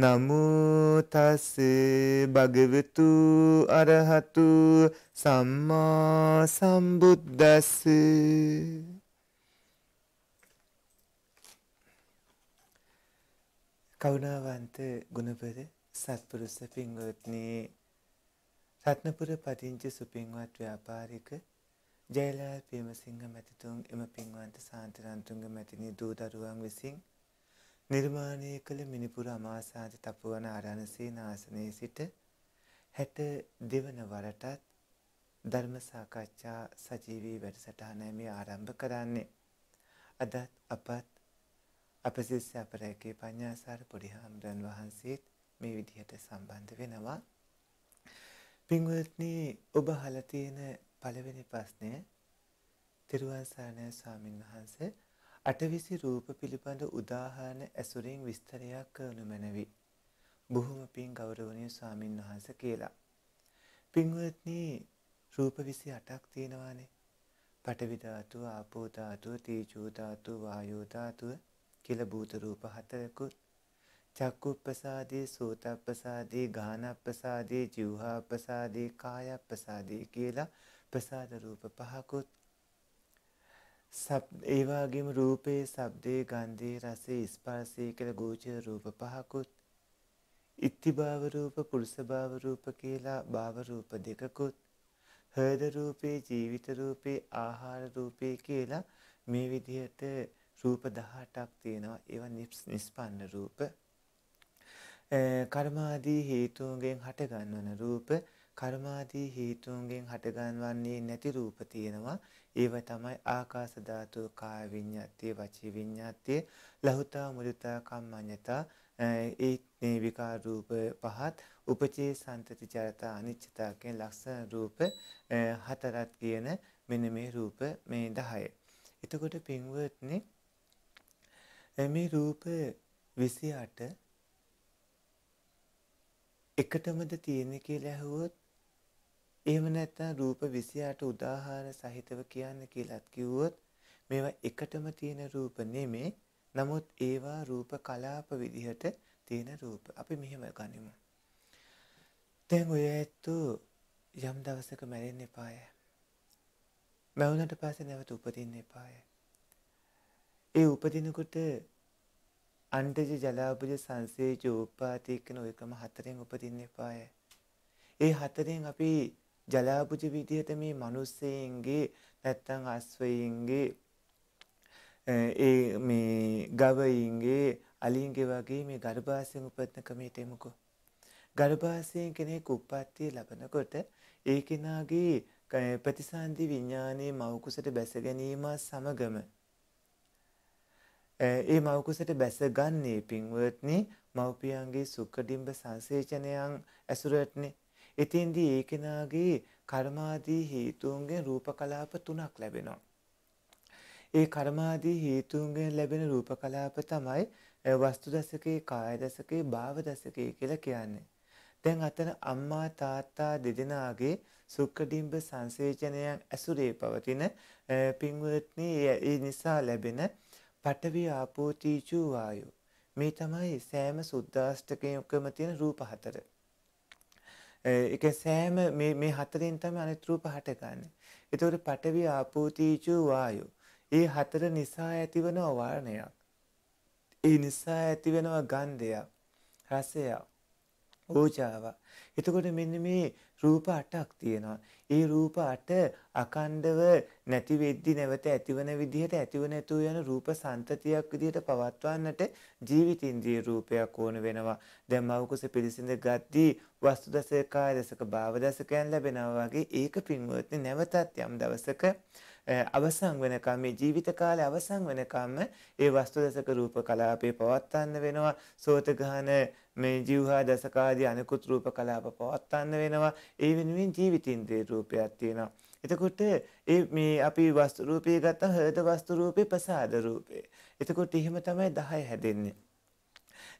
නමෝ තස් භගවතු අරහතු සම්මා සම්බුද්දස්ස කවුණාවන්ත ගුණපර සත්පුරුෂ පින්වත්නි රත්නපුර පදිංචි සුපින්වත් ව්‍යාපාරික ජයලාල් පේමසිංහ මැතිතුන් එම පින්වන්ත සාන්තරන්තුන්ගේ මැතිනි දූ දරුවන් විසින් නිර්මාණය කළ මිනිපුර අමාසාද තපවන අරණසේනාසනයේ සිට හැට දෙවන වරටත් ධර්ම සාකච්ඡා සජීවී වැඩසටහන මේ ආරම්භ කරන්නේ. අදත් අපත් අප සිස්ස අපරැකේ පඤ්ඤාසාර පොඩි හාමුදුරන් වහන්සේත් මේ විදිහට සම්බන්ධ වෙනවා. පින්වත්නි ඔබ අහලා තියෙන පළවෙනි ප්‍රශ්නය තිරුවන් සරණයි ස්වාමින් වහන්සේ අටවිසි රූප පිළිබඳ උදාහරණ ඇසුරින් විස්තරයක් කරනු මැනවි. බොහොම පින් ගෞරවනීය ස්වාමින් වහන්සේ කියලා. පින්වත්නි රූප 28ක් තියෙනවානේ. පඨවි ධාතුව, ආපෝ ධාතුව, තේජෝ ධාතුව, වායෝ ධාතුව කියලා භූත රූප හතරකුත් චක්කුප්පසාදී, සෝතප්පසාදී, ගානප්පසාදී, જીවහාප්පසාදී, කායප්පසාදී කියලා ප්‍රසාද රූප පහකුත් ඒවාගේම රූපයේ සබ්දේ ගන්ධී රසේ ස්පර්ශය කළ ගෝචර රූප පහකුත් ඉත්තිභාව රූප පුරුෂභාව රූප කියලා භාව රූප දෙකකුත් හෘද රූපේ ජීවිත රූපේ ආහාර රූපේ කියලා මේ විදිහට රූප 18ක් තියෙනවා ඒවා නිස්පන්න රූප කර්මාදී හේතුන්ගෙන් හටගන්වන රූප කර්මාදී හේතුන්ගෙන් හටගන්වන්නේ නැති රූප තියෙනවා. ඒව තමයි ආකාශ ධාතු, කාය විඤ්ඤාතිය, වචී විඤ්ඤාතිය, ලහුතා මුදිතා කම්මඤ්ඤතා ඒ මේ විකාර රූප පහත් උපචේ සන්තති ජරතා අනිච්චතාකෙන් ලක්ෂණ රූප හතරක් කියන මෙන්න මේ රූප මේ 10. එතකොට පින්වත්නි මේ රූප 28 එකටමද තියෙන්නේ කියලා ඇහුවොත් එහෙම නැත්නම් රූප 28 උදාහරණ සහිතව කියන්න කියලාත් කිව්වොත් මේවා එකටම තියෙන රූප නෙමේ. නමුත් ඒවා රූප කලාප විදිහට තියෙන රූප. අපි මෙහෙම ගනිමු. දැන් ඔය ඇත්තෝ යම් දවසක මැරෙන්න එපාය. මැවුනට පස්සේ නැවත උපදින්න එපාය. ඒ උපදිනකොට අන්තජ ජලාපජ සංසේජ උපාති කියන ඔය ක්‍රම හතරෙන් උපදින්න එපාය. ඒ හතරෙන් අපි ජලාපුජ විදිහට මේ මිනිස්සෙයින්ගේ නැත්තම් අස්වයින්ගේ ඒ මේ ගවයින්ගේ අලින්ගේ වගේ මේ ගර්භාෂයෙන් උපත්න කමිටෙමුකෝ ගර්භාෂයෙන් කෙනෙක් උප්පත්තිය ලබනකොට ඒ කෙනාගේ ප්‍රතිසන්දි විඥානයේ මවකුසට බැස ගැනීම සමගම ඒ මවකුසට බැසගන්නේ පින්වත්නි මව්පියන්ගේ සුඛ ඩිම්බ සංසේචනයන් ඇසුරටනේ එතෙන්දී ඒ කෙනාගේ කර්මාදී හේතුන්ගෙන් රූප කලාප තුනක් ලැබෙනවා. ඒ කර්මාදී හේතුන්ගෙන් ලැබෙන රූප කලාප තමයි වස්තු දසකේ කාය දසකේ භාව දසකේ කියලා කියන්නේ. දැන් අතන අම්මා තාත්තා දෙදෙනාගේ සුක්කඩිම්බ සංසේචනයන් ඇසුරේ පවතින පින්වත්නි ඒ නිසා ලැබෙන පඨවි ආපෝ තීජු වායෝ මේ තමයි සෑම සුද්දාෂ්ටකයකම තියෙන රූප හතර. එක සෑම මේ හතරින් තම අනිත්‍රූප හටගන්න. එතවට පටවි ආපූතීජූ වායු. ඒ හතර නිසා ඇතිවන වාර්ණයක්. ඒ නිසා ඇතිවෙනවා ගන්ධයක් රසයක් ඕජාව. එතකොට මෙන්න මේ රූප 8ක් තියෙනවා. ඒ රූප 8 අකණ්ඩව නැති වෙද්දි නැවත ඇතිවන විදිහට ඇතිව නැතු යන රූප සංතතියක් විදිහට පවත්වන්නට ජීවිතින්ද්‍රිය රූපයක් ඕන වෙනවා. දැන් මවකුස පිළිසිඳ ගද්දී වස්තු දශක කාය දශක භාව දශකයන් ලැබෙනවා වගේ ඒක පින්වත්නි නැවතත් යම් දවසක අවසන් වෙනකම් මේ ජීවිත කාලය අවසන් වෙනකම්ම ඒ වස්තු දසක රූප කලාපේ පවත්වන්න වෙනවා සෝත ගහන මේ ජීවහා දසකාදී අනිකුත් රූප කලාප පවත්වන්න වෙනවා ඒ වෙනුවෙන් ජීවිතින්ද්‍රිය රූපයක් තියෙනවා එතකොට ඒ මේ අපි වස්තු රූපය ගත්තා හෘද වස්තු රූපේ ප්‍රසාද රූපේ එතකොට එහෙම තමයි 10 හැදෙන්නේ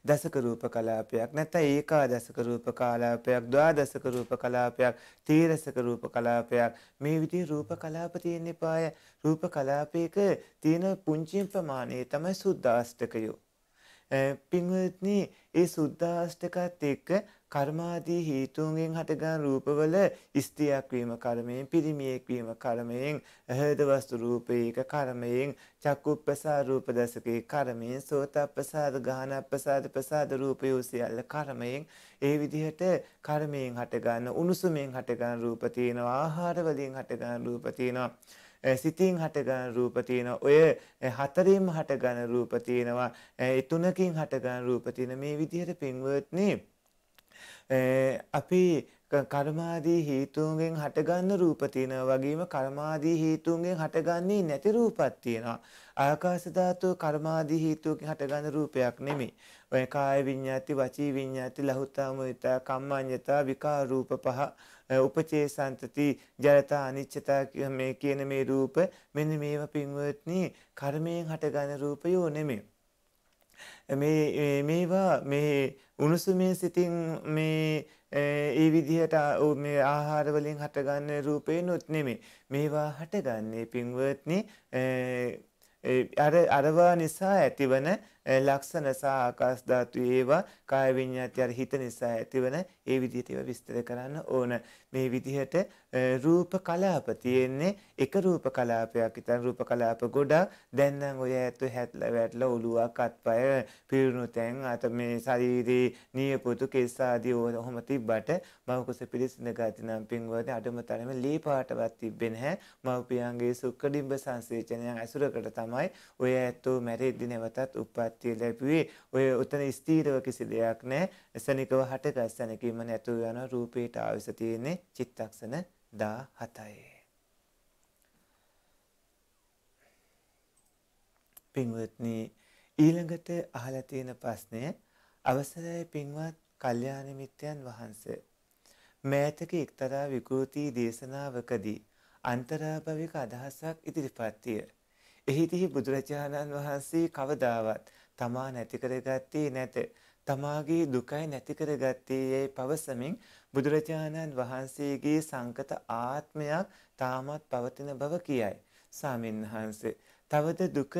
දසක රූප කලාපයක් නැත්නම් ඒකාදසක රූප කලාපයක් ද්වාදසක රූප කලාපයක් තීරසක රූප කලාපයක් මේ විදිහේ රූප කලාප තියෙන පාය රූප කලාපයක තියෙන පුංචි ප්‍රමාණය තමයි සුද්දාෂ්ටකය. පින්වත්නි ඒ සුද්දාෂ්ටකත් එක්ක කර්මාදී හේතුන්ගෙන් හටගත් රූපවල ස්ත්‍රියක් වීම කර්මයෙන් පිරිමියෙක් වීම කර්මයෙන් හේද වස්තු රූපේක කර්මයෙන් චක්කුප්පසාර රූප දසකේ කර්මයෙන් සෝතප්පසාර ගාහනප්පසාර ප්‍රසාද රූපය සියල්ල කර්මයෙන් ඒ විදිහට කර්මයෙන් හටගන්න උණුසුමෙන් හටගන්න රූප තියෙනවා ආහාර වලින් හටගන්න රූප තියෙනවා සිතින් හටගන රූප තියෙනවා. ඔය හතරෙන්ම හටගන රූප තියෙනවා. ඒ තුනකින් හටගන රූප තියෙන මේ විදිහට පින්වත්නි අපි කර්මාදී හේතුන්ගෙන් හටගන්න රූප තියෙනවා වගේම කර්මාදී හේතුන්ගෙන් හටගන්නේ නැති රූපත් තියෙනවා. ආකාශ ධාතු කර්මාදී හේතුන්ගෙන් හටගන්න රූපයක් නෙමෙයි. ඔය කාය විඤ්ඤාති, වචී විඤ්ඤාති, ලහුතා මුිතා, කම්මඤ්ඤතා, විකා රූප පහ, උපචේසන්තති, ජරතා අනිච්චතා මේ කියන මේ රූප මෙන්න මේවා පින්වත්නි කර්මයෙන් හටගන්න රූපයෝ නෙමෙයි. මේවා මේ උණුසුමේ සිතින් මේ ඒ විදිහට මේ ආහාරවලින් හටගන්න රූපේනොත් නෙමේ මේවා හටගන්නේ පින්වත්නි අර අරවා නිසා ඇතිවන ලක්ෂණ සහ ආකාශ ධාතු ඒවා කාය විඤ්ඤාති අර හිත නිසා ඇතිවන ඒ විදිහට ඒවා විස්තර කරන්න ඕන. මේ විදිහට රූප කලාප තියෙන්නේ එක රූප කලාපයක්. ඉතින් රූප කලාප ගොඩක් දැන් නම් ඔය ඇතු හැත්ලා වැටලා ඔළුවක් අත්පය පිරුණු තැන් අත මේ ශරීරේ නියපොතු කෙස් ආදී ඔහොම තිබ්බට මව කුස පිළිසිඳ ගති නම් පින්වත අඩම තරම ලී පාටවත් තිබෙන්නේ නැහැ. මව්පියන්ගේ සුඛ ඩිම්බ සංසේචනයන් ඇසුරකට තමයි ඔය ඇතු මැරෙද්දි නැවතත් උප්පත්තිය ලැබුවේ. ඔය උතන ස්ථීරව කිසි දෙයක් නැහැ. ඇසනිකව හටක ඇසනිකීම නැතුව යන රූපේට ආවිස තියෙන්නේ චිත්තක්ෂණ 17යි. පින්වත්නි ඊළඟට අහලා තියෙන ප්‍රශ්නය අවසරයි පින්වත් කල්යාණ මිත්‍යයන් වහන්සේ මෑතක එක්තරා විකෘති දේශනාවකදී අන්තරාභවික අදහසක් ඉදිරිපත් විය. එහිදී බුදුරජාණන් වහන්සේ කවදාවත් තමා නැති කරගත්තේ නැත. තමාගේ දුකයි නැති කරගත්තේ පවසමින් බුදුරජාණන් වහන්සේගේ සංකත ආත්මයක් තාමත් පවතින බව කියයි. සාමින්හන්සේ තවද දුක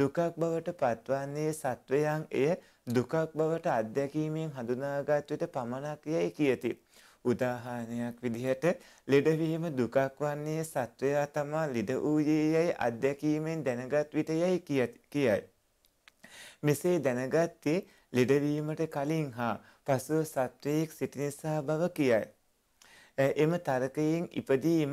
දුකක් බවට පත්වන්නේ සත්වයන් එය දුකක් බවට අත්දැකීමෙන් හඳුනාගත් විට පමණක් යයි කියති. උදාහරණයක් විදිහට ලෙඩවීම දුකක් වන්නේ සත්වයා තමා ලෙඩ වූයේ යයි අත්දැකීමෙන් දැනගත් විට යයි කියයි. මෙසේ දැනගත්තේ ලෙඩවීමට කලින් හා පසුව සත්වයෙක් සිටි නිසා බව කියයි. එම තරකයෙන් ඉපදීම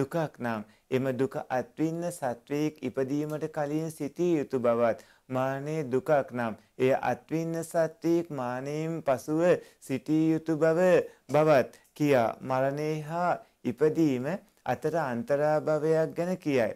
දුකක් නම් එම දුක අත්වින්න සත්වයෙක් ඉපදීමට කලින් සිටිය යුතු බවත් මානය දුකක් නම් එය අත්වින්න සත්වයෙක් මානයෙන් පසුව සිටිය යුතු බව බවත් කියා මරණය හා ඉපදීම අතර අන්තරාභවයක් ගැන කියයි.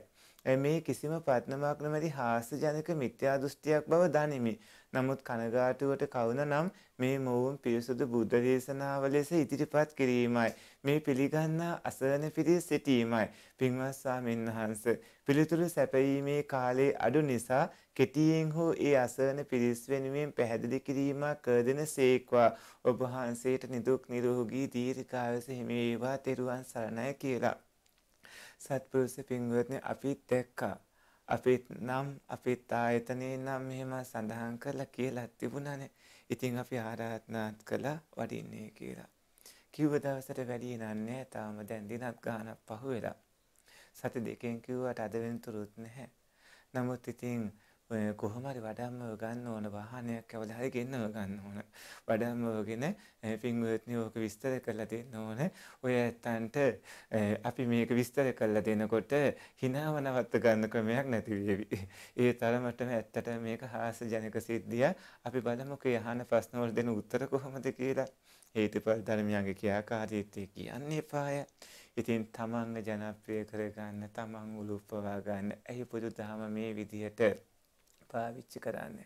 මේ කිසිම පත්නමක් නොමැති හාස්‍යජනක මිත්‍යා දෘෂ්ටියක් බව දනිමි. නමුත් කනගාටුවට කවුන නම් මේ මොවුන් පිරිසුදු බුද්ධ දේශනාව ලෙස ඉදිරිපත් කිරීමයි. මේ පිළිගන්නා අසරණ පිරිය සිටීමයි. පින්වත් ස්වාමීන් වහන්ස පිළිතුරු සැපයීමේ කාලේ අඩු නිසා කෙටියෙන් හෝ ඒ අසරණ පිරිස් වෙනුවෙන් පැහැදිලි කිරීමක් කර දෙන සේක්වා ඔබ වහන්සේට නිදුක් නිරෝගී දීර්ඝායස හිමි වේවා තෙරුවන් සරණයි කියලා. සත්පුරුෂ පින්වත්නි අපිත් දැක්කා. අපිත් නම් අපිත් ආයතනයේ නම් මෙහෙම සඳහන් කරලා කියලා තිබුණානේ. ඉතින් අපි ආරාධනාත් කළා වඩින්නේ කියලා. කිව්ව දවසට වැඩි නන්නේ තාම දැන් දිනක් ගානක් පහුවෙලා. සති දෙකෙන් කිව්වට අද වෙනතුරුත් නැහැ. නමුත් ඉතින් කොහොමරි වඩම්ම ගන්න ඕන වාහනයක් ඇවල හරි ගෙන්නව ගන්න ඕන වඩම්මගෙන පින්වත්නි ඕක විස්තර කරලා දෙන්න ඕන ඔය ඇත්තන්ට අපි මේක විස්තර කරලා දෙනකොට හිනාව නවත්ත ගන්න ක්‍රමයක් නැති වේවි ඒ තරමටම ඇත්තට මේක හාස්‍යජනක සිද්ධිය අපි බලමුකෝ යහන ප්‍රශ්න වලට දෙන උත්තර කොහොමද කියලා හේතුඵල ධර්මයන්ගේ ක්‍රියාකාරීත්වය කියන්නේ පාය ඉතින් තමන්ව ජනප්‍රිය කරගන්න තමන් උලුප්පවා ගන්න ඇයි පුදුදහම මේ විදිහට පාවිච්චි කරන්න.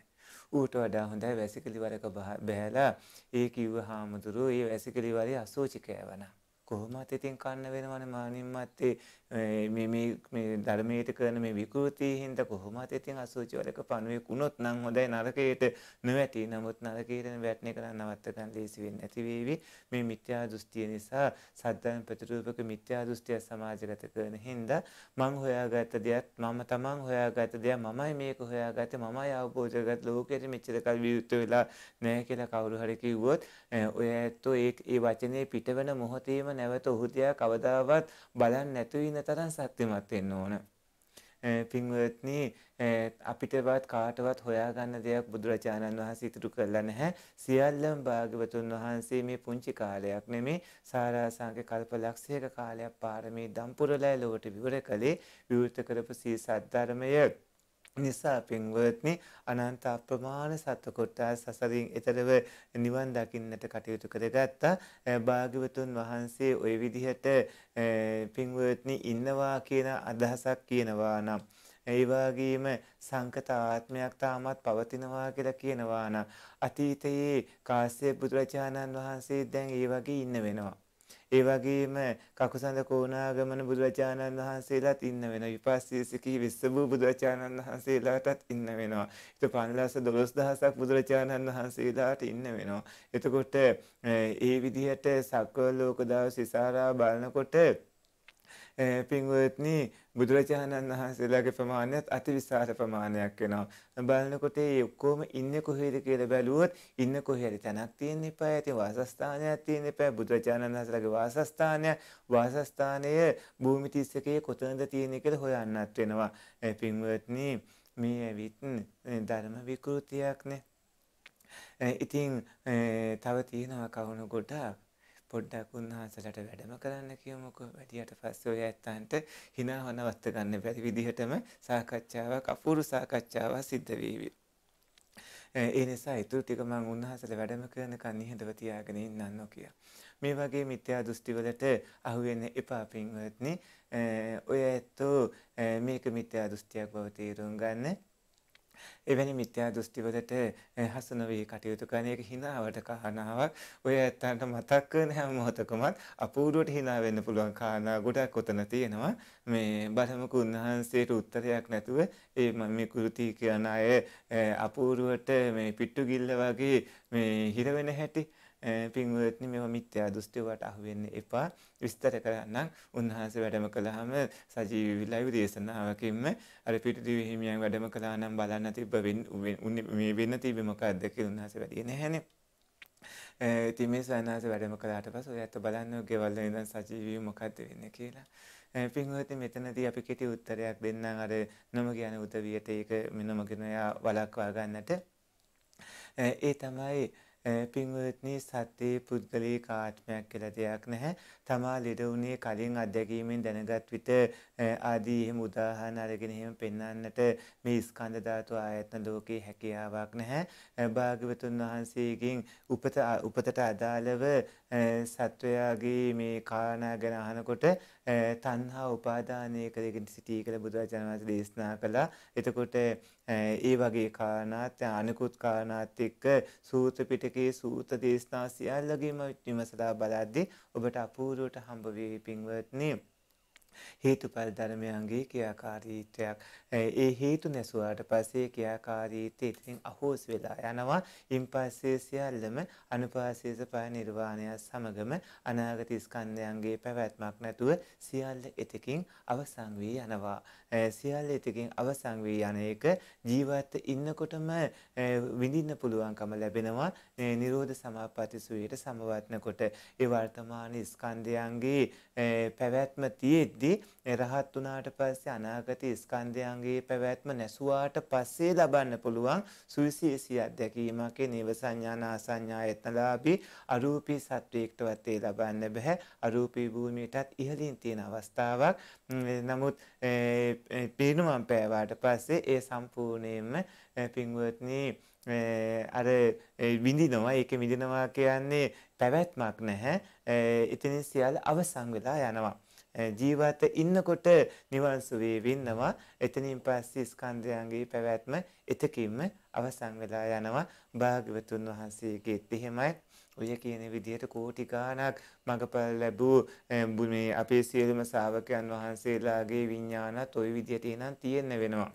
ඌට වඩා හොඳයි වැසිකිලි වරක බහැලා ඒ කිව්ව හාමුදුරුවෝ ඒ වැසිකිලි වලේ අසෝචි කෑවනා. කොහොමත් ඉතින් කන්න වෙනවනේ මානින් මත්තේ මේ ධර්මයට කරන මේ විකෘතිය හින්දා කොහොමද ඉතින් අසුචි වලක පණුවෙක් වුණොත් නම් හොඳයි නරකයට නොවැටි. නමුත් නරකයට වැටෙන එක නම් නවත්ත ගන්න ලේසි වෙන්නේ නැති වේවි. මේ මිත්‍යා දෘෂ්ටිය නිසා සද්දන් ප්‍රතිරූපක මිත්‍යා දෘෂ්ටිය සමාජගත කරන හින්දා මං හොයාගත්ත දෙයක් මම තමන් හොයාගත්ත දෙයක් මමයි මේක හොයාගත්තේ මමයි අවබෝධ කරගත් ලෝකෙට මෙච්චර කල් විරුද්ධ වෙලා නැහැ කියලා කවුරු හරි කිව්වොත් ඔය ඇත්තෝ ඒ ඒ වචනේ පිටවන මොහොතේම නැවත ඔහු දෙයක් කවදාවත් බලන්නේ නැතු වෙන තරම් සත්‍යමත් වෙන්න ඕන. පින්වත්නි අපිටවත් කාටවත් හොයාගන්න දෙයක් බුදුරජාණන් වහන්සේ ඉතුරු කරලා නැහැ. සියල්ලම භාග්‍යවතුන් වහන්සේ මේ පුංචි කාලයක් නෙමේ සාරාසංක කල්පලක්ෂයක කාලයක් පාරමී දම් පුරලා ලොවට විවර කළේ විවෘත කරපු සී සද්ධර්මය නිසා පින්වත්නි අනන්ත අප්‍රමාණ සත්ව කොටස් සසරින් එතරව නිවන් දකින්නට කටයුතු කරගත්තා භාග්‍යවතුන් වහන්සේ ওই විදිහට පින්වත්නි ඉන්නවා කියන අදහසක් කියනවා නම් ඒ වගේම සංකත ආත්මයක් තාමත් පවතිනවා කියලා කියනවා නම් අතීතයේ කාශ්‍යප බුදුරජාණන් වහන්සේ දැන් ඒ වගේ ඉන්න වෙනවා ඒ වගේම කකුසඳ කෝණාගමන බුදුරජාණන් වහන්සේලාත් ඉන්න වෙනවා. විපස්සීසිකී විස්සබු බුදුරජාණන් වහන්සේලාටත් ඉන්න වෙනවා. ඒත් පන්ලස 12000ක් බුදුරජාණන් වහන්සේලාට ඉන්න වෙනවා. එතකොට ඒ විදිහට සක්වලෝක දවස් ඉසාරා බලනකොට පින්වත්නි බුදුරජාණන් වහන්සේලාගේ ප්‍රමාණයත් අතිවිශාල ප්‍රමාණයක් වෙනවා. බලනකොට ඒ ඔක්කොම ඉන්නේ කොහේද කියලා බැලුවොත් ඉන්නේ කොහේද තැනක් තියෙන්න එපා. ඉතින් වාසස්ථානයක් තියෙන්න එපා. බුදුරජාණන් වහන්සේලාගේ වාසස්ථානය වාසස්ථානය භූමි 31 කොතනද තියෙන්නේ කියලා හොයන්නත් වෙනවා. පින්වත්නි මේ ඇවිත් ධර්ම විකෘතියක්නේ. ඉතින් තව තියෙනවා කවුණ කොටක් පොඩ්ඩක් උන්වහන්සලට වැඩම කරන්න කියමුකෝ වැඩියට පස්සේ ඔය ඇත්තන්ට hina වනවත්ත ගන්න බැරි විදිහටම සාකච්ඡාවක් අපූර්ව සාකච්ඡාවක් සිද්ධ වීවි. ඒ නිසා ඊටු ටික මම උන්වහන්සල වැඩම කරනකන් නිහඬව තියාගෙන ඉන්නන්නෝ කියලා. මේ වගේ මිත්‍යා දෘෂ්ටිවලට අහු වෙන්න එපා පින්වත්නි. ඔය ඇත්තෝ මේක මිත්‍යා දෘෂ්ටියක් බව තේරුම් ගන්න. එවැනි මිත්‍යා දෘෂ්ටිවලට හසන වී කටයුතු කරන එක හිනාවට කාරණාවක්. ඔය ඇත්තන්ට මතක් කරන හැම මොහොතකමත් අපූර්වට හිනා වෙන්න පුළුවන් කාරණා ගොඩක් ඔතන තියෙනවා. මේ බරමක උන්වහන්සේට උත්තරයක් නැතුව ඒ මේ කෘති කියන අය අපූර්වට මේ පිට්ටු ගිල්ල වගේ මේ හිර වෙන හැටි පින්වත්නි මේව මිත්‍යා දෘෂ්ටි වලට අහු වෙන්න එපා විස්තර කරන්නම් උන්වහන්සේ වැඩම කළාම සජීවී ලයිව් දේශනාවකින්ම අර පිටිදිවි හිමියන් වැඩම කළා නම් බලන්න තිබ්බ මේ වෙන්න තිබ්බේ මොකද්ද කියලා උන්වහන්සේ වැඩියේ නැහැනේ ඉතින් මේ සයනාස වැඩම කළාට පස්සේ ඔයත් බලන්න ගෙවල් වල ඉඳන් සජීවී මොකද්ද වෙන්නේ කියලා පින්වත්නි මෙතනදී අපි කෙටි උත්තරයක් දෙන්නම් අර නොමග යන උදවියට ඒක මෙන්න මොකිනයා වළක්වා ගන්නට ඒ තමයි පින්වත්නි සත්‍යයේ පුද්ගලී කාත්මයක් කියලා දෙයක් නැහැ. තමා ලෙඩ වුණේ කලින් අත්දැකීමෙන් දැනගත් විට ආදී එහෙම උදාහරණ අරගෙන එහෙම පෙන්වන්නට මේ ස්කන්ධ ධාතු ආයතන ලෝකේ හැකියාවක් නැහැ. භාග්‍යවතුන් වහන්සේගෙන් උපත උපතට අදාළව සත්වයාගේ මේ කාරණා ගැන අහනකොට තණ්හා උපාදානය කරගෙන සිටී කියලා බුදුරජාණන් වහන්සේ දේශනා කළා. එතකොට ඒ වගේ කාරණාත් අනිකුත් කාරණාත් එක්ක සූත පිටකයේ සූත දේශනා සියල්ලගේම විමසලා බලද්දී ඔබට අපූර්වට හම්බ වෙයි පින්වත්නි. හේතුඵල ධර්මයන්ගේ ක්‍රියාකාරීත්වයක් ඒ හේතු නැසුවාට පස්සේ ක්‍රියාකාරීත්වය ඉතින් අහෝස් වෙලා යනවා. ඉන්පස්සේ සියල්ලම අනුපාසීස පය නිර්වාණය සමගම අනාගත ස්කන්ධයන්ගේ පැවැත්මක් නැතුව සියල්ල එතකින් අවසන් වී යනවා. සියල්ල එතකින් අවසන් වී යන එක ජීවත් ඉන්නකොටම විඳින්න පුළුවන්කම ලැබෙනවා. නිරෝධ සමාපatti සුවයට සමවත්නකොට ඒ වර්තමාන ස්කන්ධයන්ගේ පැවැත්ම තියෙද්දී රහත් වුණාට පස්සේ අනාගත ස්කන්ධයන් තමන්ගේ පැවැත්ම නැසුවාට පස්සේ ලබන්න පුළුවන් සුවිශේෂී අත්දැකීමක නේව සංඥානා සංඥායතනලාභී අරූපී සත්වයකටවත් ඒ ලබන්න බෑ අරූපී භූමියටත් ඉහළින් තියෙන අවස්ථාවක් නමුත් පේනුවම් පෑවාට පස්සේ ඒ සම්පූර්ණයෙන්ම පින්වත්නි අර විඳිනවා ඒක විඳිනවා කියන්නේ පැවැත්මක් නැහැ එතනින් සියල්ල අවසන් වෙලා යනවා ජීවිත ඉන්නකොට නිවන් සුවේ වින්නවා. එතනින් පස්සේ ස්කන්ධයන්ගේ පැවැත්ම එතකින්ම අවසන් වෙලා යනවා. භාග්‍යවතුන් වහන්සේගෙත් එහෙමයි. ඔය කියන විදිහට කෝටි ගාණක් මඟපල් ලැබූ මේ අපේ සියලුම ශා วก යන් වහන්සේලාගේ විඥානත් ওই විදිහට එනන් තියෙන්න වෙනවා.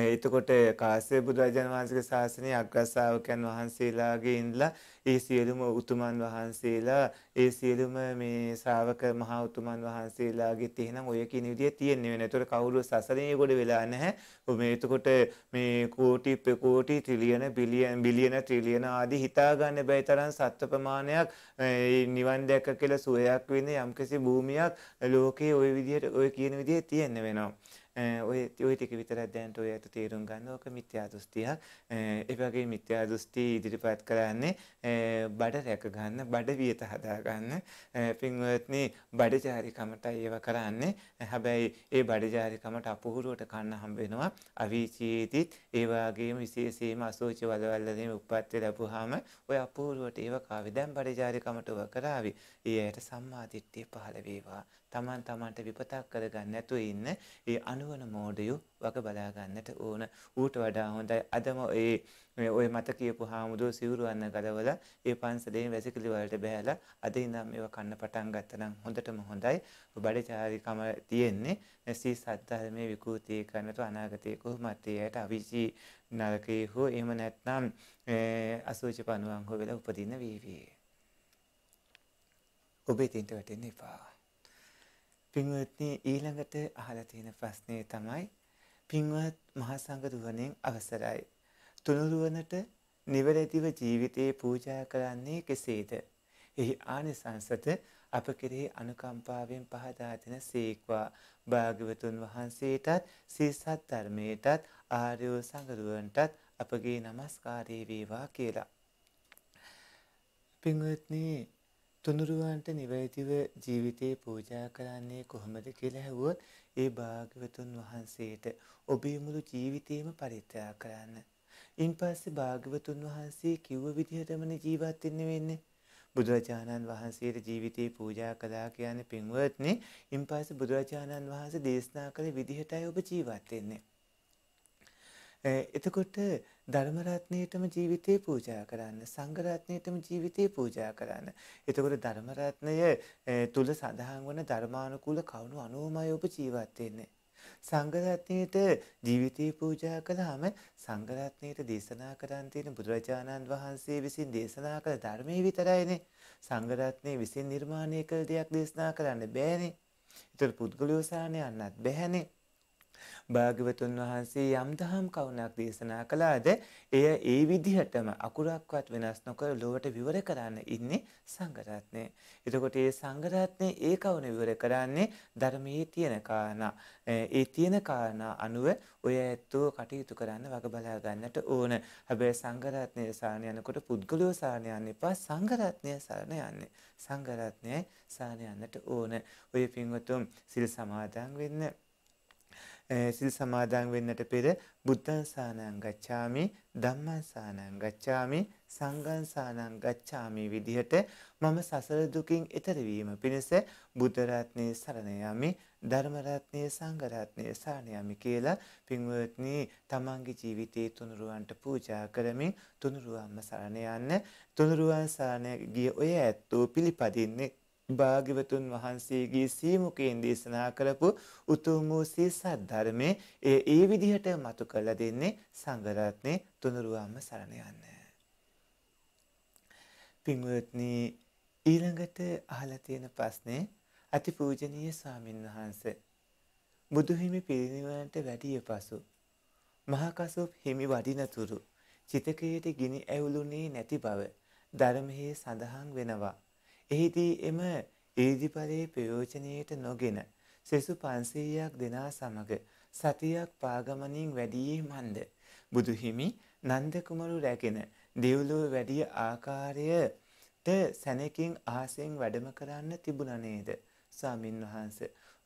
එතකොට කාශ්‍යප බුදුරජාණන් වහන්සේගේ ශාසනයේ අග්‍රසාවකයන් වහන්සේලාගේ ඉඳලා ඒ සියලුම උතුමන් වහන්සේලා ඒ සියලුම මේ ශ්‍රාවක මහා උතුමන් වහන්සේලාගේ තේනම් ඔය කියන විදිය තියෙන්නේ වෙන. ඒතකොට කවුරු සසරේ ගොඩ වෙලා නැහැ. මේ එතකොට මේ කෝටි කෝටි ට්‍රිලියන බිලියන බිලියන ට්‍රිලියන ආදී හිතා ගන්න බැරි තරම් සත්ව ප්‍රමාණයක් නිවන් දැක කියලා සුවයක් වෙන්නේ යම්කිසි භූමියක් ලෝකේ ওই විදියට ওই කියන විදිහේ තියෙන්න වෙනවා. Eh, ඔය ඔය ටික විතරක් දැනට ඔය ඇත තේරුම් ගන්න ඕක මිත්‍යා දෘෂ්ටියක්. Eh, ඒ වගේ මිත්‍යා දෘෂ්ටි ඉදිරිපත් කරන්නේ eh, බඩ රැක ගන්න, බඩ වියත හදා ගන්න. පින්වත්නි බඩජාරිකමටයි ඒව කරන්නේ. හැබැයි ඒ බඩජාරිකමට අපහුරුවට කන්න හම්බ වෙනවා. අවීචයේදීත් ඒ වගේම විශේෂයෙන්ම අසෝචි වලවල්වලින් උප්පත්ති ලැබුවාම ඔය අපහුරුවට ඒව කාවි දැන් බඩජාරිකමට ඔබ කරાવી. ඒ ඇයට සම්මාදිට්ඨිය පහළ වේවා. තමන් තමන්ට විපතක් කරගන්න නැතුව ඉන්න ඒ අනුවන මෝඩයෝ වග බලා ගන්නට ඕන. ඌට වඩා හොඳයි අදම ඒ ඔය මත කියපු හාමුදුරුවෝ සිවුරවන්න ගලවලා ඒ පන්සලේ වැසිකිලි වලට බෑලා අද ඉඳන් මේවා කන්න පටන් ගත්තනම් හොඳටම හොඳයි. බඩචාරිකම තියෙන්නේ සී සද්ධර්මයේ විකෘති කරනතු අනාගතයේ කොහොමත් ඒයට අවිචී නරකයේ හෝ එහෙම නැත්නම් අසූචි පණුවන් හෝ වෙලා උපදින වීවී. ඔබේ තින්ට වැටෙන්න එපා. පින්වත්නි ඊළඟට අහලා තියෙන ප්‍රශ්නේ තමයි පින්වත් මහසංඝ දුවණෙන් අවසරයි. තුනුරුවනට නිවැරදිව ජීවිතේ පූජා කරන්නේ කෙසේද? එහි ආනිසංසත අප කෙරෙහි අනුකම්පාවෙන් පහදා දෙන සීක්වා භාග්‍යවතුන් වහන්සේටත් සීසත් ධර්මයටත් ආර්ය සංගරුවන්ටත් අපගේ নমස්කාරය වේවා කියලා. පින්වත්නි තුනුරුවන්ට නිවැරදිව ජීවිතේ පූජා කරන්නේ කොහොමද කියලා ඇහුවොත් ඒ භාග්‍යවතුන් වහන්සේට ඔබේ මුළු ජීවිතේම පරිත්‍යාග කරන්න. ඉන්පස්සේ භාග්‍යවතුන් වහන්සේ කිව්ව විදිහටමනේ ජීවත් වෙන්න වෙන්නේ. බුදුරජාණන් වහන්සේට ජීවිතේ පූජා කළා කියන්නේ පින්වත්නි, ඉන්පස්සේ බුදුරජාණන් වහන්සේ දේශනා කළ විදිහටයි ඔබ ජීවත් වෙන්නේ. එතකොට ධර්මරත්නයටම ජීවිතේ පූජා කරන්න සංඝරත්නයටම ජීවිතේ පූජා කරන්න. එතකොට ධර්මරත්නය තුල සඳහන් වන ධර්මානුකූල කවුණු අනුවමයි ඔබ ජීවත් වෙන්නේ. සංඝරත්නයට ජීවිතේ පූජා කළාම සංඝරත්නයට දේශනා කරන් තියෙන බුදුරජාණන් වහන්සේ විසින් දේශනා කළ ධර්මයේ විතරයිනේ සංඝරත්නය විසින් නිර්මාණය කළ දෙයක් දේශනා කරන්න බෑනේ. ඒතර පුද්ගලයෝ සානේ යන්නත් බෑනේ. භාග්‍යවතුන් වහන්සේ යම් දහම් කරුණක් දේශනා කළාද එය ඒ විදිහටම අකුරක්වත් වෙනස් නොකර ලොවට විවර කරන්න ඉන්නේ සංඝරත්නය. එතකොට මේ සංඝරත්නය ඒ කවුන විවර කරන්නේ ධර්මයේ තියෙන කාරණා. ඒ තියෙන කාරණා අනුව ඔය ඇත්තෝ කටයුතු කරන්න වග බලා ගන්නට ඕන. හැබැයි සංඝරත්නය සාරණ යනකොට පුද්ගලයෝ සාරණ යන්න එපා සංඝරත්නය සාරණ යන්නේ. සංඝරත්නය සාරණ යන්නට ඕන. ඔය පින්වතුන් සිල් සමාදන් වෙන්න සිල් සමාදන් වෙන්නට පෙර බුද්ධං සානං ගච්ඡාමි ධම්මං සානං ගච්ඡාමි සංඝං සානං ගච්ඡාමි විදිහට මම සසර දුකින් ඈතර වීම පිණිස බුද්ධ රත්නයේ සරණ යමි ධර්ම රත්නයේ සංඝ රත්නයේ සරණ යමි කියලා පින්වත්නි තමන්ගේ ජීවිතයේ තුනුරුවන්ට පූජා කරමින් තුනුරුවන්ම සරණ යන්න තුනුරුවන් සරණ ගිය ඔය ඇත්තෝ පිළිපදින්නේ භාග්‍යවතුන් වහන්සේගේ සීමුකයෙන් දේශනා කරපු උතුම් වූ සීසත් ධර්මයේ ඒ ඒ විදිහට මතු කරලා දෙන්නේ සංඝ රත්නේ තුනුරුවම්ම සරණ යන්න. පින්වත්නි ඊළඟට අහලා තියෙන ප්‍රශ්නේ අතිපූජනීය ස්වාමින් වහන්සේ බුදුහිමි පිරිනිවනට වැඩිය පසු මහකසොප් හිමි වඩිනතුරු චිතකයට ගිනි ඇවුලුනේ නැති බව ධර්මයේ සඳහන් වෙනවා. එහිදී එම ඊදිපලයේ ප්‍රයෝජනයට නොගෙන සෙසු 500ක් දෙනා සමග සතියක් පාගමනින් වැඩියේ මන්ද බුදුහිමි නන්ද කුමරු රැගෙන දෙව්ලොව වැඩි ආකාරයට සැනකින් ආසෙන් වැඩම කරන්න තිබුණා නේද ස්වාමින්වහන්ස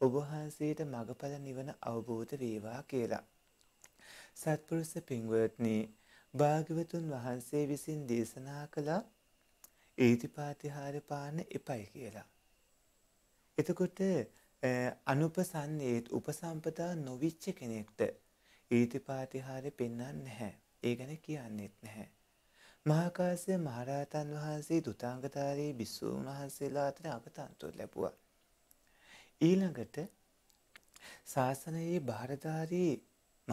ඔබ වහන්සේට මගඵල නිවන අවබෝධ වේවා කියලා සත්පුරුෂ පින්වත්නි භාග්‍යවතුන් වහන්සේ විසින් දේශනා කළ ඒතිපාතිහාර පාන එපයි කියලා. එතකොට අනුපසන්නේත් උපසම්පදා නොවිච්ච කෙනෙක්ට ඊතිපාතිහාරය පෙන්වන්නේ නැහැ. ඒ ගැන කියන්නෙත් නැහැ. මහාකාශ්‍යප මහරහතන් වහන්සේ දුතාංගතාරී භික්ෂූන් වහන්සේලා අතර අවතන්තුව ලැබුවා. ඊළඟට ශාසනයේ භාරධාරී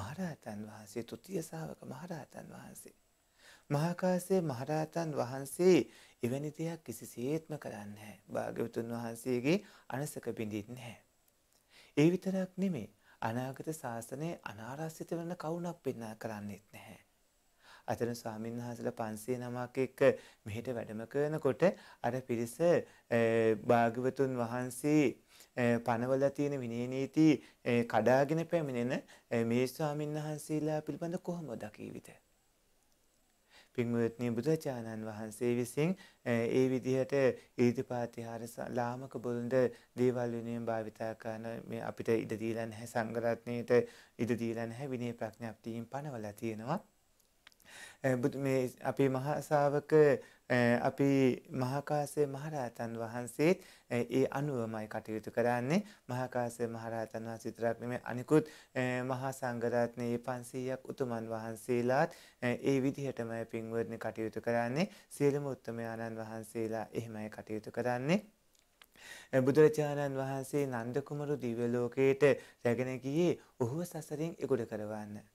මහරහතන් වහන්සේ තුතිය ශා วก මහරහතන් වහන්සේ මහාකාශ්‍යප මහරහතන් වහන්සේ එවැනි දෙයක් කිසිසේත්ම කරන්නේ නැහැ. භාග්‍යවතුන් වහන්සේගේ අනසක බිඳින්නේ නැහැ. ඒ විතරක් නෙමෙයි අනාගත ශාසනයේ අනාරස්සිත වෙන කවුණක් පෙන්වා කරන්නේත් නැහැ. අතන ස්වාමීන් වහන්සේලා 500 නමක් එක්ක මෙහෙට වැඩම කරනකොට අර පිරිස භාග්‍යවතුන් වහන්සේ පනවල තියෙන විනය නීති කඩාගෙන පැමිණෙන මේ ස්වාමීන් වහන්සේලා පිළිබඳ කොහොමද කීවිතේ පින්වත්නී බුදුරජාණන් වහන්සේ විසින් ඒ විදිහට ඊර්තිපාතිහාර ලාමක බොළඳ දේවල් වෙනුවෙන් භාවිතා කරන මේ අපිට ඉඩ දීලා නැහැ සංගරත්නේට ඉඩ දීලා නැහැ විනය ප්‍රඥාප්තියින් පනවලා තියෙනවා. මේ අපේ මහා ශාවක අපි මහාකාසේ මහරහතන් වහන්සේත් ඒ අනුවමයි කටයුතු කරන්නේ මහාකාසේ මහරහතන් වහන්සේ විතරක් නෙමෙයි අනිකුත් මහා සංඝරත්නයේ 500ක් උතුමන් වහන්සේලාත් ඒ විදිහටමයි පින්වත්නි කටයුතු කරන්නේ සියලුම උත්තරමයන්න් වහන්සේලා එහෙමයි කටයුතු කරන්නේ බුදුරජාණන් වහන්සේ නන්ද කුමරු දිව්‍ය ලෝකයට රැගෙන ගියේ ඔහුව සසරින් එගොඩ කරවන්නේ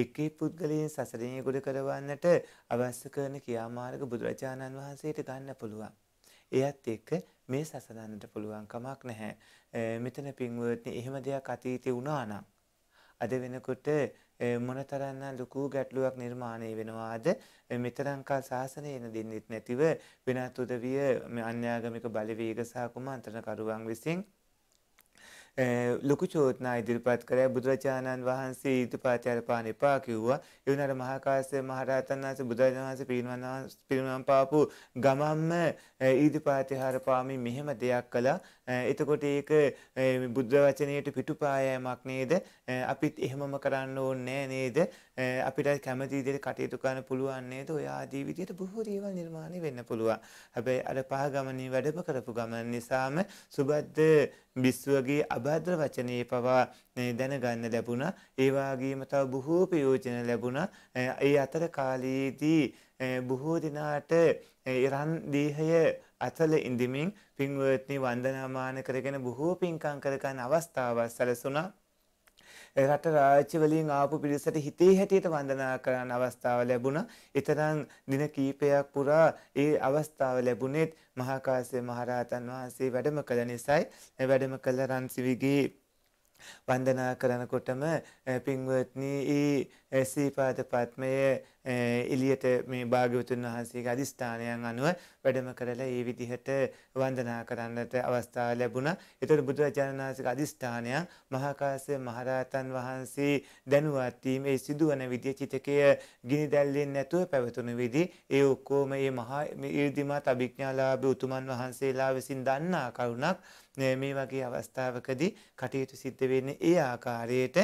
එකී පුද්ගලයන් සසරින් ගොඩ කරවන්නට අවශ්‍ය කරන ක්‍රියාමාර්ග බුදුරජාණන් වහන්සේට ගන්න පුළුවන්. එයත් එක්ක මේ සසඳන්නට පුළුවන් කමක් නැහැ. මෙතන පින්වත්නි එහෙම දෙයක් අතීතේ වුණා නම් අද වෙනකොට මොනතරම්නම් ලොකු ගැටලුවක් නිර්මාණය වෙනවාද මෙතරම්කල් සාසනය එන දෙන්නෙත් නැතිව වෙනත් උදවිය අන්‍යාගමික බලවේග සහ කුමන්ත්‍රණකරුවන් විසින් ලොකු චෝදනා ඉදිරිපත් කරා බුදුරජාණන් වහන්සේ ඊටපස්සේ අරපාන එපා කිව්වා. ඒ වුණාට මහා කාශ්‍යප මහ රහතන් වහන්සේ බුදුරජාණන් වහන්සේ පිරිනමන පිරිනමන පාපු ගමම්ම ඊටපස්සේ හරපාමි මෙහෙම දෙයක් කළා. එතකොට ඒක බුද්ධ වචනයට පිටුපායෑමක් නේද? අපිත් එහෙමම කරන්න ඕනේ නේද? අපිට කැමති විදිහට කටයුතු කරන්න පුළුවන් නේද? ඔය ආදී විදිහට බොහෝ දේවල් නිර්මාණය වෙන්න පුළුවන්. හැබැයි අර පහ ගමනේ වැඩම කරපු ගමන නිසාම සුබද්ද බිස්සුවගේ අභද්‍ර වචනේ පවා දැනගන්න ලැබුණා. ඒ වගේම තව බොහෝ ප්‍රයෝජන ලැබුණා. ඒ අතර කාලයේදී බොහෝ දිනාට ඉරන් දේහය අතල ඉඳමින් පින්වත්නි වන්දනාමාන කරගෙන බොහෝ පින්කම් කරගන්න අවස්ථාවක් සැලසුණා. රට රාජ්‍ය වලින් ආපු පිරිසට හිතේ හැටියට වන්දනා කරන්න අවස්ථාව ලැබුණා. එතරම් දින කීපයක් පුරා ඒ අවස්ථාව ලැබුණෙත් මහා කාශ්‍යප මහරහතන් වහන්සේ වැඩම කළ නිසායි. වැඩම කළ රන්සිවිගේ වන්දනා කරනකොටම පින්වත්නි ඒ සීපාද පත්මය එලියට මේ භාග්‍යවතුන් වහන්සේගේ අධිෂ්ඨානයන් අනුව වැඩම කරලා ඒ විදිහට වන්දනා කරන්නට අවස්ථාව ලැබුණා. ඒතර බුදුරජාණන් වහන්සේගේ අධිෂ්ඨානය මහකාශ්‍යප මහරහතන් වහන්සේ දැනුවත් වීමේ සිදුවන විදිය චිතකය ගිනි දැල්ලෙන් නැතුව පැවතුණු විදි ඒ ඔක්කොම මේ මහා ඊර්දිමත් අභිඥාලාභී උතුමන් වහන්සේලා විසින් දන්නා කරුණක් මේ වගේ අවස්ථාවකදී කටයුතු සිද්ධ වෙන්නේ ඒ ආකාරයට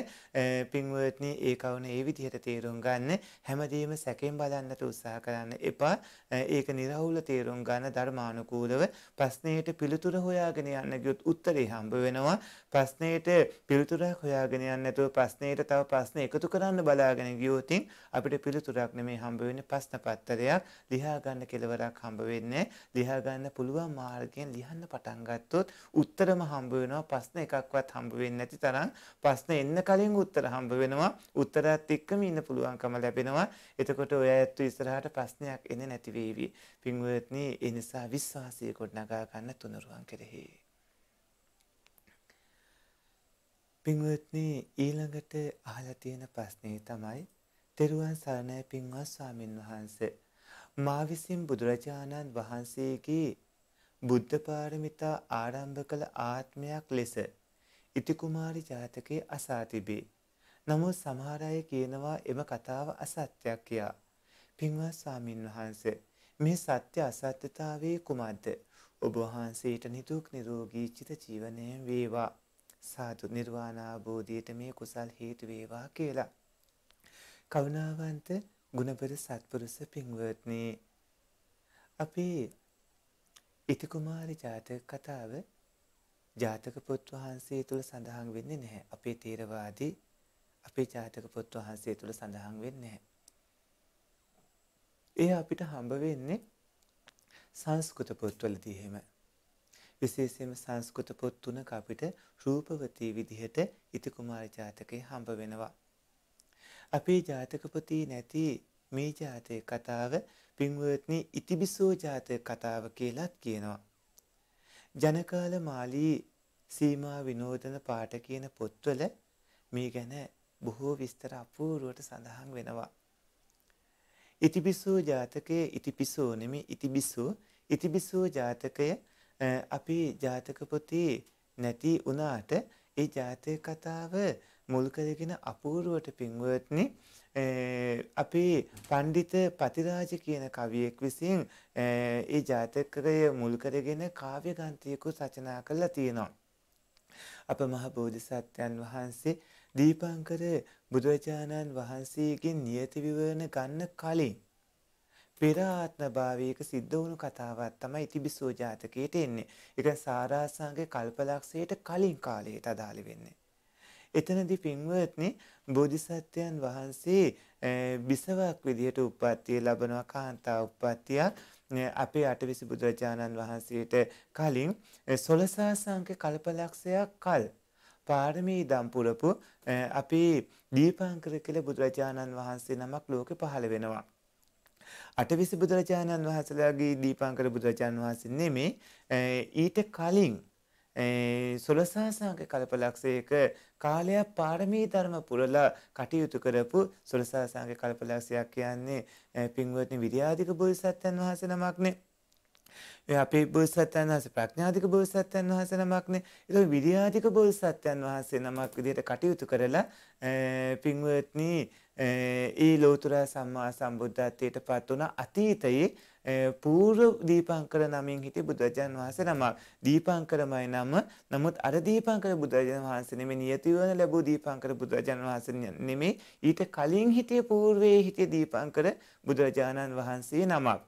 පින්වත්නි ඒ කවුන ඒ විදිහට තේරුම් ගන්න හැමදේම සැකෙන් බලන්නට උත්සාහ කරන්න එපා ඒක නිරහුල තේරුම් ගන්න ධර්මානුකූලව ප්‍රශ්නයට පිළිතුර හොයාගෙන යන්න ගියොත් උත්තරේ හම්බ වෙනවා ප්‍රශ්නයට පිළිතුරක් හොයාගෙන යන්න නැතුව ප්‍රශ්නයට තව ප්‍රශ්න එකතු කරන්න බලාගෙන ගියොත් අපිට පිළිතුරක් නෙමෙයි හම්බ වෙන්නේ ප්‍රශ්න පත්‍රයක් ලියා ගන්න කෙලවරක් හම්බ වෙන්නේ ලියා ගන්න පුළුවන් මාර්ගයෙන් ලියන්න පටන් ගත්තොත් උත්තරම හම්බ වෙනවා ප්‍රශ්න එකක්වත් හම්බ වෙන්නේ නැති තරම් ප්‍රශ්න එන්න කලින් උත්තර හම්බ වෙනවා උත්තරات එක්කම ඉන්න පුළුවන්කම ලැබෙනවා එතකොට ඔය ඇත්තු ඉස්සරහට ප්‍රශ්නයක් එන්නේ නැති වේවි. පින්වත්නි ඒ නිසා විශ්වාසය ගොඩනගා ගන්න තුනුරුවන් කෙරෙහි. පින්වත්නි ඊළඟට අහලා තියෙන ප්‍රශ්නේ තමයි තෙරුවන් සරණයි පින්වත් ස්වාමින් වහන්සේ. මා විසින් බුදුරජාණන් වහන්සේගේ බුද්ධ පාරමිතා ආරම්භ කළ ආත්මයක් ලෙස ඉති කුමාරි ජාතකයේ අසා තිබේ. නමුත් සමහර අය කියනවා එම කතාව අසත්‍යයක් කියා. පින්වත් ස්වාමින් වහන්සේ මේ සත්‍ය අසත්‍යතාවයේ කුමක්ද? ඔබ වහන්සේට නිදුක් නිරෝගී චිත ජීවනය වේවා. සාදු නිර්වාණ අවබෝධයට මේ කුසල් හේතු වේවා කියලා. කරුණාවන්ත ගුණබර සත්පුරුෂ පින්වත්නි. අපේ ඉති කුමාරි ජාතක කතාව ජාතක පොත් වහන්සේ තුල සඳහන් වෙන්නේ නැහැ. අපේ තේරවාදී අපේ ජාතක පොත් වහන්සේ තුල සඳහන් වෙන්නේ නැහැ. ඒ අපිට හම්බ වෙන්නේ සංස්කෘත පොත්වලදී එහෙම. විශේෂයෙන්ම සංස්කෘත පොත් තුනක අපිට රූපවතී විදිහට ඉති කුමාර ජාතකය හම්බ වෙනවා. අපේ ජාතක පොතේ නැති මේ ජාතක කතාව පින්වත්නි ඉතිබිසෝ ජාතක කතාව කියලාත් කියනවා. ජනකාල මාලී සීමා විනෝදන පාට කියන පොත්වල මේ ගැන බොහෝ විස්තර අපූරුවට සඳහන් වෙනවා. ඉතිබිසෝ ජාතකයේ ඉතිපිසෝ නෙමෙයි ඉතිබිසෝ ඉතිබිසෝ ජාතකය අපේ ජාතක පොතේ නැති වුණාට ඒ ජාතක කතාව මුල් කරගෙන අපූර්වට පින්වත්නි අපේ පඬිත පතිරාජ කියන කවියෙක් විසින් ඒ ජාතකය මුල් කරගෙන කාව්‍ය ග්‍රන්ථයක රචනා කළා තියෙනවා. අප මහ බෝධිසත්වයන් වහන්සේ දීපංකර බුදුරජාණන් වහන්සේගෙන් නියති විවරණ ගන්න කලින් පෙර ආත්මභාවයක සිද්ධ වුණු කතාවක් තමයි ඉතිබිසෝ ජාතකයට එන්නේ. ඒක සාරාසංගේ කල්පලක්ෂයට කලින් කාලයට අදාළ වෙන්නේ. එතනදී පින්වත්නි බෝධිසත්වයන් වහන්සේ බිසවක් විදිහට උප්පත්තිය ලැබනවා කාන්තා උප්පත්තියක් අපේ අටවිසි බුදුරජාණන් වහන්සේට කලින් සොළසාසංක කල්පලක්ෂයක් කල් පාරමී දම් පුරපු අපේ දීපංකර කියලා බුදුරජාණන් වහන්සේ නමක් ලෝකෙ පහළ වෙනවා. අටවිසි බුදුරජාණන් වහන්සේලාගේ දීපංකර බුදුරජාණන් වහන්සේ නෙමේ ඊට කලින් සොලසාසංක කල්පලක්ෂයක කාලයක් පාරමී ධර්ම පුරලා කටයුතු කරපු සොලසාසංක කල්පලක්ෂයක් කියන්නේ පින්වත්නි විද්‍යාධික බෝධිසත්වයන් වහන්සේ නමක්නේ. ඒ අපේ බෝසත්යන් වහන්සේ ප්‍රඥාධික බෝසත්යන් වහන්සේ නමක්නේ. ඒක විද්‍යාධික බෝසත්යන් වහන්සේ නමක් විදිහට කටයුතු කරලා පින්වත්නි ඒ ලෝතර සම්මා සම්බුද්ධත්වයට පත් වුණ අතීතයේ පූර්ව දීපංකර නමින් හිටිය බුදුරජාන් වහන්සේ නමක්. දීපංකරමයි නම. නමුත් අර දීපංකර බුදුරජාන් වහන්සේ නෙමෙයි නියති වන ලැබූ දීපංකර බුදුරජාන් වහන්සේ නෙමෙයි ඊට කලින් හිටිය పూర్වයේ හිටිය දීපංකර බුදුරජාණන් වහන්සේ නමක්.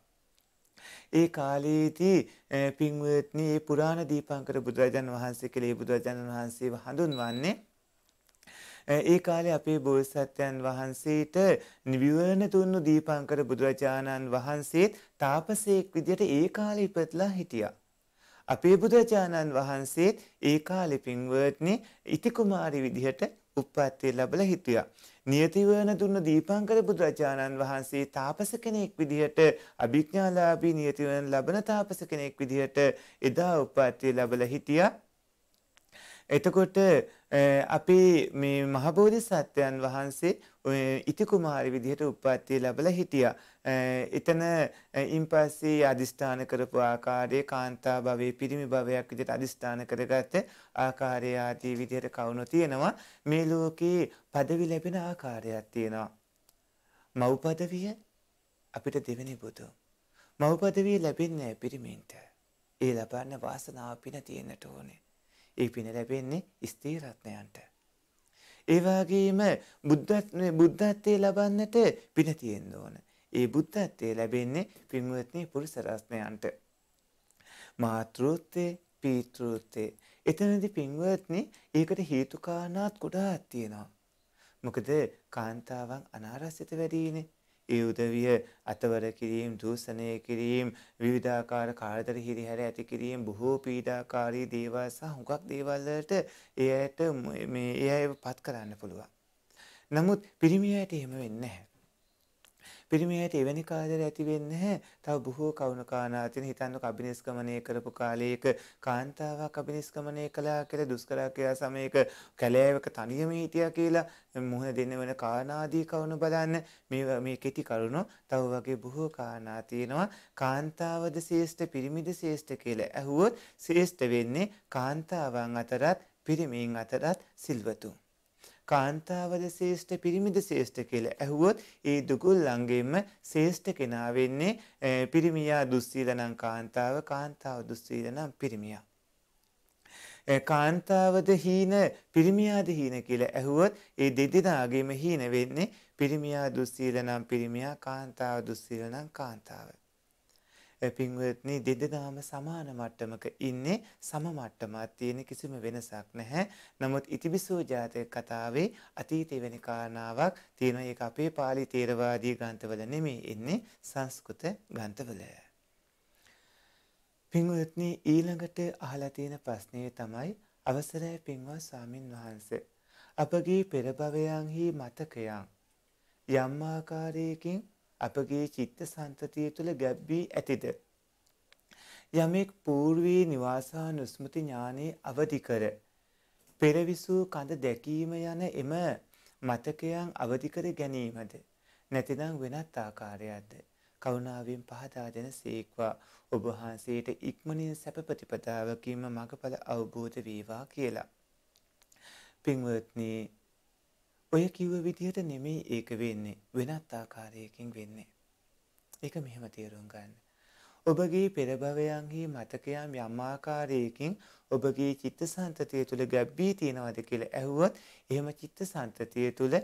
ඒ කාලයේදී පින්වත්නි මේ පුරාණ දීපංකර බුදුරජාන් වහන්සේ කියලා ඒ බුදුරජාණන් වහන්සේව හඳුන්වන්නේ ඒ කාලේ අපේ බෝසත්යන් වහන්සේට නිවිවරණ දුන්නු දීපංකර බුදුරජාණන් වහන්සේත් තාපසයෙක් විදියට ඒ කාලේ ඉපදලා හිටියා. අපේ බුදුරජාණන් වහන්සේත් ඒ කාලේ පින්වත්නි ඉති කුමාරි විදියට උප්පත්ති ලැබලා හිටියා. නියතිවන දුන්න දීපංකර බුදුරජාණන් වහන්සේ තාපස කෙනෙක් විදිහට අභිඥාලාභී නියතිවන ලබන තාපස කෙනෙක් විදිහට එදා උපාත්‍ය ලැබලා හිටියා. එතකොට අපේ මේ මහබෝධි සත්‍යයන් වහන්සේ ඉති කුමාර විදිහට උප්පත්තිය ලැබලා හිටියා. එතන ඉන්පස්සේ අදිස්ථාන කරපු ආකාරයේ කාන්තා භවයේ පිරිමි භවයක් විදිහට අදිස්ථාන කරගත්ත ආකාරය ආදී විදිහට කවුණු තියෙනවා. මේ ලෝකේ পদවි ලැබෙන ආකාරයක් තියෙනවා. මව් পদවිය අපිට දෙවෙනි බුදු. මව් পদවිය ලැබෙන්නේ පිරිමින්ට. ඒ ලබන්න වාසනාව පින තියෙන්නට ඕනේ. ඒ පින ලැබෙන්නේ ස්ත්‍රී රත්නයන්ට. ඒවාගේම බුද්ධත්වය බුද්ධත්වය ලබන්නට පිනතියෙන් ඕන. ඒ බුද්ධත්වය ලැබෙන්නේ පින්වත්නී පුරුසරස්නයන්ට. මාතෘත්තේ පීතෘත්තේ. එතනදි පින්වත්නි ඒකට හේතුකානාත් ගොඩාක් තියෙනවා. මොකද කාන්තාවන් අනාරස්සිත වැඩිනේ. ඒ උදවිය අතවර කිරීම, දූෂණය කිරීම, විවිධාකාර කාර්යතර හිරිහැර ඇති කිරීම, බොහෝ පීඩාකාරී දේවල් සහ හුඟක් දේවල් වලට එයට මේ එයව පත් කරන්න පුළුවන්. නමුත් පිරිමියාට එහෙම වෙන්නේ නැහැ. පිරිමියට එවැනි කාදර ඇති වෙන්නේ නැහැ. තව බොහෝ කවුණු කාණා තියෙන හිතන්නක අභිනිෂ්ක්‍මණය කරපු කාලයක කාන්තාවක් අභිනිෂ්ක්‍මණය කළා කියලා දුෂ්කරා ක්‍රියා සමයක කැලෑවක තනියම හිටියා කියලා මුහුණ දෙන්න වෙන කාණාදී කවුණු බලන්න මේ මේ කෙටි කරුණු තව වගේ බොහෝ කාණා තියෙනවා. කාන්තාවද ශ්‍රේෂ්ඨ පිරිමිද ශ්‍රේෂ්ඨ කියලා ඇහුවොත් ශ්‍රේෂ්ඨ වෙන්නේ කාන්තාවන් අතරත් පිරිමීන් අතරත් සිල්වතුන් කාන්තාවද ශේෂ්ඨ පිරිමිද ශේෂ්ඨ කියලා ඇහුවොත් ඒ දුගුල්ලන්ගෙන්ම ශේෂ්ඨ කෙනා වෙන්නේ පිරිමියා දුස්සීලනම් කාන්තාව කාන්තාව දුස්සීලනම් පිරිමියා කාන්තාවද හීන පිරිමියාද හීන කියලා ඇහුවොත් ඒ දෙදෙනාගේම හීන වෙන්නේ පිරිමියා දුස්සීල නම් පිරිමියා කාන්තාව දුස්සීල නම් කාන්තාව පින්වත්නි දෙදෙනාම සමාන මට්ටමක ඉන්නේ සම මට්ටමක් තියෙන කිසිම වෙනසක් නැහැ. නමුත් ඉතිවිසෝ ජාතක කතාවේ අතීතේ වෙන කාරණාවක් තියෙන ඒක අපේ pāli තේරවාදී ග්‍රන්ථවල නෙමෙයි ඉන්නේ සංස්කෘත ග්‍රන්ථවල. පින්වත්නි ඊළඟට අහලා තියෙන ප්‍රශ්නේ තමයි අවසරයි පින්වත් ස්වාමින් වහන්සේ අපගේ පෙර භවයන්හි මතකයන් යම් ආකාරයකින් අපගේ චිත්ත සංතතිය තුළ ගැබ්වී ඇතිද. යමෙක් පූර්වී නිවාසානුස්මති ඥානයේ අවදි කර පෙරවිසූ කඳ දැකීම යන එම මතකයන් අවදි කර ගැනීමද නැතිනම් වෙනත් ආකාරයක්ද කරුණාවෙන් පහදා දෙන සීක්වා ඔබ වහන්සේට ඉක්මනින් සැප ප්‍රතිපදාවකින්ම මඟඵල අවබෝධ වේවා කියලා. පින්වත්නි ඔය කිව්ව විදිහට නෙමෙයි ඒක වෙන්නේ වෙනත් ආකාරයකින් වෙන්නේ. ඒක මෙහෙම තේරුම් ගන්න. ඔබගේ පෙරභවයන්ගේ මතකයම් යම් ආකාරයකින් ඔබගේ චිත්තසංතතිය තුල ගැබ්බී තියනවාද කියලා ඇහුවොත් එහෙම චිත්තසංතතිය තුල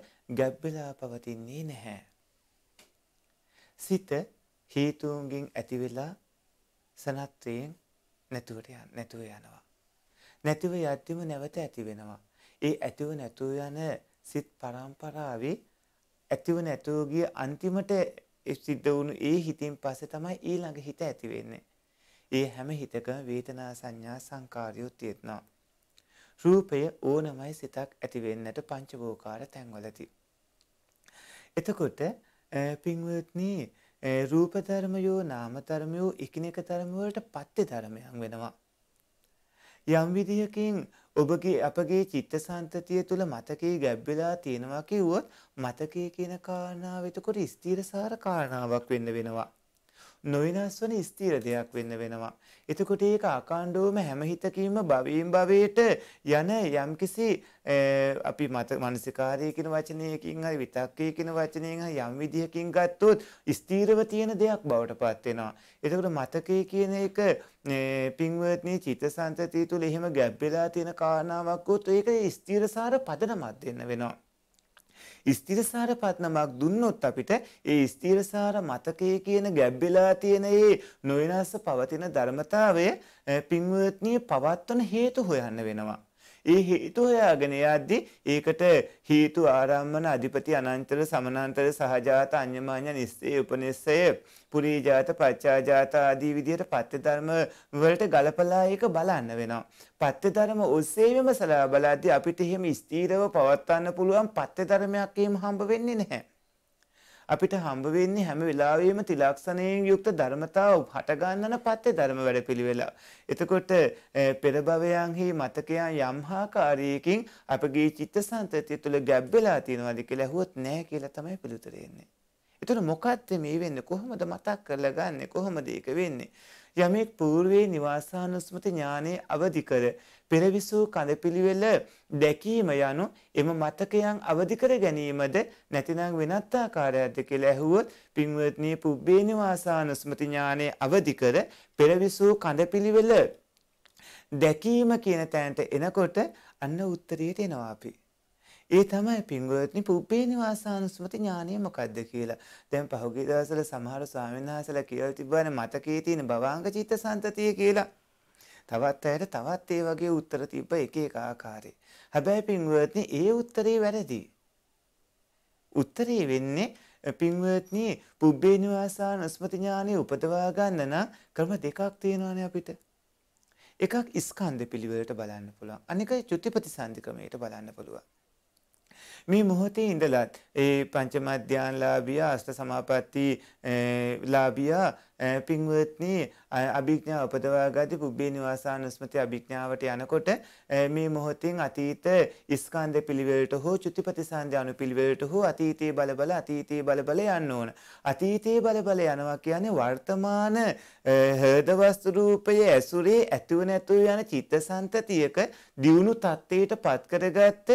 ගැබ්බලා පවතින්නේ නැහැ. සිත හේතුන්ගෙන් ඇති වෙලා සනත්වයෙන් නැතුවට නැතුව යනවා. නැතිව යද්දිම නැවත ඇති වෙනවා. ඒ ඇතිව නැතුව යන සිත් පරම්පරාවේ ඇතිව නැතුව ගිය අන්තිමට සිද්ධ වුණු ඒ හිතින් පස්සේ තමයි ඊළඟ හිත ඇති වෙන්නේ. ඒ හැම හිතකම වේදනා සංඥා සංකාරියෝ තියෙනවා. රූපය ඕනමයි සිතක් ඇති වෙන්නට පංචවෝකාර තැන්වලදී. එතකොට පින්වත්නි රූප ධර්මයෝ නාම ධර්මයෝ එකිනෙක ධර්ම වලට පත්‍ය ධර්මයන් වෙනවා. යම් විදිහකින් ඔබගේ අපගේ චිත්තසංතතිය තුළ මතකයේ ගැබ්බෙලා තියෙනවා කිව්වොත් මතකයේ කියන කාරණාව එතකොට ස්ථිරසාර කාරණාවක් වෙන්න වෙනවා. නොවිනස් වන ස්ථීර දෙයක් වෙන්න වෙනවා. එතකොට ඒක අකාණ්ඩවම හැම හිතකින්ම භවයෙන් භවයට යන යම්කිසි අපි මත මානසිකාරය කියන වචනයකින් හරි විතක්කය කියන වචනයෙන් හරි යම් විදිහකින් ගත්තොත් ස්ථීරව තියෙන දෙයක් බවට පත් වෙනවා. එතකොට මතකය කියන එක පින්වත්නි චිත්තසංතතිය තුළ එහෙම ගැබ් වෙලා තියෙන කාරණාවක් වුත් ඒක ස්ථීරසාර පදනමක් දෙන්න වෙනවා. ස්ථිරසාර පත්නමක් දුන්නොත් අපිට ඒ ස්ථිරසාර මතකයේ කියන ගැබ්බෙලා තියෙන ඒ නොවිනාශ පවතින ධර්මතාවය පින්වත්නි පවත්වන හේතු හොයන්න වෙනවා. ඒ හේතු හොයාගෙන යද්දී ඒකට හේතු ආරම්මන අධිපති අනන්තර සමනන්තර සහජාත අඤ්ඤමාඤ්ඤ නිස්සේ උපනිස්සය පුරීජාත පච්චාජාත ආදී විදිහට පත්‍ය ධර්ම වලට ගලපලා ඒක බලන්න වෙනවා. පත්‍ය ධර්ම ඔස්සේම සලා බලද්දී අපිට එහෙම ස්ථීරව පවත්වන්න පුළුවන් පත්‍ය ධර්මයක් එහෙම හම්බ වෙන්නේ නැහැ. අපිට හම්බ වෙන්නේ හැම වෙලාවෙම තිලක්ෂණයෙන් යුක්ත ධර්මතා හටගන්නන පත්තේ ධර්ම වැඩපිළිවෙල. එතකොට පෙර භවයන්හි මතකයන් යම් ආකාරයකින් අපගේ චිත්තසංතතිය තුළ ගැබ් වෙලා තියෙනවාද කියලා ඇහුවොත් නෑ කියලා තමයි පිළිතුරේ එන්නේ. එතකොට මොකද්ද මේ වෙන්නේ කොහොමද මතක් කරලා ගන්නෙ කොහොමද ඒක වෙන්නේ යමෙක් పూర్වේ නිවාසානුස්මති ඥානෙ අවදි කර පෙරවිසූ කඳපිළිවෙල දැකීම යනු එම මතකයන් අවදි කර ගැනීමද නැතිනම් වෙනත් ආකාරයක්ද කියලා ඇහුවොත් පින්වත්නි පුබ්බේනිවාසානුස්මති ඥානය අවදි කර පෙරවිසූ කඳපිළිවෙල දැකීම කියන තැනට එනකොට අන්න උත්තරියට එනවා අපි. ඒ තමයි පින්වත්නි පුබ්බේ නිවාසානුස්මති ඥානය මොකද්ද කියලා. දැන් පහුගිය දවස්වල සමහර ස්වාමීන් වහන්සේලා කියලා තිබුණානේ මතකයේ තියෙන භවංග චිත්ත සම්තතිය කියලා. තවත් අයට තවත් ඒ වගේ උත්තර තිබ්බ එක එක ආකාරයේ. හැබැයි පින්වත්නි ඒ උත්තරේ වැරදි. උත්තරේ වෙන්නේ පින්වත්නි පුබ්බේ නිවාසාන ස්මති ඥානෙ උපදවා ගන්න නම් ක්‍රම දෙකක් තියෙනවානේ අපිට. එකක් ස්කන්ධ පිළිවෙලට බලන්න පුළුවන්. අනික චුතිපති සන්ධි ක්‍රමයට බලන්න පුළුවන්. මේ මොහොතේ ඉඳලත් ඒ පංචම ධානලාභියා අෂ්ට සමාපatti ලාභියා පින්වත්නි අභිඥාව උපදවාගති පුබ්බේ නිවාසානුස්මති අභිඥාවට යනකොට මේ මොහොතින් අතීත ස්කන්ධ පිළිවෙලට හෝ චුතිපතිසන්ධි අනුපිළිවෙලට හෝ අතීතයේ බලබල අතීතයේ බලබල යන්න ඕන. අතීතයේ බලබල යනවා කියන්නේ වර්තමාන හෘද වස්තු රූපයේ ඇසුරේ ඇතුව නැතුව යන චිත්තසංතතියක දියුණු තත්ත්වයට පත් කරගත්ත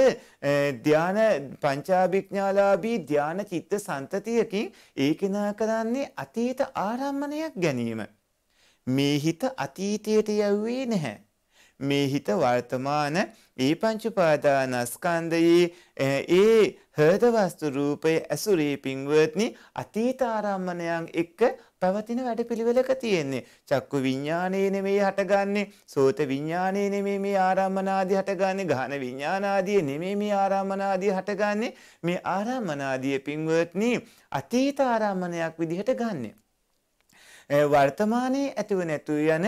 ධාන පංචාභිඥාලාභී ධාන චිත්තසංතතියකින් ඒකිනා කරන්නේ අතීත ආරම්මණය තීරණයක් ගැනීම. මේ හිත අතීතයට යව්වේ නැහැ. මේ හිත වර්තමාන ඒ පංචුපාදානස්කන්ධයේ ඒ හෘදවස්තු රූපයේ ඇසුරේ පින්වත්නි අතීත ආරම්මණයන් එක්ක පවතින වැඩපිළිවෙලක තියෙන්නේ. චක්කු විඤ්ඤාණය නෙමෙයි හටගන්නේ, සෝත විඤ්ඤාණය නෙමෙයි මේ ආරම්මනාදී හටගන්නේ, ගහන විඤ්ඤාණාදී නෙමෙයි මේ ආරම්මනාදී හටගන්නේ. මේ ආරම්මනාදී පින්වත්නි අතීත ආරම්මණයක් විදිහට ගන්නේ. වර්තමානයේ ඇතිව නැතුව යන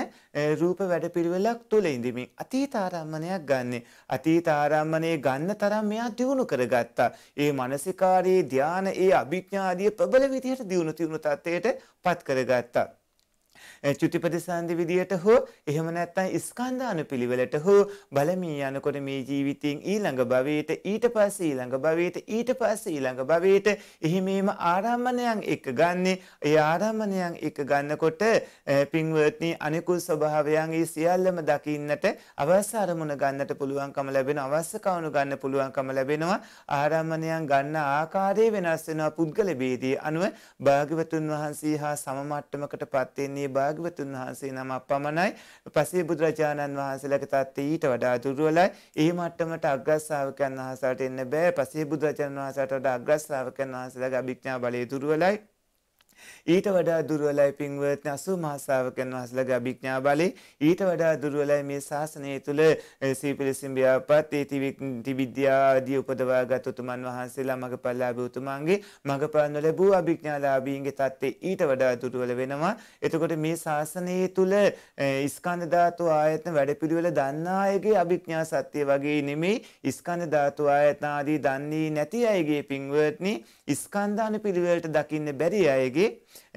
රූප වැඩපිළිවෙලක් තුළ ඉඳිමින් අතීත ආරම්මණයක් ගන්නෙ. අතීත ආරම්මණය ගන්න තරම් මෙයා දියුණු කරගත්තා. ඒ මානසිකාරයේ ධාන ඒ අභිඥා ආදී ප්‍රබල විදිහට දියුණු තියුණු තත්ත්වයට පත් කරගත්තා. චුතිපදසන්ධි විදියට හෝ එහෙම නැත්නම් ස්කන්ධ අනුපිළිවෙලට හෝ බලමින් යනකොට මේ ජීවිතයෙන් ඊළඟ භවයට ඊට පස්සේ ඊළඟ භවයට ඊට පස්සේ ඊළඟ භවයට එහිමීම ආරම්මණයන් එක ගන්නෙ ඒ ආරම්මණයන් එක ගන්නකොට පින්වත්නි අනිකුත් ස්වභාවයන් ඒ සියල්ලම දකින්නට අවශ්‍ය අරමුණ ගන්නට පුළුවන්කම ලැබෙන අවශ්‍ය කවුණු ගන්න පුළුවන්කම ලැබෙනවා ආරම්මණයන් ගන්න ආකාරය වෙනස් වෙනවා පුද්ගල ભેදයේ අනුව භාග්‍යවතුන් වහන්සේ හා සම මට්ටමකටපත් වෙන්නේ භාගවතුන් වහන්සේ නම පමණයි. පසේ බුදුරජාණන් වහන්සේලගේ තත්ත්වය ඊට වඩා දුර්වලයි. ඒ මට්ටමට අග්‍රශ්‍රාවකයන් වහන්සේට එන්න බෑ. පසේ බුදුරජාණන් වහන්සේට වඩා අග්‍රශ්‍රාවකයන් වහන්සේලගේ අභිඥා බලය දුර්වලයි. ඊට වඩා දුර්වලයි පින්වත්නි අසූ මහසාවකයන් වහන්සේලාගේ අභිඥා බලේ ඊට වඩා දුර්වලයි මේ ශාසනය තුල සීපිලිසිම් ව්‍යාපත් ඒතිවිද්‍යා ආදී උපදවාගත් උතුමන් වහන්සේලා මගපල්ලාභී උතුමන්ගේ මගපල්න ලැබූ අභිඥාලාභීන්ගේ தත්තේ ඊට වඩා දුර්වල වෙනවා එතකොට මේ ශාසනය තුල ස්කන්ධ ධාතු ආයතන වැඩපිළිවෙල දන්නා අයගේ අභිඥා සත්‍ය වගේ නෙමෙයි ස්කන්ධ ධාතු ආයතන ආදී දන්නේ නැති අයගේ පින්වත්නි ස්කන්ධාන පිළිවෙලට දකින්න බැරි අයගේ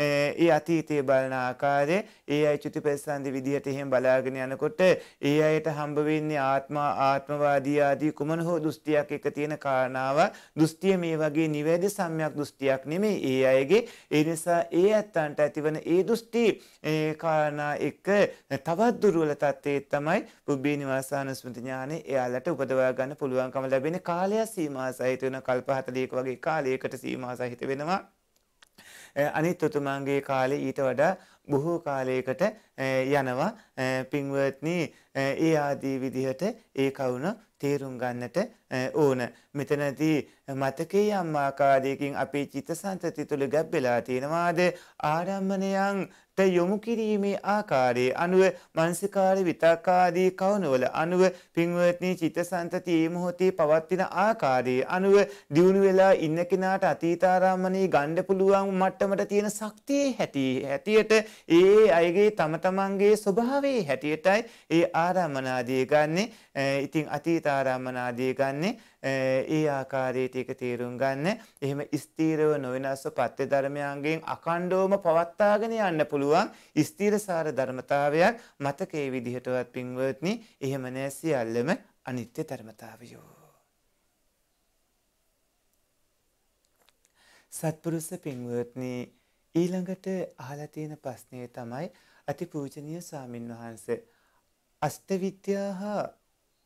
ඒ අතීතයේ බලන ආකාරය ඒ අය චුතිපස්සන්දි විදිහට එහෙම බලාගෙන යනකොට ඒ අයට හම්බ වෙන්නේ ආත්මා ආත්මවාදී ආදී කුමන හෝ දෘෂ්ටියක් එක තියෙන කාරණාව දෘෂ්ටිය මේ වගේ නිවැරදි සම්‍යක් දෘෂ්ටියක් නෙමෙයි ඒ අයගේ ඒ නිසා ඒ ඇත්තන්ට ඇතිවන ඒ දෘෂ්ටි ඒ කාරණා එක තවත් දුර්වල තත්ත්වයේ තමයි පුබ්බේ නිවාසාන ස්මෘති ඥානෙ එයාලට උපදවා ගන්න පුළුවන්කම ලැබෙන කාලය සීමා සහිත වෙන කල්ප 40ක වගේ කාලයකට සීමා සහිත වෙනවා අනිත් උතුමන්ගේ කාලේ ඊට වඩා බොහෝ කාලයකට යනවා පින්වත්නි ඒ ආදී විදිහට ඒ කවුන තේරුම් ගන්නට ඕන. මෙතනදී මතකයේ යම් ආකාරයකින් අපේ චිත්තසංතති තුළ ගැබ්බෙලා තියෙනවාද ආරම්මණයන් යොමු කිරීමේ ආකාරයේ අනුව මනසිකාර විතකාදී කවුනවල අනුව පින්වත්නි චිත්තසංතති මේ මොහොතේ පවත්වන ආකාරයේ අනුව දියුණු වෙලා ඉන්න කෙනාට අතීතාරාමණේ ගන්න පුළුවන් මට්ටමට තියෙන ශක්තියේ හැටි හැටියට ඒ අයගේ තම තමන්ගේ ස්වභාවයේ හැටියටයි ඒ ආරාමනාදී ගන්නෙ ඉතින් අතීතාරාමනාදී ගන්නෙ ඒ ආකාරයට ඒක තේරුම් ගන්න. එහෙම ස්ථීරව නොවෙනස්ව පත්‍ය ධර්මයන්ගෙන් අකණ්ඩවම පවත්වාගෙන යන්න පුළුවන් ස්ථීරසාර ධර්මතාවයක් මතකයේ විදිහටවත් පින්වත්නි එහෙම නෑ සියල්ලම අනිත්‍ය ධර්මතාවයෝ. සත්පුරුෂ පින්වත්නි ඊළඟට අහලා තියෙන ප්‍රශ්නේ තමයි අතිපූජනීය ස්වාමින්වහන්සේ අෂ්ටවිද්‍යාහ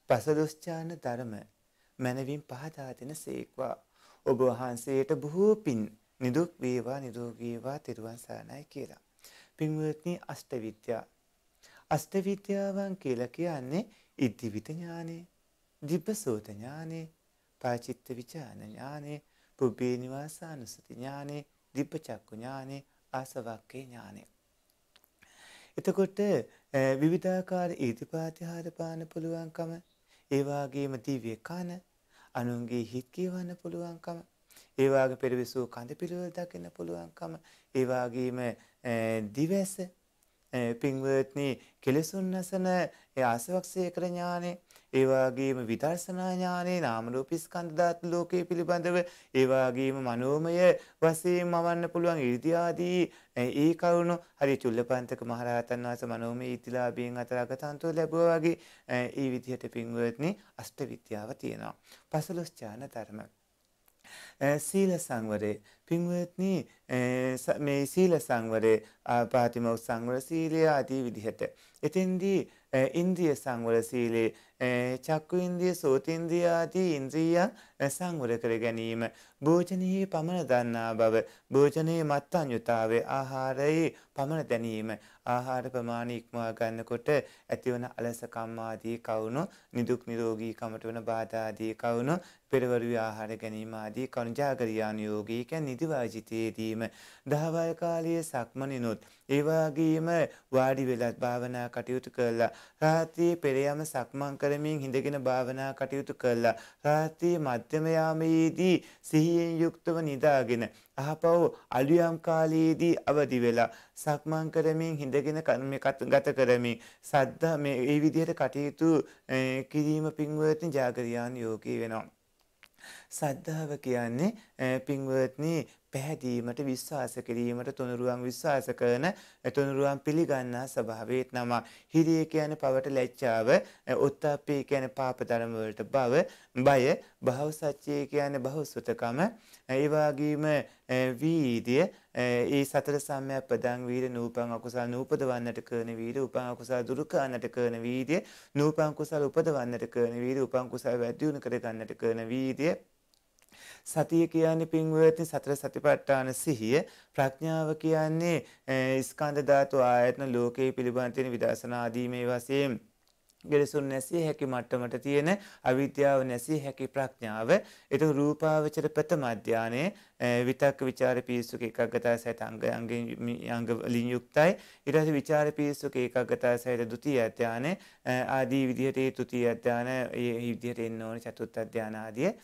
පසදොස්චාන ධර්ම මැනවින් පහදා දෙන සේක්වා. ඔබ වහන්සේට බොහෝ පින් නිදුක් වේවා නිරෝගී වේවා තෙරුවන් සරණයි කියලා. පින්වත්නි අෂ්ටවිද්‍යා. අෂ්ටවිද්‍යාවන් කියලා කියන්නේ ඉද්ධිවිත ඥානෙ, දිබ්බසෝත ඥානෙ, පාචිත්ත විචාන ඥානෙ, පුබ්බේ නිවාසානුසති ඥානෙ, දිබ්බචක්කු ඥානෙ, ආසවක්කේ ඥානෙ. එතකොට විවිධාකාර ඊතිපාතිහාර පාන පුළුවන්කම ඒවාගේම දිව්‍ය කන අනුන්ගේ හිත් කියවන්න පුළුවන්කම ඒවාගේ පෙරවිසූ කඳ පිළිවෙල දකින්න පුළුවන්කම ඒවාගේම දිවැස පින්වත්නි කෙලෙසුන් නැසන ඒ ආසවක්ෂය කර ඥානෙ ඒ වගේම විදර්ශනා ඥානේ නාම රූප ස්කන්ධ ධාතු ලෝකයේ පිළිබඳව ඒ වගේම මනෝමය වශයෙන් මවන්න පුළුවන් 이르දි ආදී ඒ කරුණු හරි චුල්ලපන්තක මහරහතන් වහන්සේ මනෝමය ඉතිලාභයෙන් අතරගතන්තෝ ලැබුවා වගේ ඒ විදිහට පින්වත්නි අෂ්ට විද්‍යාව තියෙනවා. පසළොස් ඥාන ධර්ම සීල සංවරේ පින්වත්නි මේ සීල සංවරේ පාතිමෞ සංවර සීලය ආදී විදිහට එතෙන්දී ඉන්ද්‍රිය සංවර සීලේ චක්කු ඉන්දිය සෝතින්දිය ආදී ඉන්ද්‍රියයන් සංවර කර ගැනීම භෝජනයේ පමණ දන්නා බව භෝජනයේ මත්ඤ්‍යතාවය ආහාරයේ පමණ දැනීම ආහාර ප්‍රමාණය ඉක්මවා ගන්නකොට ඇතිවන අලසකම් ආදී කවුණු නිදුක් නිරෝගී කමට වන බාධා ආදී කවුණු පෙරවරු ආහාර ගැනීම ආදී කණුජාගරියාන යෝගී කියන්නේ නිදිවාජිතයේදීම දහවල් කාලයේ සක්මනිනුත් ඒ වගේම වාඩි වෙලත් භාවනා කටයුතු කරලා රාත්‍රියේ පෙර යම සක්මන් කරමින් හිඳගෙන භාවනා කටයුතු කළා. රාත්‍රියේ මධ්‍යම යාමයේදී සිහියෙන් යුක්තව නිදාගෙන අහපව් අලුයම් කාලයේදී අවදි වෙලා සක්මන් කරමින් හිඳගෙන කර්මය ගත කරමින් සද්දා මේ ඒ විදිහට කටයුතු කිරීම පින්වත්නි ජාගරියාන් යෝගී වෙනවා. සද්ධාව කියන්නේ පින්වත්නි පැහැදීමට විශ්වාස කිරීමට තුනුරුවන් විශ්වාස කරන තුනුරුවන් පිළිගන්නා ස්වභාවයත් නම හිරිය කියන්නේ පවට ලැජ්ජාව උත්තාපේ කියන්නේ පාප ධර්ම වලට බව බය බහුසත්‍යය කියන්නේ බහුසුතකම ඒ වගේම වීර්ය ඒ සතර සම්‍යප්පදං වීර්ය නූපං අකුසල නූපදවන්නට කරන වීර්ය උපං අකුසල දුරු කරන්නට කරන වීර්ය නූපං කුසල උපදවන්නට කරන වීර්ය උපං කුසල වැඩි දියුණු කර ගන්නට කරන වීර්ය සතිය කියන්නේ පින්වත්නි සතර සතිපට්ඨාන සිහිය ප්‍රඥාව කියන්නේ ස්කන්ධ ධාතු ආයතන ලෝකයේ පිළිබඳ තියෙන විදර්ශනා ආදී මේ වශයෙන් ගිරසුන් නැසී හැකි මට්ටමට තියෙන අවිද්‍යාව නැසී හැකි ප්‍රඥාව. ඒක රූපාවචර ප්‍රථම අධ්‍යානයේ විතක් ਵਿਚාර පියසුක ඒකාග්‍රතාව සහිත අංගයන්ගෙන් අංග වලින් යුක්තයි. ඊට පස්සේ විචාර පියසුක ඒකාග්‍රතාව සහිත ဒုတိ ය අධ්‍යාන ආදී විදිහට ඒ තෘතිය අධ්‍යාන ඒ විදිහට එන්න ඕනේ චතුර්ථ අධ්‍යාන ආදී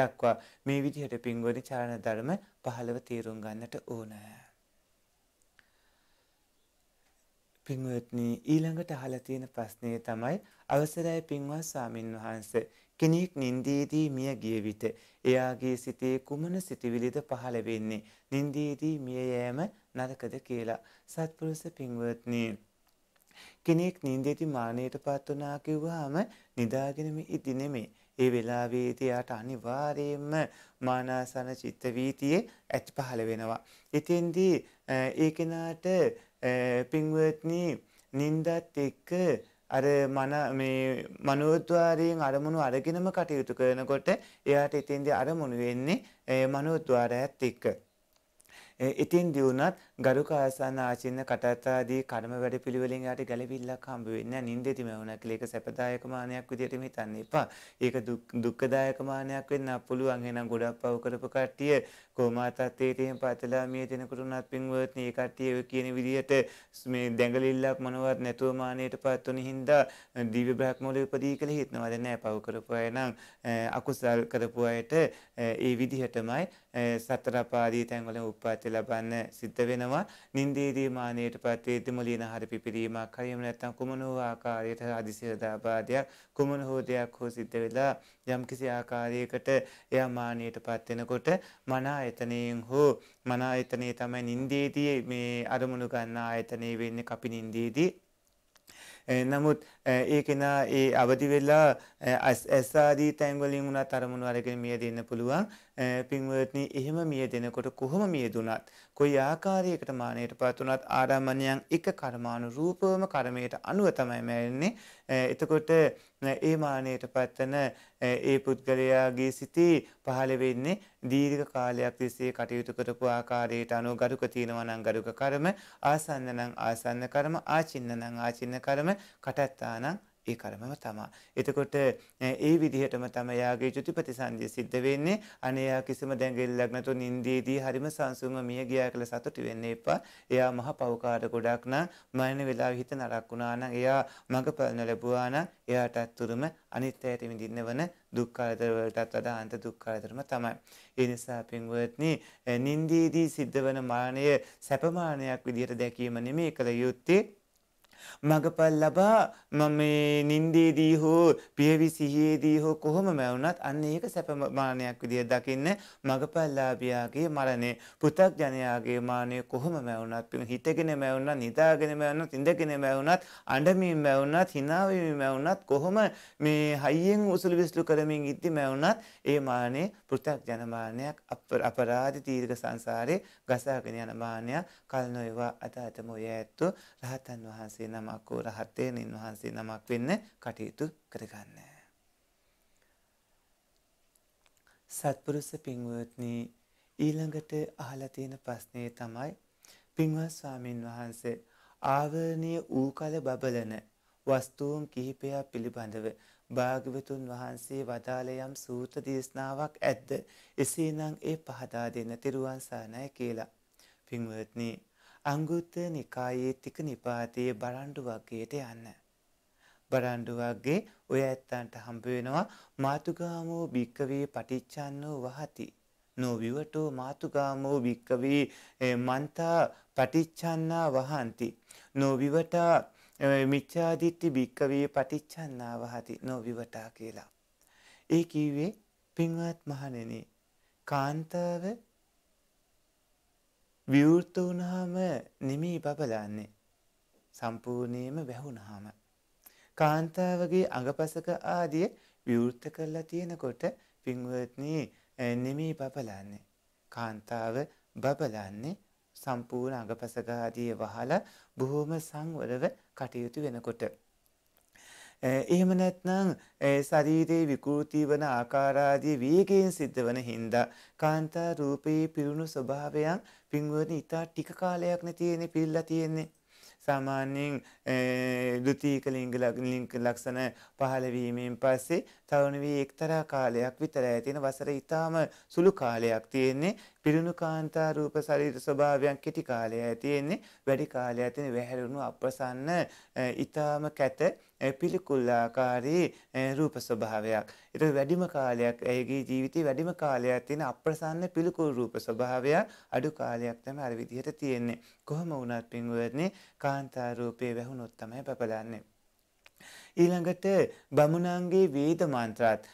දක්වා මේ විදිහට පින්වදින චාරණ ධර්ම 15 තීරුම් ගන්නට ඕනෑ. පින්වත්නී ඊළඟට අහලා තියෙන ප්‍රශ්නය තමයි අවසරයි පින්වත් ස්වාමින් වහන්සේ කෙනෙක් නින්දීදී මිය ගිය විට එයාගේ සිතේ කුමන සිතුවිලිද පහළ වෙන්නේ නින්දීදී මිය යෑම නරකද කියලා සත්පුරුෂ පින්වත්නී කෙනෙක් නින්දේදී මානයටපත් වුණා කිව්වහම නිදාගෙනම ඉදි නෙමෙයි ඒ වෙලාවේදී යාට අනිවාර්යයෙන්ම මානාසන චිත්ත වීතියේ ඇති පහළ වෙනවා. එතෙන්දී ඒ කෙනාට පින්වත්නි නින්දත් එක්ක අර මන මේ මනෝද්වාරයෙන් අරමුණු අරගෙනම කටයුතු කරනකොට එයාට ඉතින්දී අරමුණු වෙන්නේ මනෝද්වාරයත් එක්ක. ඉතින්දී වුණත් ගරුක ආසන්න ආචින්න කටත්තාදී කර්ම වැඩ පිළිවෙලින් යාට ගැළපිල්ලක් හම්බ වෙන්නේ නැහැ නින්දෙති මවුණා කියලා ඒක සැපදායක මානයක් විදියට හිතන්න එපා. ඒක දුක්ඛදායක මානයක් වෙන්න පුළුවන්. එහෙනම් ගොඩක් පව කරපු කට්ටිය කොමාතත්තේ තියෙන පතලා මිය දෙනකොට උනත් පින්වත්නි ඒ කට්ටිය ඔය කියන විදියට මේ දැඟලිල්ලක් මොනවත් නැතුව මානයටපත් උන හින්දා දිව්‍ය බ්‍රහ්මවල උපදී කියලා හිතනවාද නැහැ පව කරපු අය නම් අකුසල් කරපු අයට ඒ විදිහටමයි සතර පාදී තැන්වල උප්පත්ති ලබන්න සිද්ධ වෙනවා. වෙනවා නින්දේදී මානයට පත්වේති මුලින හරි පිපිරීමක් හරිම නැත්තම් කුමන හෝ ආකාරයට අදිසිරදාබාධයක් කුමන හෝ දෙයක් හෝ සිද්ධ වෙලා යම්කිසි ආකාරයකට එයා මානයට පත් වෙනකොට මන ආයතනයෙන් හෝ මන ආයතනයේ තමයි නින්දේදී මේ අරමුණු ගන්න ආයතනයේ වෙන්නේ කපි නින්දේදී නමුත් ඒ කෙනා ඒ අවදි වෙලා ඇස් ආදී තැන් වලින් උනත් අරමුණු අරගෙන මිය දෙන්න පුළුවන් පින්වත්නි එහෙම මිය දෙනකොට කොහොම මිය දුනත් කොයි ආකාරයකට මානයටපත් උනත් ආරාමණයන් එක කර්මානු රූපවම කර්මයට අනුව තමයි මැරෙන්නේ එතකොට ඒ මානයටපත් වෙන ඒ පුද්ගලයාගේ සිතේ පහළ වෙන්නේ දීර්ඝ කාලයක් තිස්සේ කටයුතු කරපු ආකාරයට අනුව ගරුක තියෙනවා නම් ගරුක කර්ම ආසන්න නම් ආසන්න කර්ම ආචින්න නම් ආචින්න කර්ම කටත්තා නම් ඒ කරමම තමා. එතකොට ඒ විදිහටම තම යාගේ ජුතිපති සංජය සිද්ධ වෙන්නේ අනයා කිසිම දැඟෙල්ලක් නැතු නින්දේදී හරිම සංසුම මිය ගියා කියලා සතුටු වෙන්න එපා. එයා මහ පවකාර ගොඩක් නම් මරණ වෙලාවේ හිත නරක් වුණා නම් එයා මඟපල් නොලැබුවා නම් එයාට අතුරුම අනිත් අයට විඳින්න වන දුක් කරදරවලටත් වඩා අන්ත දුක් කරදරම තමයි. ඒ නිසා පින්වත්නි නින්දීදී සිද්ධ වන මානය සැපමානයක් විදිහට දැකීම නෙමෙයි කළ යුත්තේ මඟපල් ලබා මම නින්දේදී හෝ පියවි සිහියේදී හෝ කොහොම මැවුනත් අන්න ඒක සැපමානයක් විදිය දකින්න මඟපල්ලාභයාගේ මරණය පුතක් ජනයාගේ මානය කොහොම මැවුනත් හිතගෙන මැවුනත් නිදාගෙන මැවුනත් ඉඳගෙන මැවුනත් අඩමින් මැවුනත් හිනාවමි මැවුනත් කොහොම මේ හයියෙන් උසුළු විස්ලු කරමින් ඉද්දි මැවුනත් ඒ මානේ පෘතක් ජනමානයක් අපරාධ තීර්ක සංසාරේ ගසාගෙන යන මානයක් කල් නොයවා අත අතම ඔය ඇත්තු රහතන් වහන්සේ නමක් හෝ රහතයනින් වහන්සේ නමක් වෙන්න කටයුතු කරගන්න. සත්පුරුස පින්වත්නි ඊළඟට අහලා තියෙන ප්‍රශ්නේ තමයි පින්වත් ස්වාමින් වහන්සේ ආවරණීය ඌ කල බබලන වස්තුන් කිහිපයක් පිළිබඳව භාග්‍යවතුන් වහන්සේ වදාළ යම් සූත්‍ර දේශනාවක් ඇද්ද? එසේනම් ඒ පහදා දෙන්න තිරුවන් සරණයි කියලා. පින්වත්නි අංගුත්ත නිකායේ තික නිපාතයේ බරණ්ඩු වගේට යන්න. බරණ්ඩු වගේ ඔය ඇත්තන්ට හම්බවෙනවා මාතුගාමෝ භික්කවී පටිච්චන්නෝ වහති. නොවිවටෝ මාතුගාමෝ භික්කවී මන්තා පටිච්චන්නා වහන්ති. නොවිවටා මිච්චාදිත්ති භික්කවී පටිච්චන්නා වහති නොවිවටා කියලා. ඒ කීවේ පින්වත් මහණෙනි කාන්තාව විවෘත වුණාම නිමී බබලන්නේ. සම්පූර්ණයෙන්ම වැහුණාම. කාන්තාවගේ අඟපසක ආදිය විවෘත කරලා තියෙනකොට පින්වත්නි නිමී බබලන්නේ. කාන්තාව බබලන්නේ සම්පූර්ණ අඟපසක ආදිය වහලා බොහොම සංවරව කටයුතු වෙනකොට. එහෙම නැත්නම් ශරීරයේ විකෘති වන ආකාරාදී වේගයෙන් සිද්ධ වන හින්දා කාන්තා රූපයේ පිරුණු ස්වභාවයන් පින්වරණ ඉතා ටික කාලයක් තියෙන්නේ පිළිලා තියෙන්නේ. සාමාන්‍යයෙන් ද්විතීක ලිංග ලක්ෂණ පහළ වීමෙන් පස්සේ තරුණ වී එක්තරා කාලයක් විතර ඇතින වසර ඊටාම සුළු කාලයක් තියෙන්නේ පිරුණු කාන්තා රූප ශරීර ස්වභාවයන් කෙටි කාලයයි තියෙන්නේ වැඩි කාලයක් තියෙන වැහැළුණු අප්‍රසන්න ඊටාම කැත පිළිකුල් ආකාරී රූප ස්වභාවයක්. ඒක වැඩිම කාලයක් ඇයගේ ජීවිතේ වැඩිම කාලයක් තියෙන අප්‍රසන්න පිළිකුල් රූප ස්වභාවයක් අඩු කාලයක් තමයි අර විදිහට තියෙන්නේ. කොහම වුණත් පින්වත්නි කාන්තා රූපේ වැහුනොත් තමයි පපලන්නේ. ඊළඟට බමුණන්ගේ වේද මන්ත්‍රාත්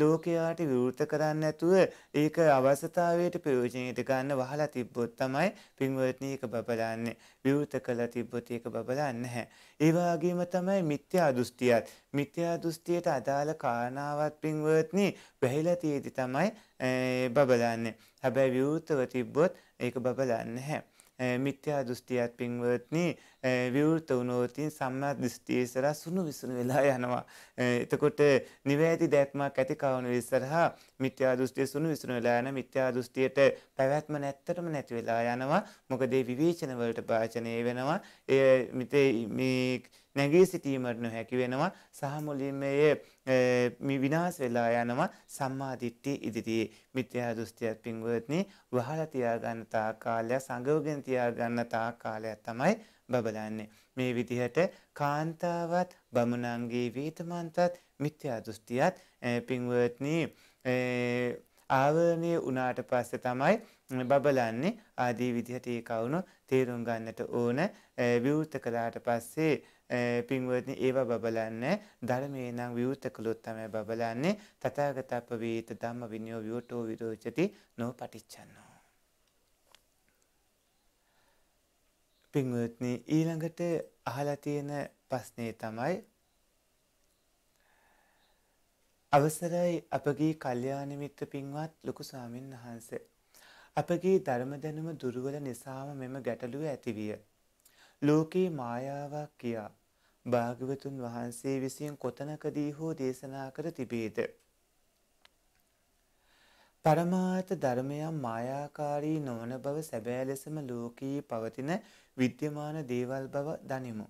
ලෝකයාට විවෘත කරන්න ඇතුව ඒක අවස්ථාවයට ප්‍රයෝජනයට ගන්න වහලා තිබ්බොත් තමයි පින්වත්නි එක බබලන්නේ විවෘත කළා තිබ්බොත් ඒක බබලන්නේ නැහැ. ඒ වගේම තමයි මිත්‍යා දෘෂ්ටියත්. මිත්‍යා දෘෂ්ටියට අදාළ කාරණාවත් පින්වත්නි වැහිලා තියෙදි තමයි බබලන්නේ. හැබැයි විවෘතව තිබ්බොත් ඒක බබලන්නේ නැහැ. මිත්‍යා දෘෂ්ටියත් පින්වත්නි විවෘත වුණොතින් සම්මා දෘෂ්ටිය ඉස්සරහා සුණු විසුණු වෙලා යනවා. එතකොට නිවැරදි දැක්මක් ඇති කවුන ඉස්සරහා මිත්‍යා දෘෂ්ටිය සුණු විසුණු වෙලා යන මිත්‍යා දෘෂ්ටියට පැවැත්ම නැත්තටම නැති වෙලා යනවා. මොකද ඒ විවේචන වලට භාජනය වෙනවා. එය මිතේ මේ නැගී සිටීමට නොහැකි වෙනවා. සහ මුලින්ම මේ විනාශ වෙලා යනවා සම්මා දිට්ඨිය ඉදිරියේ මිත්‍යා දෘෂ්ටියත් පින්වත්නි වහලා තියාගන්න තා කාලය සංගවගෙන තියාගන්න තා කාලය තමයි බබලන්නේ මේ විදිහට කාන්තාවත් බමුණන්ගේ වේතමන්තත් මිත්‍යා දෘෂ්ටියත් පින්වත්නි ආවරණය වුණාට පස්සේ තමයි බබලන්නේ ආදී විදිහට ඒ කවුණු තේරුම් ගන්නට ඕන විවෘත කළාට පස්සේ පින්වත්නි ඒවා බබලන්නේ ධර්මයේ නම් විවෘත කළොත් තමයි බබලන්නේ තථාගතප්පවේත ධම්ම විනයෝ විවටෝ විරෝචති නොපටිච්චන්නෝ පින්වත්නි ඊළඟට අහලා තියෙන ප්‍රශ්නේ තමයි අවසරයි අපගේ කල්යාණ මිත්‍ර පින්වත් ලොකු ස්වාමීන් වහන්සේ අපගේ ධර්ම දැනුම දුර්වල නිසාම මෙම ගැටලුව ඇතිවිය. ලෝකේ මායාවක් කියා භාග්‍යවතුන් වහන්සේ විසින් කොතනකදී හෝ දේශනා කර තිබේද. පරමාර්ථ ධර්මයන් මායාකාරී නොවන බව සැබෑ ලෙසම ලෝකයේ පවතින විද්‍යමාන දේවල් බව දනිමු.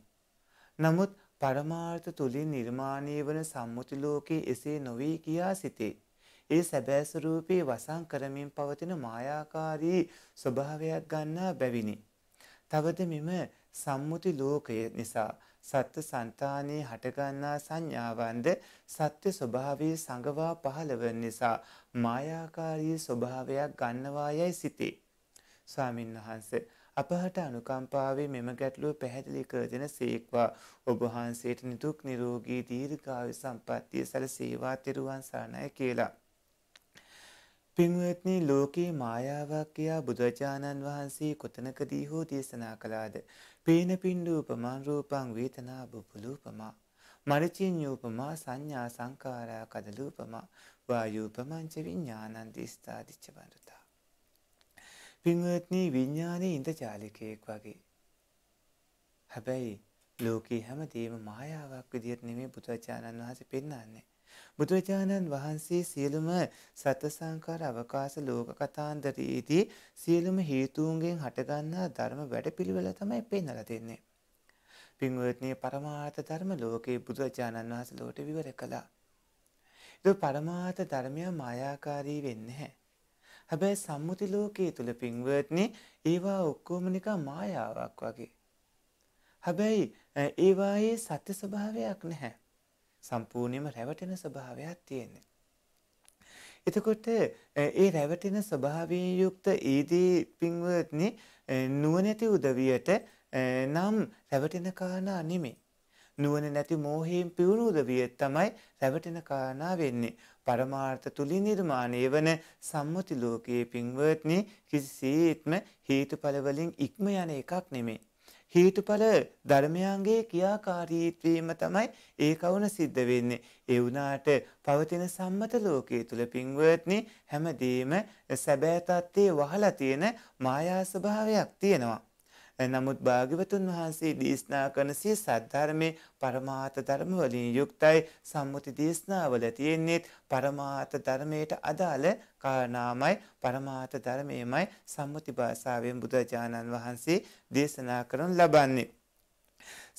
නමුත් පරමාර්ථ තුලින් නිර්මාණය වන සම්මුති ලෝකයේ එසේ නොවේ කියා සිටේ. ඒ සැබෑ ස්වરૂපේ වසන් කරමින් පවතින මායාකාරී ස්වභාවයක් ගන්නා බැවිනි. තවද මෙම සම්මුති ලෝකය නිසා සත්ව సంతානයේ හටගන්නා සංඥාවන්ද සත්‍ය ස්වභාවයේ සංගවා පහළවන නිසා මායාකාරී ස්වභාවයක් ගන්නවා යයි සිතේ. ස්වාමින්වහන්සේ අපහට අනුකම්පාවේ මෙම ගැටලුව පැහැදිලි කර දෙන සේක්වා ඔබ වහන්සේට නිදුක් නිරෝගී දීර්ඝායු සම්පන්නිය සැලසේවා තෙරුවන් සරණයි කියලා. පින්වත්නි ලෝකේ මායාවක් කියා බුදුරජාණන් වහන්සේ කොතනකදී හෝ දේශනා කළාද පේන පින්ඩූපමා රූපං වේතනා බුපුලූපමා මරචිඤ්ඤූපමා සංඥා සංකාරා කදලූපමා වායූපමංච විඥානං දිස්ථාදිච්ච බඳුතා. පින්වත්නි විඥානේ ඉන්ද්‍රජාලිකයක් වගේ. හැබැයි ලෝකේ හැමදේම මායාවක් විදියට නෙමෙයි බුදුචානන් වහන්සේ පෙන්වන්නේ. බුදුරජාණන් වහන්සේ සියලුම සත සංකාර අවකාශ ලෝක කතාන්දරයේදී සියලුම හේතුන්ගෙන් හටගන්නා ධර්ම වැඩපිළිවෙල තමයි පෙන්වලා දෙන්නේ. පින්වත්නි පරමාර්ථ ධර්ම ලෝකේ බුදුරජාණන් වහන්සේලෝට විවර කළා. ඒ පරමාර්ථ ධර්මය මායාකාරී වෙන්නේ නැහැ. හැබැයි සම්මුති ලෝකයේ තුල පින්වත්නි ඒවා ඔක්කොම නිකන් මායාවක් වගේ. හැබැයි ඒවායේ සත්‍ය ස්වභාවයක් නැහැ. සම්පූර්ණයෙන්ම රැවටෙන ස්වභාවයක් තියෙන්නේ. එතකොට ඒ රැවටෙන ස්වභාවයෙන් යුක්ත ඊදී පින්වත්නි නුවණැති උදවියට නම් රැවටෙන කාරණා නෙමෙයි. නුවණ නැති මෝහයෙන් පිරුණු උදවිය තමයි රැවටෙන කාරණා වෙන්නේ. පරමාර්ථ තුලින් නිර්මාණය වන සම්මුති ලෝකයේ පින්වත්නි කිසිසේත්ම හේතුඵල වලින් ඉක්ම යන එකක් නෙමෙයි. හේතුඵල ධර්මයන්ගේ ක්‍රියාකාරීත්වයම තමයි ඒ කවුන සිද්ධ වෙන්නේ. ඒ වුණාට පවතින සම්මත ලෝකයේ තුල පින්වත්නි හැමදේම සැබෑ තත්ත්වයේ වහලා තියෙන මායා ස්වභාවයක් තියෙනවා. Eh, නමුත් භාග්‍යවතුන් වහන්සේ දේශනා කරන සිය සද්ධර්මයේ පරමාර්ථ ධර්ම වලින් යුක්තයි සම්මුති දේශනාවල තියෙන්නේ පරමාර්ථ ධර්මයට අදාළ කාරණාමයි පරමාර්ථ ධර්මයමයි සම්මුති භාෂාවෙන් බුදුරජාණන් වහන්සේ දේශනා කරන ලබන්නේ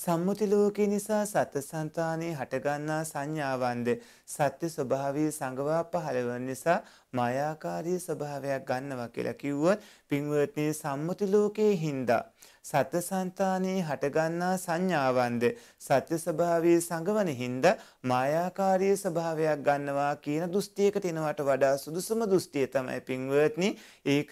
සම්මුති ලෝකේ නිසා සත්‍ය సంతානේ හටගන්නා සංඥාවන්ද සත්‍ය ස්වභාවයේ සංගවා පහළවන නිසා මායාකාරී ස්වභාවයක් ගන්නවා කියලා කිව්වොත් පින්වත්නි සම්මුති ලෝකේ හින්දා සත්ව సంతානයේ හටගන්නා සංඥාවන්ද සත්‍ය ස්වභාවයේ සංගවන හින්දා මායාකාරී ස්වභාවයක් ගන්නවා කියන දෘෂ්ටියකට එනවට වඩා සුදුසුම දෘෂ්ටිය තමයි පින්වත්නි ඒක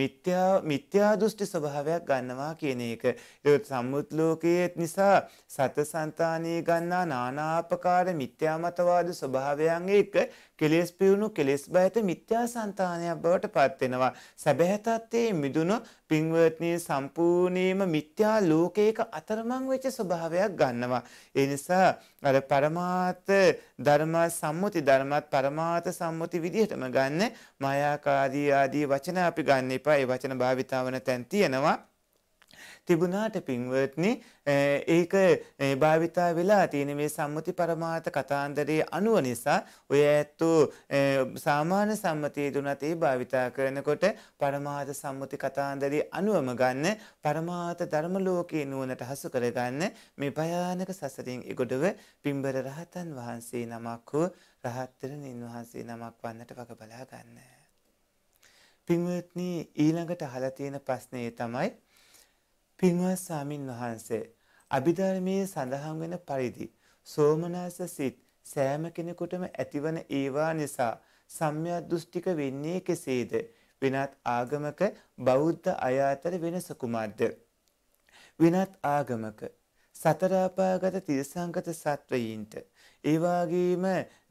මිත්‍යා මිත්‍යා දෘෂ්ටි ස්වභාවයක් ගන්නවා කියන එක ඒත් සම්මුත් ලෝකයේ නිසා සත්ව సంతානයේ ගන්නා නානාපකාර මිත්‍යා මතවාද ස්වභාවයන් එක කෙලෙස් පිරුණු කෙලෙස් බයත මිත්‍යා సంతානයක් බවට පත් වෙනවා. සැබෑ තත්ත්වයේ මිදුණු පින්වත්නි සම්පූර්ණයෙන්ම මිත්‍යා ලෝකයක අතරමං වෙච්ච ස්වභාවයක් ගන්නවා. ඒ නිසා අර પરමාර්ථ ධර්ම සම්මුති ධර්මත් પરමාර්ථ සම්මුති විදිහටම ගන්න මායාකාරී ආදී වචන අපි ගන්න එපා. ඒ වචන භාවිතාවන තැන් තියෙනවා. තිබුණාට පින්වත්නි ඒක භාවිතා වෙලා තියෙන මේ සම්මුති පරමාර්ථ කතාන්දරයේ අනුව නිසා ඔය ඇත්තෝ සාමාන්‍ය සම්මතිය දුනත් ඒ භාවිතා කරනකොට පරමාර්ථ සම්මුති කතාන්දරයේ අනුවම ගන්න පරමාර්ථ ධර්ම ලෝකයේ නුවණට හසු කරගන්න මේ භයානක සසරින් එගොඩව පින්බර රහතන් වහන්සේ නමක් වූ රහත්තරණින් වහන්සේ නමක් වන්නට වග බලා ගන්න. පින්වත්නි ඊළඟට අහලා තියෙන ප්‍රශ්නේ තමයි පින්වත් සාමින් වහන්සේ අභිධර්මයේ සඳහන් වෙන පරිදි සෝමනස්ස සිත් සෑම කෙනෙකුටම ඇතිවන ඒවා නිසා සම්්‍යදෘෂ්ටික වෙන්නේ කෙසේද වෙනත් ආගමක බෞද්ධ අය අතර වෙනස කුමක්ද වෙනත් ආගමක සතරාපාගත තිරසංගත සත්වයින්ට ඒ වගේම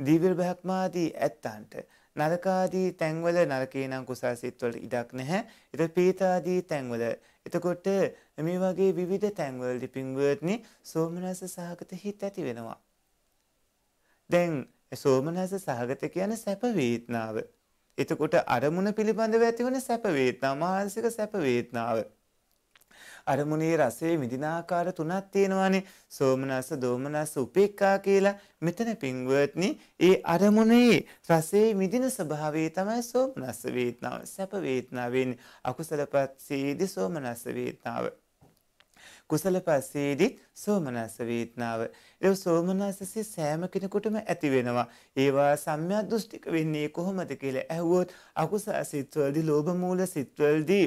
දිව්‍ය බ්‍රහ්මාදී ඇත්තන්ට නරකාදී තැන්වල නරකේ නම් කුසල් සිත්වල ඉඩක් නැහැ. ඒක පීතාදී තැන්වල. එතකොට මේ වගේ විවිධ තැන්වලදී පින්වත්නි සෝමනස සහගත හිත ඇති වෙනවා. දැන් සෝමනස සහගත කියන්නේ සැප වේදනාව. එතකොට අරමුණ පිළිබඳව ඇතිවන සැප වේදනාව, මානසික සැප වේදනාව. අරමුණේ රසයේ විඳින ආකාර තුනක් තියෙනවානේ. සෝමනස්ස, දෝමනස්ස, උපේක්ඛා කියලා. මෙතන පින්වත්නි, ඒ අරමුණේ රසයේ විඳින ස්වභාවය තමයි සෝමනස්ස වේදනාව. සැප වේදනාව වෙන්නේ. අකුසලපස්සේදී සෝමනස්ස වේදනාව. කුසලපස්සේදී සෝමනස්ස වේදනාව. ඒ සෝමනස්සසි සෑම කෙනෙකුටම ඇති වෙනවා. ඒවා සම්‍යක් දෘෂ්ටික වෙන්නේ කොහොමද කියලා ඇහුවොත් අකුසල සිත්වලදී, ලෝභ මූල සිත්වලදී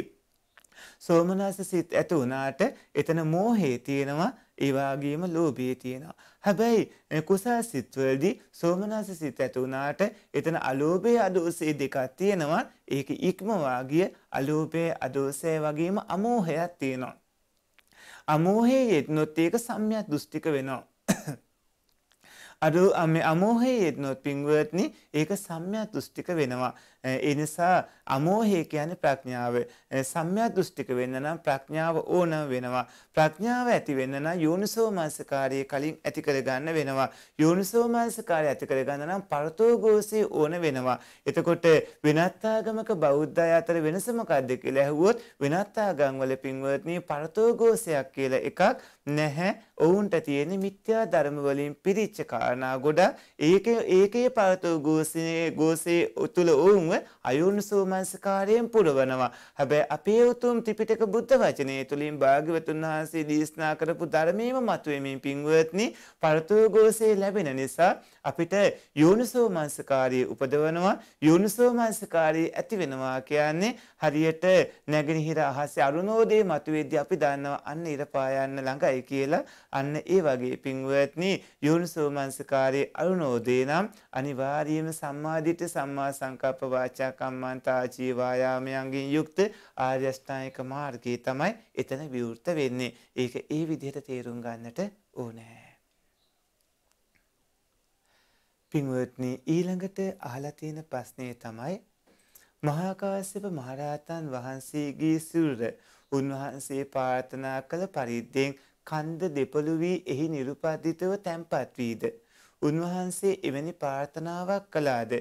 සෝමනස්ස සිත් ඇති වුණාට එතන මෝහේ තියෙනවා ඒ වගේම ලෝභය තියෙනවා. හැබැයි කුසල් සිත්වලදී සෝමනස්ස සිත් ඇති වුණාට එතන අලෝභය අදෝසය දෙකක් තියෙනවා. ඒක ඉක්මවා ගිය අලෝභය අදෝසය වගේම අමෝහයක් තියෙනවා. අමෝහයේ යෙත්නොත් ඒක සම්‍යක් දෘෂ්ටික වෙනවා. අර අමෝහයේ යෙත්නොත් පින්වත්නි ඒක සම්‍යක් දෘෂ්ටික වෙනවා. Eh, ඒ නිසා අමෝහය කියන්නේ ප්‍රඥාව. Eh, සම්මිය දෘෂ්ටික වෙන්න නම් ප්‍රඥාව ඕන වෙනවා. ප්‍රඥාව ඇති වෙන්න නම් යෝනිසෝමනසකාරය කලින් ඇති කරගන්න වෙනවා. යෝනිසෝමනසකාරය ඇති කරගන්න නම් පරතෝගෝසී ඕන වෙනවා. එතකොට වෙනත් ආගමක බෞද්ධය අතර වෙනස මොකක්ද කියලා ඇහුවොත් වෙනත් ආගම් වල පින්වත්නි පරතෝගෝසයක් කියලා එකක් නැහැ. ඔවුන්ට තියෙන මිත්‍යා ධර්ම වලින් පිරිච්ච කාරණා ගොඩ ඒකේ ඒකේ පරතෝගෝසී ගෝසේ තුල ඔවුන් අනුව අයුරුසෝ මනසකාරයෙන් පුරවනවා. හැබැයි අපේ උතුම් ත්‍රිපිටක බුද්ධ වචනය තුළින් භාග්‍යවතුන් වහන්සේ දේශනා කරපු ධර්මයේම මතුවෙමින් පින්වත්නි පරතෝගෝසේ ලැබෙන නිසා අපිට යෝනිසෝ මනසකාරී උපදවනවා යෝනිසෝ මනසකාරී ඇති වෙනවා කියන්නේ හරියට නැගෙනහිර අහසේ අරුණෝදේ මතුවේදී අපි දන්නවා අන්න ඉර පායන්න ළඟයි කියලා අන්න ඒ වගේ පින්වත්නි යෝනිසෝමනසකාරයේ අරුණෝදේ නම් අනිවාර්යයෙන්ම සම්මාදිට්ඨි සම්මා සංකප්ප වාචා කම්මන්තා ජීවායාමයන්ගෙන් යුක්ත ආර්ය අෂ්ටාංගික මාර්ගය තමයි එතන විවෘත වෙන්නේ. ඒක ඒ විදිහට තේරුම් ගන්නට ඕනේ. පින්වත්නි ඊළඟට අහලා තියෙන ප්‍රශ්නේ තමයි මහා කාශ්‍යප මහරහතන් වහන්සේගේ සිරුර උන්වහන්සේ ප්‍රාර්ථනා කළ පරිද්දෙන් කන්ද දෙපළු වී එහි නිරුපාදිතව තැන්පත් වීද. උන්වහන්සේ එවැනි ප්‍රාර්ථනාවක් කළාද.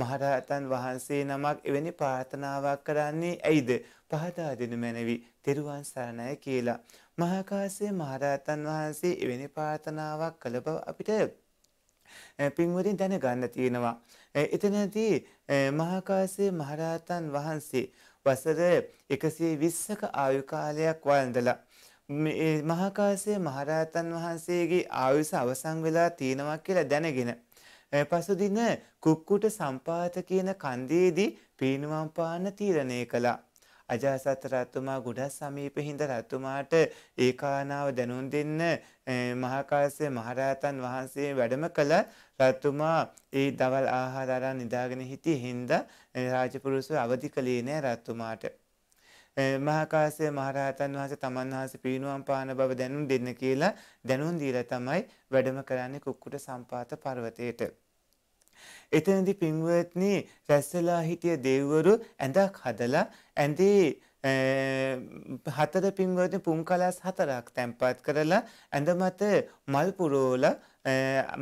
මහරහතන් වහන්සේ නමක් එවැනි ප්‍රාර්ථනාවක් කරන්නේ ඇයිද? පහදා දෙනු මැනවි. තෙරුවන් සරණයි කියලා. මහකාශ්‍යප මහරහතන් වහන්සේ එවැනි ප්‍රාර්ථනාවක් කළ බව අපිට පින්වලින් දැනගන්න තියෙනවා. එතනදී මහකාශ්‍යප මහරහතන් වහන්සේ වසර 120ක ආයු කාලයක් වළඳලා මේ මහාකාශයේ මහරහතන් වහන්සේගේ ආයුෂ අවසන් වෙලා තියෙනවා කියලා දැනගෙන පසුදින කුක්කුට සම්පාත කියන කන්දේදී පීනුවම් පාන්න තීරණය කළා. අජාසත් රත්තුමා ගොඩක් සමීප හිඳ රත්තුමාට ඒකානාව දැනුම් දෙන්න මහාකාශ්‍යප මහරහතන් වහන්සේ වැඩම කළ රත්තුමා ඒ දවල් ආහාර අරන් නිදාගෙන හිටියේ හින්දා රාජපුරුෂව අවදි කළේ නෑ රත්තුමාට. මහාකාශය මහරහතන් වහන්සේ තමන් වහන්සේ පිරිනුවම් පාන බව දැනුම් දෙන්න කියලා දැනුම් දීලා තමයි වැඩම කරන්නේ කුක්කුට සම්පාත පර්වතයට. එතනදී පින්වත්නි රැස්සලා හිටිය දෙවිවරු ඇඳක් හදලා ඇඳේ හතර පින්වත්නි පුන්කලස් හතරක් තැන්පත් කරලා ඇඳ මත මල් පුරෝලා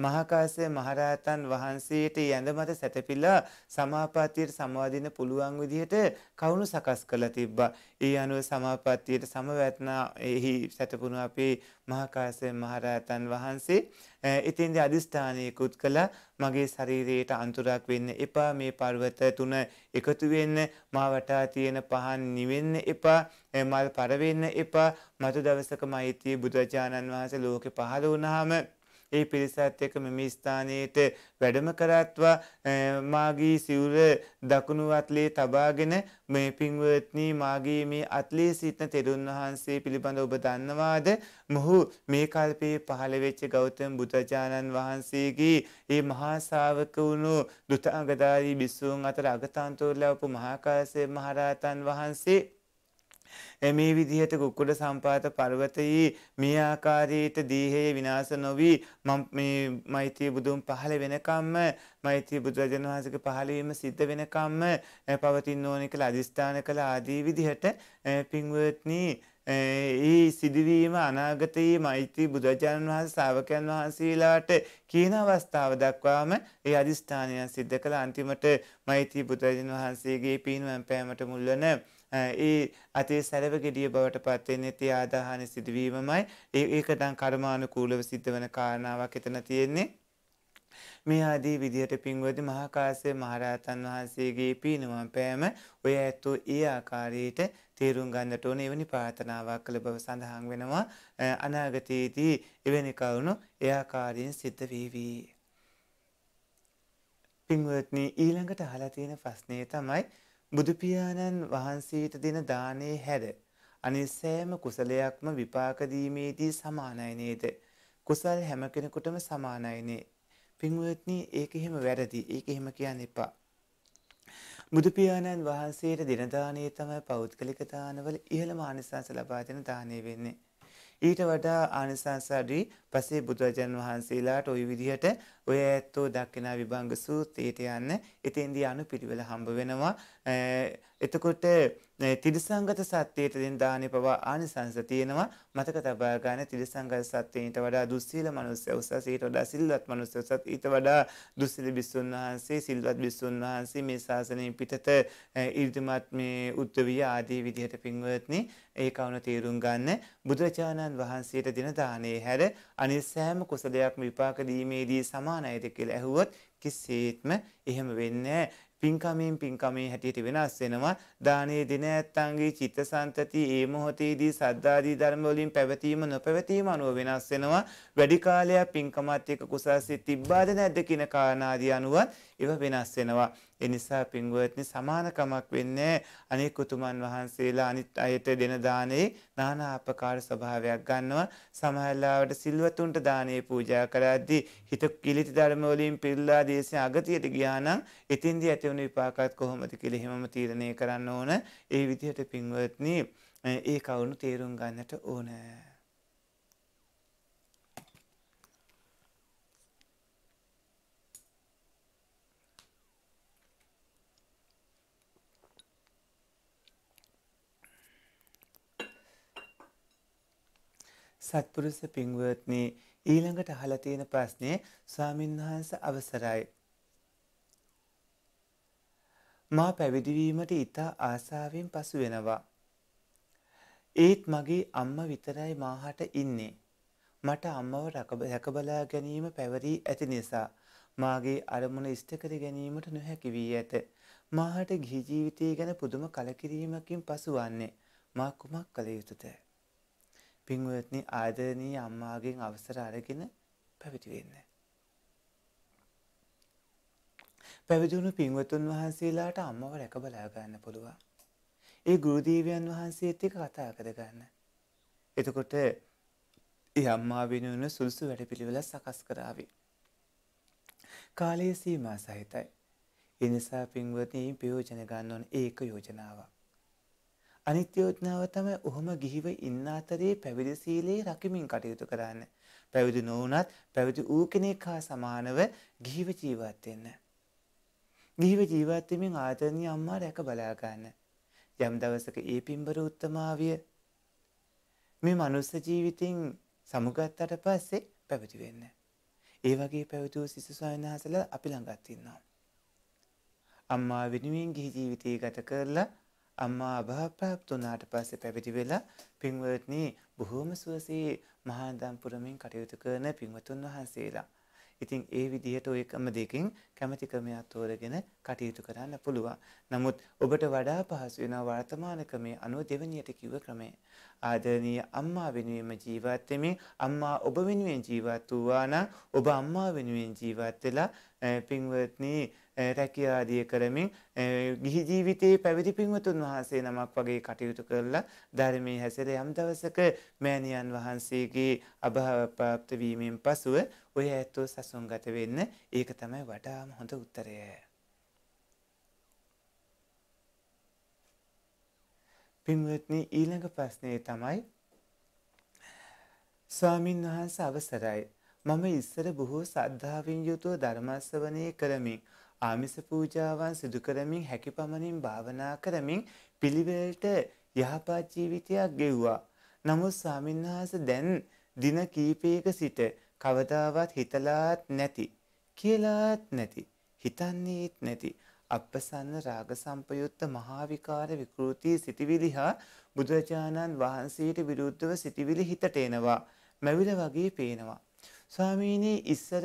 මහාකාශ්‍යප මහරහතන් වහන්සේට යඳ මත සැතපීලා සමාපත්තියට සමවදින්න පුළුවන් විදිහට කවුණු සකස් කළා තිබ්බා. ඒ අනුව සමාපත්තියට සමවැත්නා එහි සැතපුණු අපේ මහාකාශ්‍යප මහරහතන් වහන්සේ ඉතින්ද අදිස්ථානයකුත් කළා මගේ ශරීරයට අන්තරක් වෙන්න එපා මේ පර්වත තුන එකතු වෙන්න මා වටා තියෙන පහන් නිවෙන්න එපා මල් පරවෙන්න එපා මතු දවසක මෛත්‍රී බුදුරජාණන් වහන්සේ ලෝකෙ පහළ වුණාම ඒ පිරිසත් එක්ක මෙම ස්ථානයට වැඩම කරත්වා මාගේ සිවුර දකුණු අත්ලේ තබාගෙන මේ පින්වත්නි මාගේ මේ අත්ලේ සිටන තෙරුන් වහන්සේ පිළිබඳ ඔබ දන්නවාද මොහු මේ කල්පයේ පහළ වෙච්ච ගෞතම බුදුරජාණන් වහන්සේගේ ඒ මහා ශාවක වුණු දුතාංගධාරී බිස්සුන් අතර අගතන්තෝරලවපු මහා කාශ්‍යප මහරහතන් වහන්සේ මේ විදිහට කුක්කුඩ සම්පාත පර්වතයේ මේ ආකාරයට දීහය විනාශ නොවී මම මේ මෛත්‍රී බුදුන් පහළ වෙනකම්ම මෛත්‍රී බුදුරජාණන් වහන්සේගේ පහළවීම සිද්ධ වෙනකම්ම පවතින ඕනේ කියලා අදිස්ථාන කළ ආදී විදිහට පින්වත්නි ඒ සිදුවීම අනාගතයේ මෛත්‍රී බුදුරජාණන් වහන්සේ ශ්‍රාවකයන් වහන්සේලාට කියන අවස්ථාව දක්වාම ඒ අදිස්ථානය සිද්ධ කළ අන්තිමට මෛත්‍රී බුදුරජාණන් වහන්සේගේ පින්වම් පෑමට මුල්වන ඒ අතේ සැලව ගෙඩිය බවට පත්වෙන්නේ ඒ ආදාහන සිදුවීමමයි. ඒකටන් කර්මානුකූලව සිද්ධ වන කාරණාවක් එතන තියෙන්නේ. මේ ආදී විදියට පින්වද මහාකාශය මහරහතන් වහන්සේගේ පීනුවම් පෑම ඔය ඇත්තෝ ඒ ආකාරයට තේරුම් ගන්නට ඕන එවැනි ප්‍රාර්ථනාවක් කළ බව සඳහන් වෙනවා අනාගතයේදී එවැනි කවුණු ඒ ආකාරයෙන් සිද්ධ වේවි. පින්වත්නි ඊළඟට අහලා තියෙන ප්‍රශ්නේ තමයි බුදුපියාණන් වහන්සේට දෙන දානේ හැර අනිසෑම කුසලයක්ම විපාක දීමේදී සමානයි නේද? කුසල් හැම කෙනෙකුටම සමානයි නේ. පින්වත්නි ඒක එහෙම වැරදි. ඒක එහෙම කියන්න එපා. බුදුපියාණන් වහන්සේට දෙන දානේ තමයි පෞද්ගලික දානවල ඉහළම ආනිසංස ලබා දෙන දානේ වෙන්නේ. ඊට වඩා ආනිසංස අඩුයි. පස්සේ බුදුරජාන් වහන්සේලාට ওই විදිහට ඔය ඇත්තෝ දක්වන විභංග සූත්‍රයට යන්න එතෙන්දී අනුපිළිවෙල හම්බ වෙනවා. එතකොට තිරිසංගත සත්‍යයට දෙන දානේ පවා ආනිසංස තියෙනවා. මතක තබා ගන්න තිරිසංගත සත්‍යයට වඩා දුස්සීල මනුස්සය උසස් ඊට වඩා සිල්වත් මනුස්සය උසස් ඊට වඩා දුස්සීල බිස්සුන් වහන්සේ සිල්වත් බිස්සුන් වහන්සේ මේ ශාසනයෙන් පිටත ඊර්ධිමත් මේ උද්දවිය ආදී විදිහට පින්වත්නි ඒ කවුන තේරුම් ගන්න බුදුරජාණන් වහන්සේට දෙන දානේ හැර අනිත් සෑම කුසලයක්ම විපාක දීමේදී සමා මහා නයිද කියලා ඇහුවොත් කිසිසේත්ම එහෙම වෙන්නේ පින්කමින් පින්කමේ හැටියට වෙනස් වෙනවා දානේ දෙන ඇත්තන්ගේ චිත්තසංතති ඒ මොහොතේදී සද්දාදී ධර්ම වලින් පැවතීම නොපැවතීම අනුව වෙනස් වෙනවා වැඩි කාලයක් පින්කමත් එක්ක කුසල්සිත තිබ්බාද නැද්ද කියන කාරණාදී අනුවත් ඒවා වෙනස් වෙනවා. ඒ නිසා පින්වත්නි සමානකමක් වෙන්නේ අනෙක් උතුමන් වහන්සේලා අනිත් අයට දෙන දානේ নানা ආකාර ස්වභාවයක් ගන්නවා. සමහරවිට සිල්වතුන්ට දානේ පූජා කරද්දී හිත කිලිති ධර්ම වලින් පිරලා දේශේ අගතියට ගියා නම් එතෙන්දී ඇති වෙන විපාකات කොහොමද කියලා එහෙමම තීරණය කරන්න ඕන. ඒ විදිහට පින්වත්නි ඒ කවුණු තීරුම් ගන්නට ඕනේ. සත්පුරුෂ පින්වත්නි ඊළඟට අහලා තියෙන ප්‍රශ්නේ ස්වාමින්වහන්ස අවසරයි. මා පැවිදි වීමට ඊට ආසාවෙන් පසු වෙනවා. ඒත් මගේ අම්මා විතරයි මාහට ඉන්නේ. මට අම්මව රැකබලා ගැනීම පැවරී ඇති නිසා මාගේ අරමුණ ඉෂ්ට කර ගැනීමට නොහැකි වී ඇත. මාහට ගිහි ජීවිතය ගැන පුදුම කලකිරීමකින් පසුවන්නේ. මා කුමක් කළ යුතුද? පින්වත්නි ආදරණීය අම්මාගෙන් අවසර අරගෙන පැවිදි වෙන්න. පැවිදි වුණු පින්වතුන් වහන්සේලාට අම්මව රැක බලා ගන්න පුළුවන්. ඒ ගුරු දේවයන් වහන්සේත් එක්ක කතා කර ගන්න. එතකොට ඒ අම්මා වෙනුවෙන් සුළුසු වැඩපිළිවෙල සකස් කරાવી. කාලයේ සීමා සහිතයි. ඒ නිසා පින්වත්නි ප්‍රයෝජන ගන්න ඕන ඒක යෝජනාවක්. අනිත් යෝජනාව තමයි ඔහොම ගිහිව ඉන්න අතරේ පැවිදි සීලේ රකිමින් කටයුතු කරන්න. පැවිදි නොවුනත් පැවිදි වූ කෙනෙක් හා සමානව ගිහිව ජීවත් වෙන්න. ගිහිව ජීවත් වෙමින් ආදරණීය අම්මා රැක බලා ගන්න. යම් දවසක ඒ පින්බර උත්තමාවිය මේ මනුස්ස ජීවිතෙන් සමුගත්තට පස්සේ පැවිදි වෙන්න. ඒ වගේ පැවිදි වූ සිසු ස්වාමීන් වහන්සේලා අපි ළඟත් ඉන්නවා. අම්මා වෙනුවෙන් ගිහි ජීවිතය ගත කරලා අම්මා අභාප්‍රාප්ත වුණාට පස්සේ පැවිදි වෙලා පින්වත්නි බොහෝම සුවසේ මහාන්දම් පුරමින් කටයුතු කරන පින්වතුන් වහන්සේලා. ඉතින් ඒ විදිහට ඔය එකම දෙකින් කැමැති ක්‍රමයක් තෝරගෙන කටයුතු කරන්න පුළුවන්. නමුත් ඔබට වඩා පහසු වෙන වර්තමාන ක්‍රමයේ අනුව දෙවණියට කිව්ව ක්‍රමය. ආදරණීය අම්මා වෙනුවෙන්ම ජීවත් වෙමින් අම්මා ඔබ වෙනුවෙන් ජීවත් වූවා නම් ඔබ අම්මා වෙනුවෙන් ජීවත් වෙලා පින්වත්නි රැකියාදිය කරමින් ගිහි ජීවිතයේ පැවිදි පින්වතුන් වහන්සේ නමක් වගේ කටයුතු කරලා ධර්මයේ හැසිර යම් දවසක මෑණියන් වහන්සේගේ අභාව ප්‍රාප්ත වීමෙන් පසුව ඔය ඇත්තෝ සසුන්ගත වෙන්න ඒක තමයි වඩාම හොඳ උත්තරය. පින්වත්නි ඊළඟ ප්‍රශ්නය තමයි ස්වාමින් වහන්ස අවසරයි මම ඉස්සර බොහෝ සද්ධාවෙන් යුතුව ධර්මස්සවනය කරමින් ආමිස පූජාවන් සිදු කරමින් හැකි පමණින් භාවනා කරමින් පිළිවෙලට යහපත් ජීවිතයක් ගෙව්වා. නමුත් ස්වාමින්වහන්ස දැන් දින කීපයක සිට කවදාවත් හිතලාත් නැති කියලාත් නැති හිතන්නේත් නැති අප්පසන්න රාග සම්පයුත්ත මහා විකාර විකෘති සිටිවිලි හා බුදුරජාණන් වහන්සේට විරුද්ධව සිටිවිලි හිතට එනවා. මැවිල වගේ පේනවා. ස්වාමීනි ඉස්සර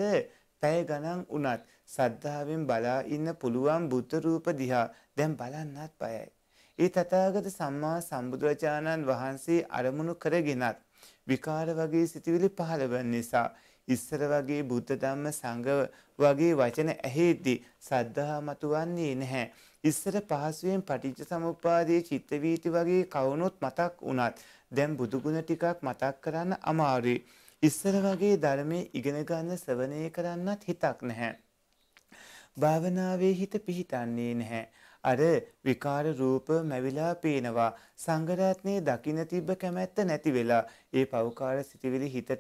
පැය ගණන් වුණත් සද්ධාවෙන් බලා ඉන්න පුළුවන් බුද්ධ රූප දිහා දැන් බලන්නත් බයයි. ඒ තථාගත සම්මා සම්බුදුරජාණන් වහන්සේ අරමුණු කරගෙනත් විකාර වගේ සිතුවිලි පහළ වෙන නිසා ඉස්සර වගේ බුද්ධ ධම්ම සංඝ වගේ වචන ඇහෙද්දී සද්ධා මතුවන්නේ නැහැ. ඉස්සර පහසුවෙන් පටිච්ච සමුප්පාදයේ චිත්ත වීති වගේ කවුනොත් මතක් වුණත් දැන් බුදුගුණ ටිකක් මතක් කරන්න අමාරුයි. ඉස්සර වගේ ධර්මයේ ඉගෙන ගන්න ශ්‍රවණය කරන්නත් හිතක් නැහැ. භාවනාවේ හිත පිහිටන්නේ නැහැ. අර විකාර රූප මැවිලා පේනවා. සංගරත්නේ දකින්න තිබ්බ කැමැත්ත නැති වෙලා ඒ පෞකාර සිටිවිලි හිතට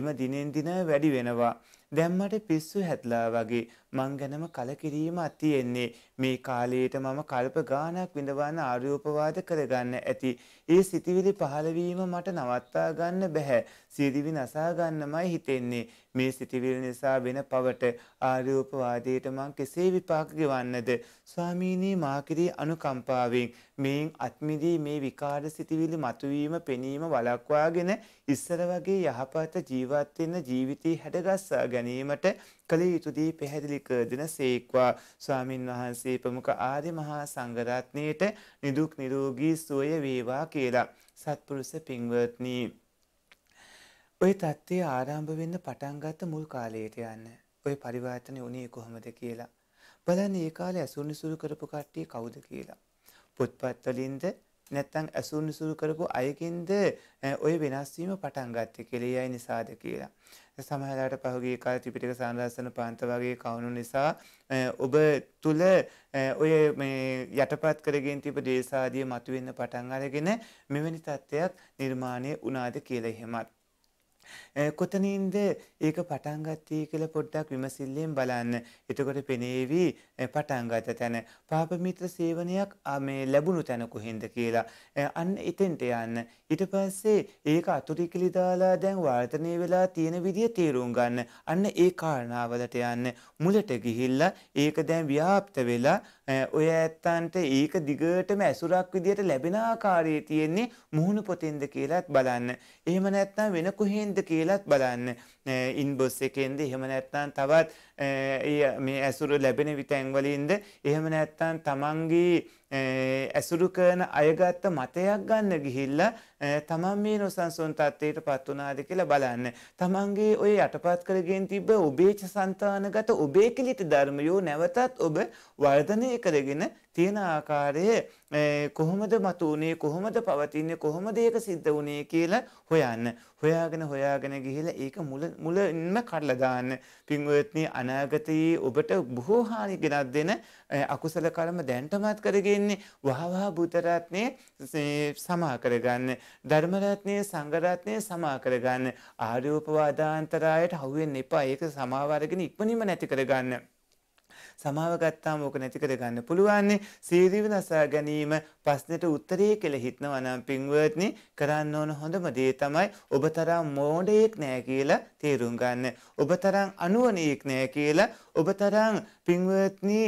එම දිනෙන් දින වැඩි වෙනවා. දැම්මට පිස්සු හැත්ලා වගේ මං ගැනම කලකිරීමක් තියෙන්නේ මේ කාලයට මම කල්ප ගානක් විඳවන්න ආරූපවාද කරගන්න ඇති ඒ සිතිවිලි පහළවීම මට නවත්තා ගන්න බැහැ සිරිවි නසා ගන්නමයි හිතෙන්නේ මේ සිතිවිලි නිසා වෙන පවට ආරූපවාදයට මං කෙසේ විපාක ගෙවන්නද ස්වාමීනී මාකිරී අනුකම්පාවෙන් මේන් අත්මිදී මේ විකාර සිතිවිලි මතුවීම පෙනීම වළක්වාගෙන ඉස්සර වගේ යහපත ජීවත් වෙන ජීවිතේ හැඩගස්සා ගැනීමට කළ යුතුදී පැහැදිලික දෙන සේක්වා ස්වාමින් වහන්සේ ප්‍රමුඛ ආර්ය මහා සංඝරත්නයට නිදුක් නිරෝගී සුවය වේවා කියලා සත්පුරුෂ පින්වත්නි ඔය தත්ත්වය ආරම්භ වෙන්න පටන් ගත්ත මුල් කාලයට යන්න ඔය පරිවර්තන උනේ කොහොමද කියලා බලන්න ඒ කාලේ අසුනිසුරු කරපු කට්ටිය කවුද කියලා පොත්පත් වලින්ද නැත්තම් ඇසුරු සුරු කරපු අයකින්ද ওই වෙනස් වීම පටන් ගත්තේ කෙලෙයයි නිසාද කියලා. සමහරලාට පහුගිය කාලේ ත්‍රිපිටක සාන්දර්ශන පාන්ත වගේ කවුණු නිසා ඔබ තුල ඔය මේ යටපත් කරගෙන තිබ දේශාදිය මතුවෙන්න පටන් අරගෙන මෙවැනි තත්ත්වයක් නිර්මාණය වුණාද කියලා එහෙමත් කොතනින්ද ඒක පටන් ගත්තී කියලා පොඩ්ඩක් විමසිල්ලෙන් බලන්න. එතකොට පෙනේවි පටන් ගත තැන පාප මිත්‍ර සේවනයක් මේ ලැබුණු තැන කොහෙන්ද කියලා. අන්න එතෙන්ට යන්න. ඊට පස්සේ ඒක අතුරුකිලි දාලා දැන් වර්ධනය වෙලා තියෙන විදිය තීරුම් ගන්න. අන්න ඒ කාරණාවලට යන්න. මුලට ගිහිල්ලා ඒක දැන් ව්‍යාප්ත වෙලා ඔය ඇත්තන්ට ඒක දිගටම ඇසුරක් විදිහට ලැබෙන ආකාරයේ තියෙන්නේ මුහුණු පොතෙන්ද කියලාත් බලන්න. එහෙම නැත්නම් වෙන කොහෙන්ද කියලාත් බලන්න. ඉන්බොස් එකෙන්ද එහෙම නැත්නම් තවත් මේ ඇසුර ලැබෙන විතැන් වලින්ද එහෙම නැත්නම් තමන්ගේ ඇසුරු කරන අයගත්ත මතයක් ගන්න ගිහිල්ලා තමන් මේ නොසන්සුන් තත්ත්වයට පත් වුණාද කියලා බලන්න. තමන්ගේ ඔය යටපත් කරගෙන තිබ්බ ඔබේච సంతානගත ඔබේ කිලිට ධර්මයෝ නැවතත් ඔබ වර්ධනය කරගෙන තියෙන ආකාරයේ කොහොමද මතුනේ කොහොමද පවතින්නේ කොහොමද ඒක සිද්ධ වුනේ කියලා හොයන්න. හොයාගෙන හොයාගෙන ගිහිලා ඒක මුල මුලින්ම කඩලා දාන්න. පින්වත්නි අනාගතයේ ඔබට බොහෝ හානි ගෙනත් දෙන අකුසල කර්ම දැන්ටමත් කරගෙන්නේ වහවහ බුත රත්නේ සමා කරගන්න. ධර්ම රත්නේ සංඝ රත්නේ සමා කරගන්න. ආර්යෝපවාදාන්තරායට හුවෙන්න එපා. ඒක සමාවර්ගෙන ඉක්මනින්ම නැති කරගන්න. සමාව ගත්තාම ඕක නැති කරගන්න පුළුවන්නේ සීරිව නසා ගැනීම ප්‍රශ්නෙට උත්තරේ කියලා හිතනවා නම් පින්වත්නි කරන්න ඕන හොඳම දේ තමයි ඔබ තරම් මෝඩයෙක් නෑ කියලා තේරුම් ගන්න. ඔබ තරම් අනුවණයෙක් නෑ කියලා ඔබ තරම් පින්වත්නි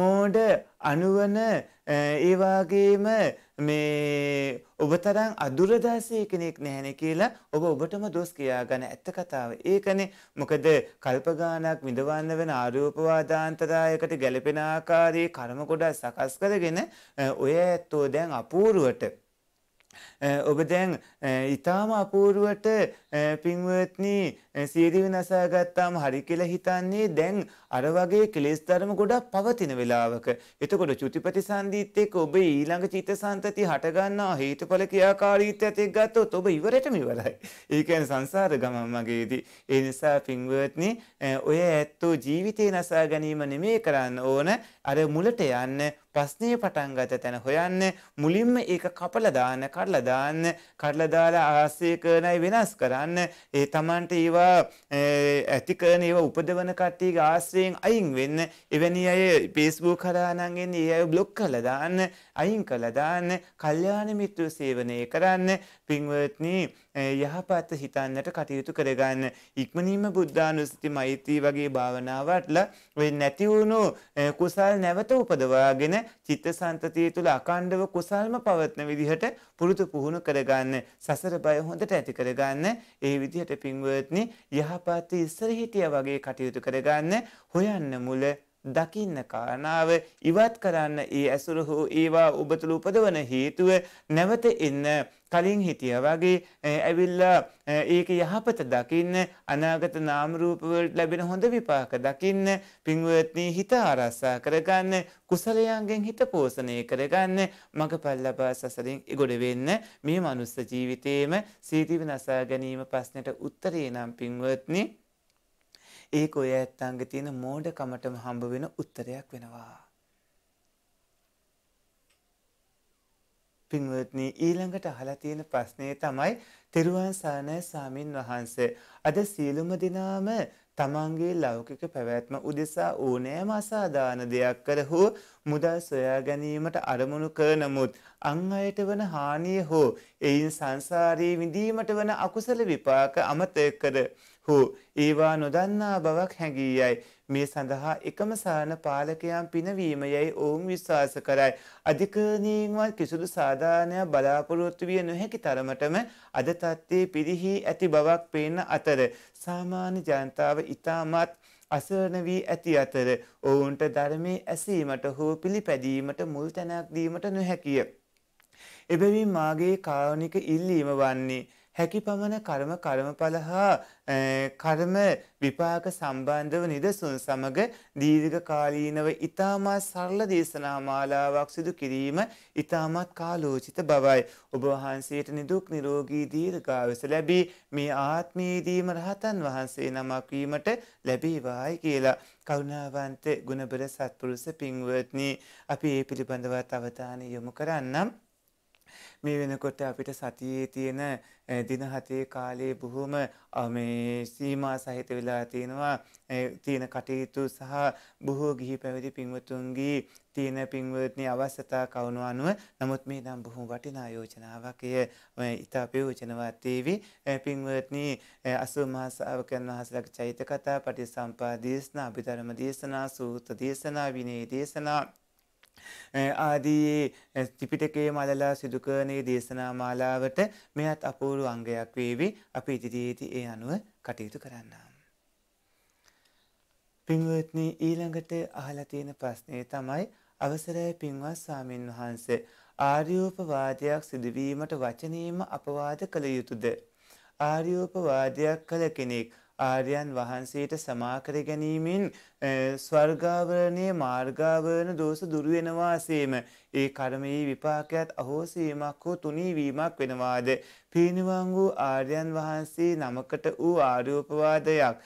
මෝඩ අනුවන ඒවාගේම මේ ඔබ තරම් අදුරදාසී කෙනෙක් නැහැන කියලා ඔබ ඔබටම දොස් කියා ගන්න ඇත්ත කතාව. ඒකනේ මොකද කල්පගානක් විඳවන්න වෙන ආරෝපවාදාන්තරායකට ගැලපෙන ආකාරයේ කර්ම කොටස් සකස් කරගෙන ඔය ඇත්තෝ දැන් අපූර්වට ඔබ දැන් ඉතාම අපූරුවට පින්වත්නී සීරිවි නසාගත්තාම හරි කියලා හිතන්නේ දැන් අර වගේ කෙලෙස් ධර්ම ගොඩක් පවතින වෙලාවක. එතකොට චුතිපති සංදීත් එක්ක ඔබ ඊළඟ චිත්ත සංතති හටගන්නා හේතුඵල ක්‍රියාකාරීත්වයට එක් ගත්තොත් ඔබ ඉවරටම ඉවරයි. ඒ කියන්නේ සංසාර ගමන මගේදී. ඒ නිසා පින්වත්නි ඔය ඇත්තෝ ජීවිතේ නසා ගැනීම නෙමෙයි කරන්න ඕන. අර මුලට යන්න ප්‍රශ්නේ පටන් ගත තැන හොයන්න මුලින්ම ඒක කපලා දාන්න කඩලා දාන්න කඩලා දාලා ආශ්‍රය කරන අය වෙනස් කරන්න ඒ Tamanට ඒවා ඇති කරන ඒවා උපදවන කට්ටියගේ ආශ්‍රයෙන් අයින් වෙන්න එවැනි අය Facebook හරහා නම් එන්නේ ඒ අය બ્લોක් කරලා දාන්න අයින් කරලා දාන්න කල්යාණ මිත්‍ර සේවනය කරන්න පින්වත්නි යහපත හිතන්නට කටයුතු කරගන්න ඉක්මනීම බුද්ධානුස්ති මෛත්‍රී වගේ භාවනාවටල නැති වුණු කුසල් නැවත උපදවාගෙන චිත්ත සන්තතිය තුළ අකණ්ඩව කුසල්ම පවත්න විදිහට පුරුදු පුහුණු කරගන්න සසර බය හොඳට ඇති කරගන්න ඒ විදිහට පින්වත්නි යහපත් ඉස්සර හිටිය වගේ කටයුතු කරගන්න හොයන්න මුල දකින්න කාරණාව ඉවත් කරන්න ඒ ඇසුර හෝ ඒවා ඔබතුළ උපදවන හේතුව නැවත එන්න කලින් හිටිය වගේ ඇවිල්ලා ඒක යහපත දකින්න අනාගත නාමරූපවලට ලැබෙන හොඳ විපාක දකින්න පින්වත්නී හිත ආරස්සා කරගන්න කුසලයන්ගෙන් හිත පෝෂණය කරගන්න මඟ පල්ලබා සසරින් ඉගොඩ වෙන්න මේ මනුස්ස ජීවිතේම සීතිව නසා ගැනීම ප්‍රශ්නට උත්තරේ නම් පින්වත්නී ඒක ඔය ඇත්තන්ගේ තියෙන මෝඩකමටම හම්බ වෙන උත්තරයක් වෙනවා. පින්වත්නි ඊළඟට අහලා තියෙන ප්‍රශ්නේ තමයි තෙරුවන් සරණයි සාමින් වහන්සේ අද සියලුම දිනාම තමන්ගේ ලෞකික පැවැත්ම උදෙසා ඕනෑම අසාධාන දෙයක් කර හෝ මුදල් සොයා ගැනීමට අරමුණු කර නමුත් අන් අයට වන හානිය හෝ එයින් සංසාරයේ විඳීමට වන අකුසල විපාක අමතක කර හෝ ඒවා නොදන්නා බවක් හැඟී යයි. මේ සඳහා එකම සාන පාලකයන් පිනවීම යැයි ඔවුන් විශ්වාස කරයි. අධිකරණීන්වත් කිසිදු සාධාරණයක් බලාපොරොත්තු විය නොහැකි තරමටම අද තත්ත්වයේ පිරිහි ඇති බවක් පේන අතර සාමාන්‍ය ජනතාව ඉතාමත් අසරණ වී ඇති අතර ඔවුන්ට ධර්මයේ ඇසීමට හෝ පිළිපැදීමට මුල් තැනක් දීමට නොහැකිය. එබැවින් මාගේ කාරුණික ඉල්ලීම වන්නේ හැකි පමණ කර්ම කර්මඵල හා කර්ම විපාක සම්බන්ධව නිදසුන් සමග දීර්ඝකාලීනව ඊටමත් සරල දේශනා මාලාවක් සිදු කිරීම ඊටමත් කාලෝචිත බවයි ඔබ වහන්සේට නිදුක් නිරෝගී දීර්ඝායුෂ ලැබී මේ ආත්මයේදීම රහතන් වහන්සේ නමක් වීමට ලැබීවායි කියලා කරුණාවන්ත ගුණබර සත්පුරුෂ පින්වත්නි අපි මේ පිළිබඳව අවධානය යොමු කරන්නම් මේ වෙනකොට අපිට සතියේ තියෙන දින හතේ කාලේ බොහොම මේ සීමා සහිත වෙලා තියෙනවා තියෙන කටයුතු සහ බොහෝ ගිහි පැවිදි පින්වතුන්ගේ තියෙන පින්වත්නි අවශ්‍යතා කවුණු අනුව නමුත් මේ නම් බොහොම වටිනා යෝජනාවක් එය ඉතා ප්‍රයෝජනවත් වේවි පින්වත්නි අසූ මහ ශ්‍රාවකයන් වහන්සේලාගේ චෛත්‍ය කතා පටිසම්පා දේශනා අභිධර්ම දේශනා සූත්‍ර දේශනා විනය දේශනා ආදී ත්‍රිපිටකයේ මලලා සිදුකරනේ දේශනා මාලාවට මෙයත් අපූරු අංගයක් වේවි අපි ඉදිරියේදී ඒ අනුව කටයුතු කරන්නම්. පින්වත්නි ඊළඟට අහලා තියෙන ප්‍රශ්නේ තමයි අවසරයි පින්වත් ස්වාමින් වහන්සේ ආර්යෝපවාදයක් සිදුවීමට වචනීයම අපවාද කළ යුතුයද ආර්යෝපවාදයක් කළ කෙනෙක් ආර්යයන් වහන්සේට සමාකර ගැනීමෙන් ස්වර්ගාවරණය මාර්ගාවරණ දෝෂ දුරුවෙනවාසේම ඒ කර්මයේ විපාකයක්ත් අහෝසීමක් හෝ තුනීවීමක් වෙනවාද පීනුවන් වූ ආර්යයන් වහන්සේ නමකට වූ ආරූපවාදයක්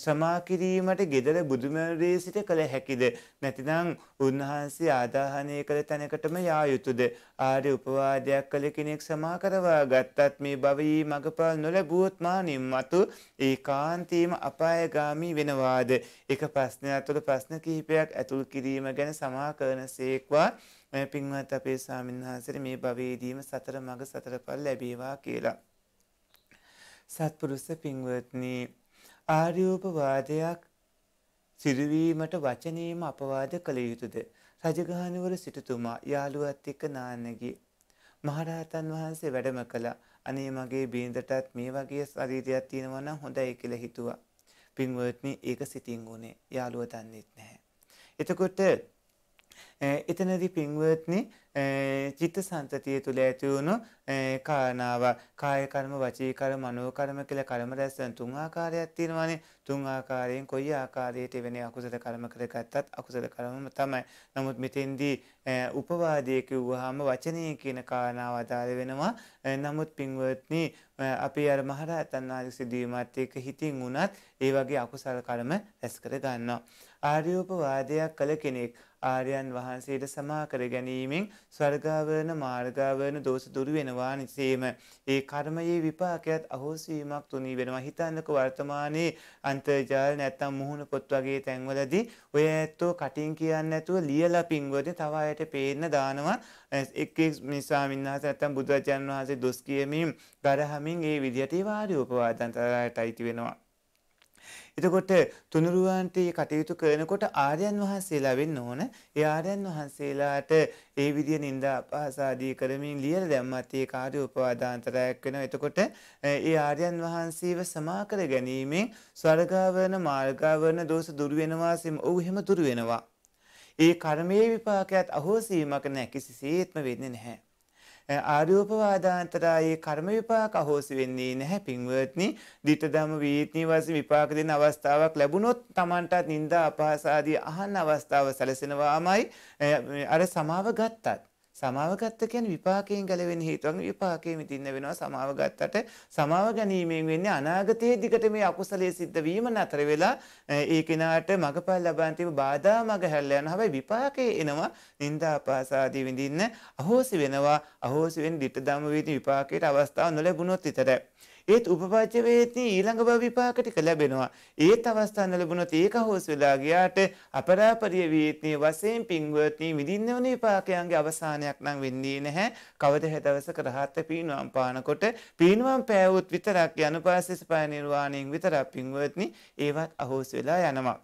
ශ්‍රමා කිරීමට gedara බුදුමැවරේ සිට කළ හැකිද නැතිනම් උන්වහන්සේ ආදාහනය කළ තැනකටම යා යුතුයද ආර්ය උපවාදයක් කළ කෙනෙක් සමා කරවා ගත්තත් මේ භවයේ මගපල් නොලැබුවොත් මානින්මතු ඒකාන්තීම අපායගාමී වෙනවාද එක ප්‍රශ්නය තුළ ප්‍රශ්න කිහිපයක් ඇතුළු කිරීම ගැන සමා කරනසේක්වා මේ පින්වත් අපේ ස්වාමින්වහන්සේට මේ භවයේදීම සතර මඟ සතරපල් ලැබේවා කියලා. සත්පුරුෂ පින්වත්නි ආර්යෝපවාදයක් සිරවීමට වචනීයම අපවාද කළ යුතුයද? රජගහනුවර සිටුතුමා යාළුවත් එක්ක නාන්නගේ මහරහතන් වහන්සේ වැඩම කළා. අනේ මගේ බිරිඳටත් මේ වගේ ශරීරයක් තියෙනවා නම් හොඳයි කියලා හිතුවා. පින්වත්නි ඒක සිතින් උනේ. යාළුවා දන්නේත් නැහැ. එතකොට එතනදි පින්වත්නි චිත්ත සන්තතිය තුළ ඇතිවුණු කාරණාව කාය කර්ම වචී කර්ම මනෝ කර්ම කියලා කර්ම රැස්වන තුන් ආකාරයක් තියෙනවානේ තුන් ආකාරයෙන් කොයි ආකාරයට වෙන අකුසල කර්ම කරගත්තත් අකුසල කර්මම තමයි. නමුත් මෙතෙන්දී උපවාදයේ කිව්වහම වචනීය කියන කාරණාව අදාළ වෙනවා. නමුත් පින්වත්නි අපි අර මහරහතන් වහන්සේ දීමත් එක්ක හිතින් උනත් ඒ වගේ අකුසල කර්ම රැස් කර ගන්නවා. ආර්යෝපවාදයක් කළ කෙනෙක් ආර්යයන් වහන්සේට සමාකර ගැනීමෙන් ස්වර්ගාවරණ මාර්ගාවරණ දෝෂ දුරු වෙනවා නිසෙම ඒ කර්මයේ විපාකයක් අහෝසි වීමක් තුනී වෙනවා හිතන්නක වර්තමානයේ අන්තර්ජාල නැත්තම් මුහුණ පොත් වගේ තැන්වලදී ඔය ඇත්තෝ කටින් කියන්නේ නැතුව ලියලා පින්වදී තව අයට පේන්න දානවා එක් එක් මිසාවින්හස නැත්තම් බුදුරජාන් වහන්සේ දොස් කියමින් ගරහමින් ඒ විදිහට ඒ වාරි උපවාදන්තරයට අයිති වෙනවා එතකොට තුනුරුවන්ට කටයුතු කරනකොට ආර්යයන් වහන්සේලා වෙන්න ඕන. ඒ ආර්යයන් වහන්සේලාට ඒ විදිය නින්දා අපහාසාදී කරමින් ලියලා දැම්මත් ඒ කාර්ය උපවාදාන්තරයක් වෙනවා. එතකොට ඒ ආර්යයන් වහන්සේව සමා කර ගැනීමෙන් ස්වර්ගාවරණ මාර්ගාවරණ දෝෂ දුරු වෙනවා. ඔව් එහෙම දුරු වෙනවා. ඒ කර්මයේ විපාකයක් අහෝසීමක් නැහැ. කිසිසේත්ම වෙන්නේ නැහැ. ආරූපවාදාන්තරායේ කර්ම විපාක අහෝසි වෙන්නේ නැහැ පින්වත්නි. ditthadham වීත්නි වාසී විපාක දෙන අවස්ථාවක් ලැබුණොත් Tamanටත් නිന്ദා අපහාස ආදී අහන්න අවස්ථාව සැලසෙනවාමයි අර සමාව ගත්තත් සමාව ගත්ත කියන්නේ විපාකයෙන් ගැලවෙන හේතුවක් විපාකයෙන් මිදින්න වෙනවා සමාව ගත්තට සමාව ගැනීමෙන් වෙන්නේ අනාගතයේ දිගට මේ අකුසලයේ සිද්ධ වීම නතර වෙලා ඒ කෙනාට මගපල් ලබන තිබ බාධා මග හැරලා යන හැබැයි විපාකේ එනවා නිന്ദා අපාසාදී විඳින්න අහෝසි වෙනවා අහෝසි වෙන ditth ධම්ම වේදී විපාකයට අවස්ථාව නොලැබුණොත් විතරයි ඒත් උපපච්ච වේති ඊළඟ භව විපාක ටික ලැබෙනවා. ඒත් අවස්ථාන ලැබුණොත් ඒක හොස් වෙලා ගියාට අපරාපරිය වේති වශයෙන් පින්වත්නි විඳින්නවන විපාකයන්ගේ අවසානයක් නම් වෙන්නේ නැහැ. කවද හැදවසක රහත් පීනුවම් පානකොට පීනුවම් පෑවුත් විතරක් යනුපාසස් පය නිර්වාණයෙන් විතරක් පින්වත්නි ඒවත් අහෝස් වෙලා යනවා.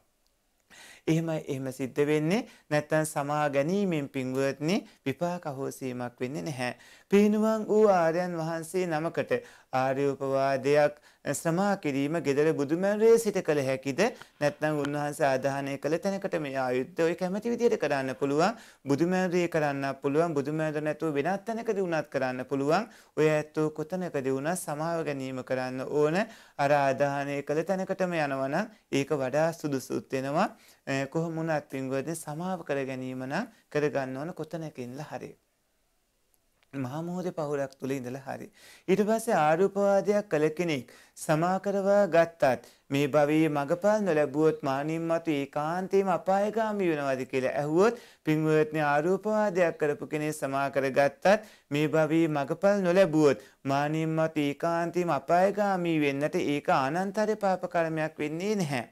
එහෙම එහෙම සිද්ධ වෙන්නේ නැත්තම් සමා ගැනීමෙන් පින්වත්නි විපාක හෝසීමක් වෙන්නේ නැහැ. පේනුවන් වූ ආර්යයන් වහන්සේ නමකට ආර්ය උපවාදයක් සමා කිරීම gedara බුදුමැරේ සිට කළ හැකිද නැත්නම් උන්වහන්සේ ආදාහනය කළ තැනකට මේ ආයුධ ඔය කැමැති විදියට කරන්න පුළුවන් බුදුමැරේ කරන්න පුළුවන් බුදුමැර නැතුව වෙනත් තැනකදී වුණත් කරන්න පුළුවන් ඔය ඇත්තෝ කොතනකදී වුණත් සමාව ගැනීම කරන්න ඕන අර ආදාහනය කළ තැනකටම යනවනම් ඒක වඩා සුදුසුත් වෙනවා කොහොම වුණත් පින්වත්නි සමාව කර ගැනීම නම් කරගන්න ඕන කොතනකින්ලා හරියි මහමෝද පහුලක් තුළ ඉඳලා හරි. ඊට පස්සේ ආරූපවාදයක් කළ කෙනෙක් සමාකරවා ගත්තත් මේ භවයේ මගපල් නොලැබුවොත් මානින් මතු ඒකාන්තයෙන්ම අපායගාමී වෙනවාද කියලා ඇහුවොත් පින්වත්නි ආරූපවාදයක් කරපු කෙනෙක් සමාකර ගත්තත් මේ භවයේ මගපල් නොලැබුවොත් මානින් මතු ඒකාන්තයෙන්ම අපායගාමී වෙන්නට ඒක ආනන්තර පාප කර්මයක් වෙන්නේ නැහැ.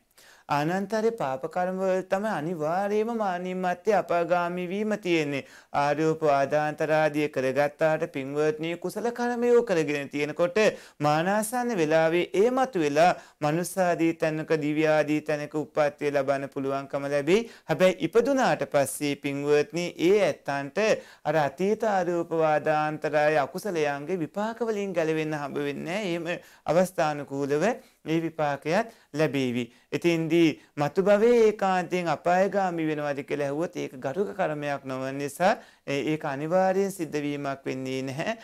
අනන්තර පාපකර්ම තමයි අනිවාර්යයෙන්ම මානීය මැත්තේ අපාගාමී වීම තියෙන්නේ. ආර්යෝප ආදාන්තරාදී කරගත්තාට පින්වත්නි කුසල කර්මයෝ කරගෙන තියෙනකොට මානාසන්න වෙලාවේ ඒ මතුවෙලා මනුස්සාදී තැනක දිව්‍ය ආදී තැනක උප්පත්තිය ලබන්න පුළුවන්කම ලැබේ. හැබැයි ඉපදුනාට පස්සේ පින්වත්නි ඒ ඇත්තන්ට අර අතීත ආර්යෝප ආදාන්තරාය අකුසලයන්ගේ විපාක වලින් ගැලවෙන්න හම්බ වෙන්නේ නැහැ. එහෙම අවස්ථානුකූලව මේ විපාකයත් ලැබේවි. ඉතින්දී මතු භවයේ ඒකාන්තයෙන් අපායගාමි වෙනවාද කියලා ඇහුවොත් ඒක ගරුක කර්මයක් නොවන නිසා ඒක අනිවාර්යෙන් සිද්ධ වීමක් වෙන්නේ නැහැ.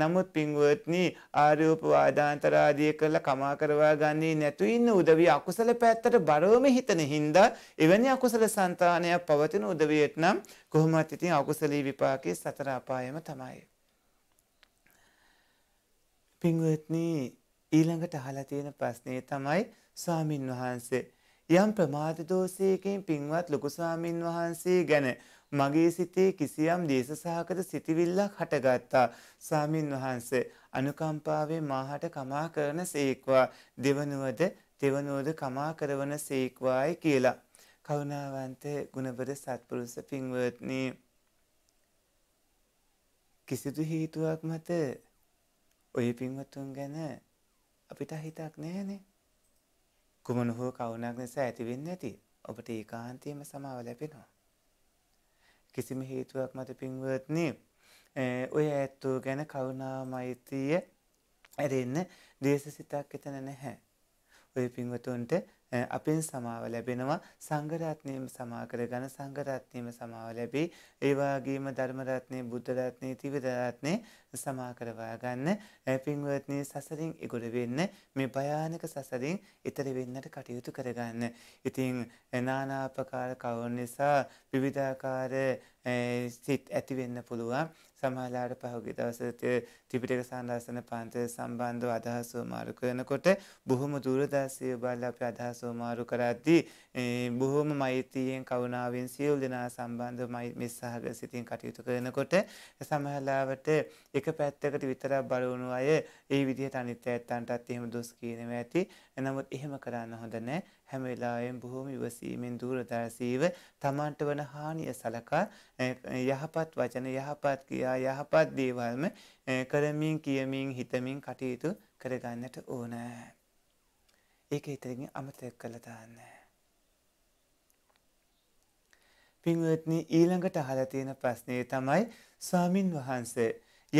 නමුත් පින්වත්නි ආරෝපවාදාන්තරාදී කළ කමා කරවා ගන්නේ නැතු ඉන්න උදවිය අකුසල පැත්තට බරවම හිතන හින්දා එවැනි අකුසල సంతානයක් පවතින උදවියට නම් කොහොමත් ඉතින් අකුසලී විපාකයේ සතර අපායම තමයි. පින්වත්නි ඊළඟට අහලා තියෙන ප්‍රශ්නේ තමයි ස්වාමින් වහන්සේ යම් ප්‍රමාද දෝෂයකින් පින්වත් ලොකු ස්වාමින් වහන්සේ ගැන මගේ සිතේ කිසියම් දේශසහගත සිතිවිල්ලක් හටගත්තා ස්වාමින් වහන්සේ අනුකම්පාවෙන් මාහට කමා කරන සේක්වා දෙවනුවද තෙවනුවද කමා කරවන සේක්වායි කියලා කරුණාවන්ත ගුණබර සත්පුරුෂ පින්වත්නි කිසිදු හේතුවක් මත ඔය පින්වතුන් ගැන අපිට හිතක් නෑනේ. කුමන හෝ කවුණක් නිසා ඇතිවෙන්නේ නැති ඔබට ඒකාන්තයෙන්ම සමාව ලැබෙනවා. කිසිම හේතුවක් මත පින්වත්නි ඔය ඇත්තෝ ගැන කරුණා මෛත්‍රිය ඇරෙන්න දේශසිතක් එතන නැහැ. ඔය පින්වතුන්ට අපෙන් සමාව ලැබෙනවා සංඝ රත්නයේම සමා කරගෙන සංඝ රත්නයේම සමාව ලැබේ ඒ වගේම ධර්ම රත්නයේ බුද්ධ රත්නයේ ත්‍රිවිධ රත්නයේ සමා කරවා ගන්න පින්වත්නි සසරින් ඉගොඩ වෙන්න මේ භයානක සසරින් ඈතර වෙන්නට කටයුතු කරගන්න ඉතින් නානාපකාර කවුරු නිසා විවිධාකාර සිත් ඇතිවෙන්න පුළුවන් සමහලාට පහුගි දවස ත්‍රිපිටක සංරාසන පන්ත සම්බන්ධව අදහස් මාරු කරනකොට බොහොම දුරදස්සය බල්ල අපි අදහස් මාරු කරද්දී බොහෝම මෛත්‍රියෙන් කරුණාවෙන් සියලු දෙනා සම්බන්ධ මෙස්සහග සිතින් කටයුතු කරනකොට සමහරලාවට එක පැත්තකට විතරක් බලවුණු අය ඒ විදිහට අනිත් ඇත්තන්ටත් එහෙම දොස් කියනවා ඇති. නමුත් එහෙම කරන්න හොඳ නැහැ. හැම වෙලාවෙම බොහොම ඉවසීමෙන් දූරදර්ශීව තමන්ට වන හානිය සලකා යහපත් වචන යහපත් ක්‍රියා යහපත් දේවල්ම කරමින් කියමින් හිතමින් කටයුතු කරගන්නට ඕනෑ. ඒක ඉතින් අමතක කළ දාන්නේ. පින්වත්නි ඊළඟට අහලා තියෙන ප්‍රශ්නේ තමයි ස්වාමින් වහන්සේ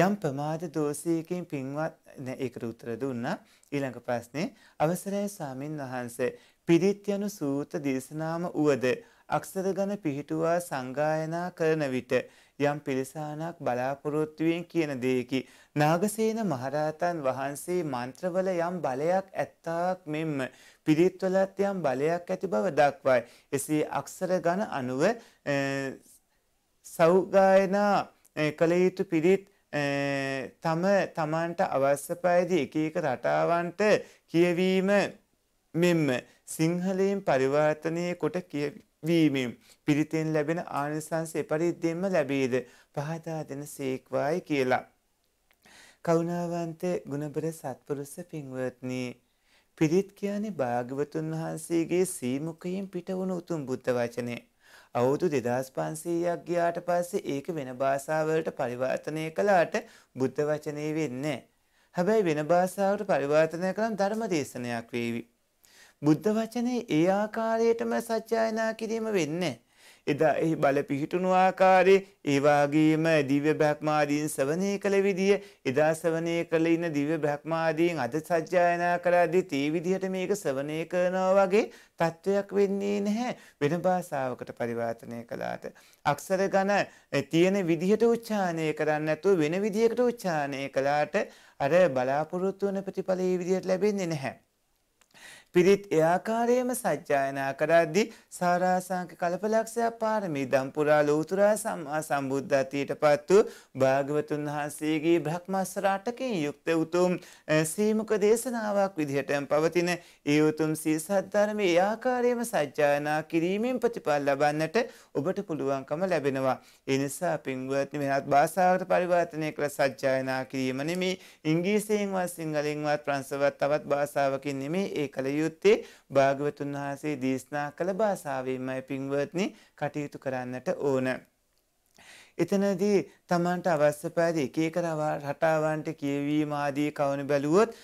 යම් ප්‍රමාද දෝෂයකින් පින්වත් නෑ ඒකට උත්තර දුන්නා ඊළඟ ප්‍රශ්නේ අවසරයි ස්වාමින් වහන්සේ පිරිත් යනු සූත දේශනාම උවද අක්ෂර ගණ පිහිටුවා සංගායනා කරන විට යම් පිළිසානක් බලාපොරොත්තුවෙන් කියන දෙයකි. නාගසේන මහරහතන් වහන්සේ මන්ත්‍රවල යම් බලයක් ඇත්තාක් මෙන්ම පිරිත්වලත් යම් බලයක් ඇති බව දක්වයි. එසේ අක්ෂර ගණ අනුව සෞගායනා කළ යුතු පිරිත් තම තමන්ට අවශ්‍ය පරිදි එක එක රටාවන්ට කියවීම මෙන්ම සිංහලයෙන් පරිවර්තනය කොට කියවි. වීමෙන් පිරිතෙන් ලැබෙන ආනිසංස එපරිද්දෙන්ම ලැබේද පහදා දෙන සේක්වායි කියලා. කරුණාවන්ත ගුණබර සත්පුරුෂ පින්වත්නි පිරිත් කියන්නේ භාග්‍යවතුන් වහන්සේගේ සීමුඛයෙන් පිටවුණු උතුම් බුද්ධ වචනේ. අවුරුදු 2500ක් ගියාට පස්සේ ඒක වෙන භාෂාවලට පරිවර්තනය කළාට බුද්ධ වචනේ වෙන්නේ නැහැ. හැබැයි වෙන භාෂාවට පරිවර්තනය කළාම ධර්ම දේශනයක් වේවි. බුද්ධ වචනේ ඒ ආකාරයටම සත්‍යයනා කිරීම වෙන්නේ එදා එහි බල පිහිටුණු ආකාරයේ ඒ වාගේම දිව්‍ය බ්‍රහ්මාදීන් සවනය කළ විදිය එදා සවනය කළ ඉන්න දිව්‍ය බ්‍රහ්මාදීන් අද සත්‍යයනා කරද්දී තේ විදිහට මේක සවනය කරනවා වගේ තත්වයක් වෙන්නේ නැහැ වෙන භාෂාවකට පරිවර්තනය කළාට අක්ෂර ගණ තියෙන විදිහට උච්චාරණය කරන්නේ නැතුව වෙන විදිහකට උච්චාරණය කළාට අර බලාපොරොත්තු වන ප්‍රතිඵල ඒ විදිහට ලැබෙන්නේ නැහැ පිරිත් එයාකාරයේම සජ්ජායනා කරද්දී සාරාසංක කල්පලක්ෂයක් පාරමී දම් පුරා ලෝතුරා සම්මා සම්බුද්ධත්වයටපත් වූ භාගවතුන් වහන්සේගේ බ්‍රහ්මස්රාටකෙන් යුක්ත උතුම් සීමුක දේශනාවක් විදිහටම පවතින ඒ උතුම් සී සද්ධර්මයේ එයාකාරයේම සජ්ජායනා කිරීමෙන් ප්‍රතිඵල ලබන්නට ඔබට පුළුවන්කම ලැබෙනවා. ඒ නිසා පින්වත්නි වෙනත් භාෂාවකට පරිවර්තනය කළ සජ්ජායනා කිරීම නෙමේ ඉංග්‍රීසියෙන්වත් සිංහලෙන්වත් ප්‍රංශවත් තවත් භාෂාවකින් නෙමේ ඒ කල යුතු යුත්තේ භාගවතුන් වහන්සේ දේශනා කළ භාෂාවෙන්මයි පින්වත්නි කටයුතු කරන්නට ඕන. එතනදී තමන්ට අවශ්‍ය පරිදි එක එක රටාවන්ට කියවීම ආදී කවුරු බැලුවොත්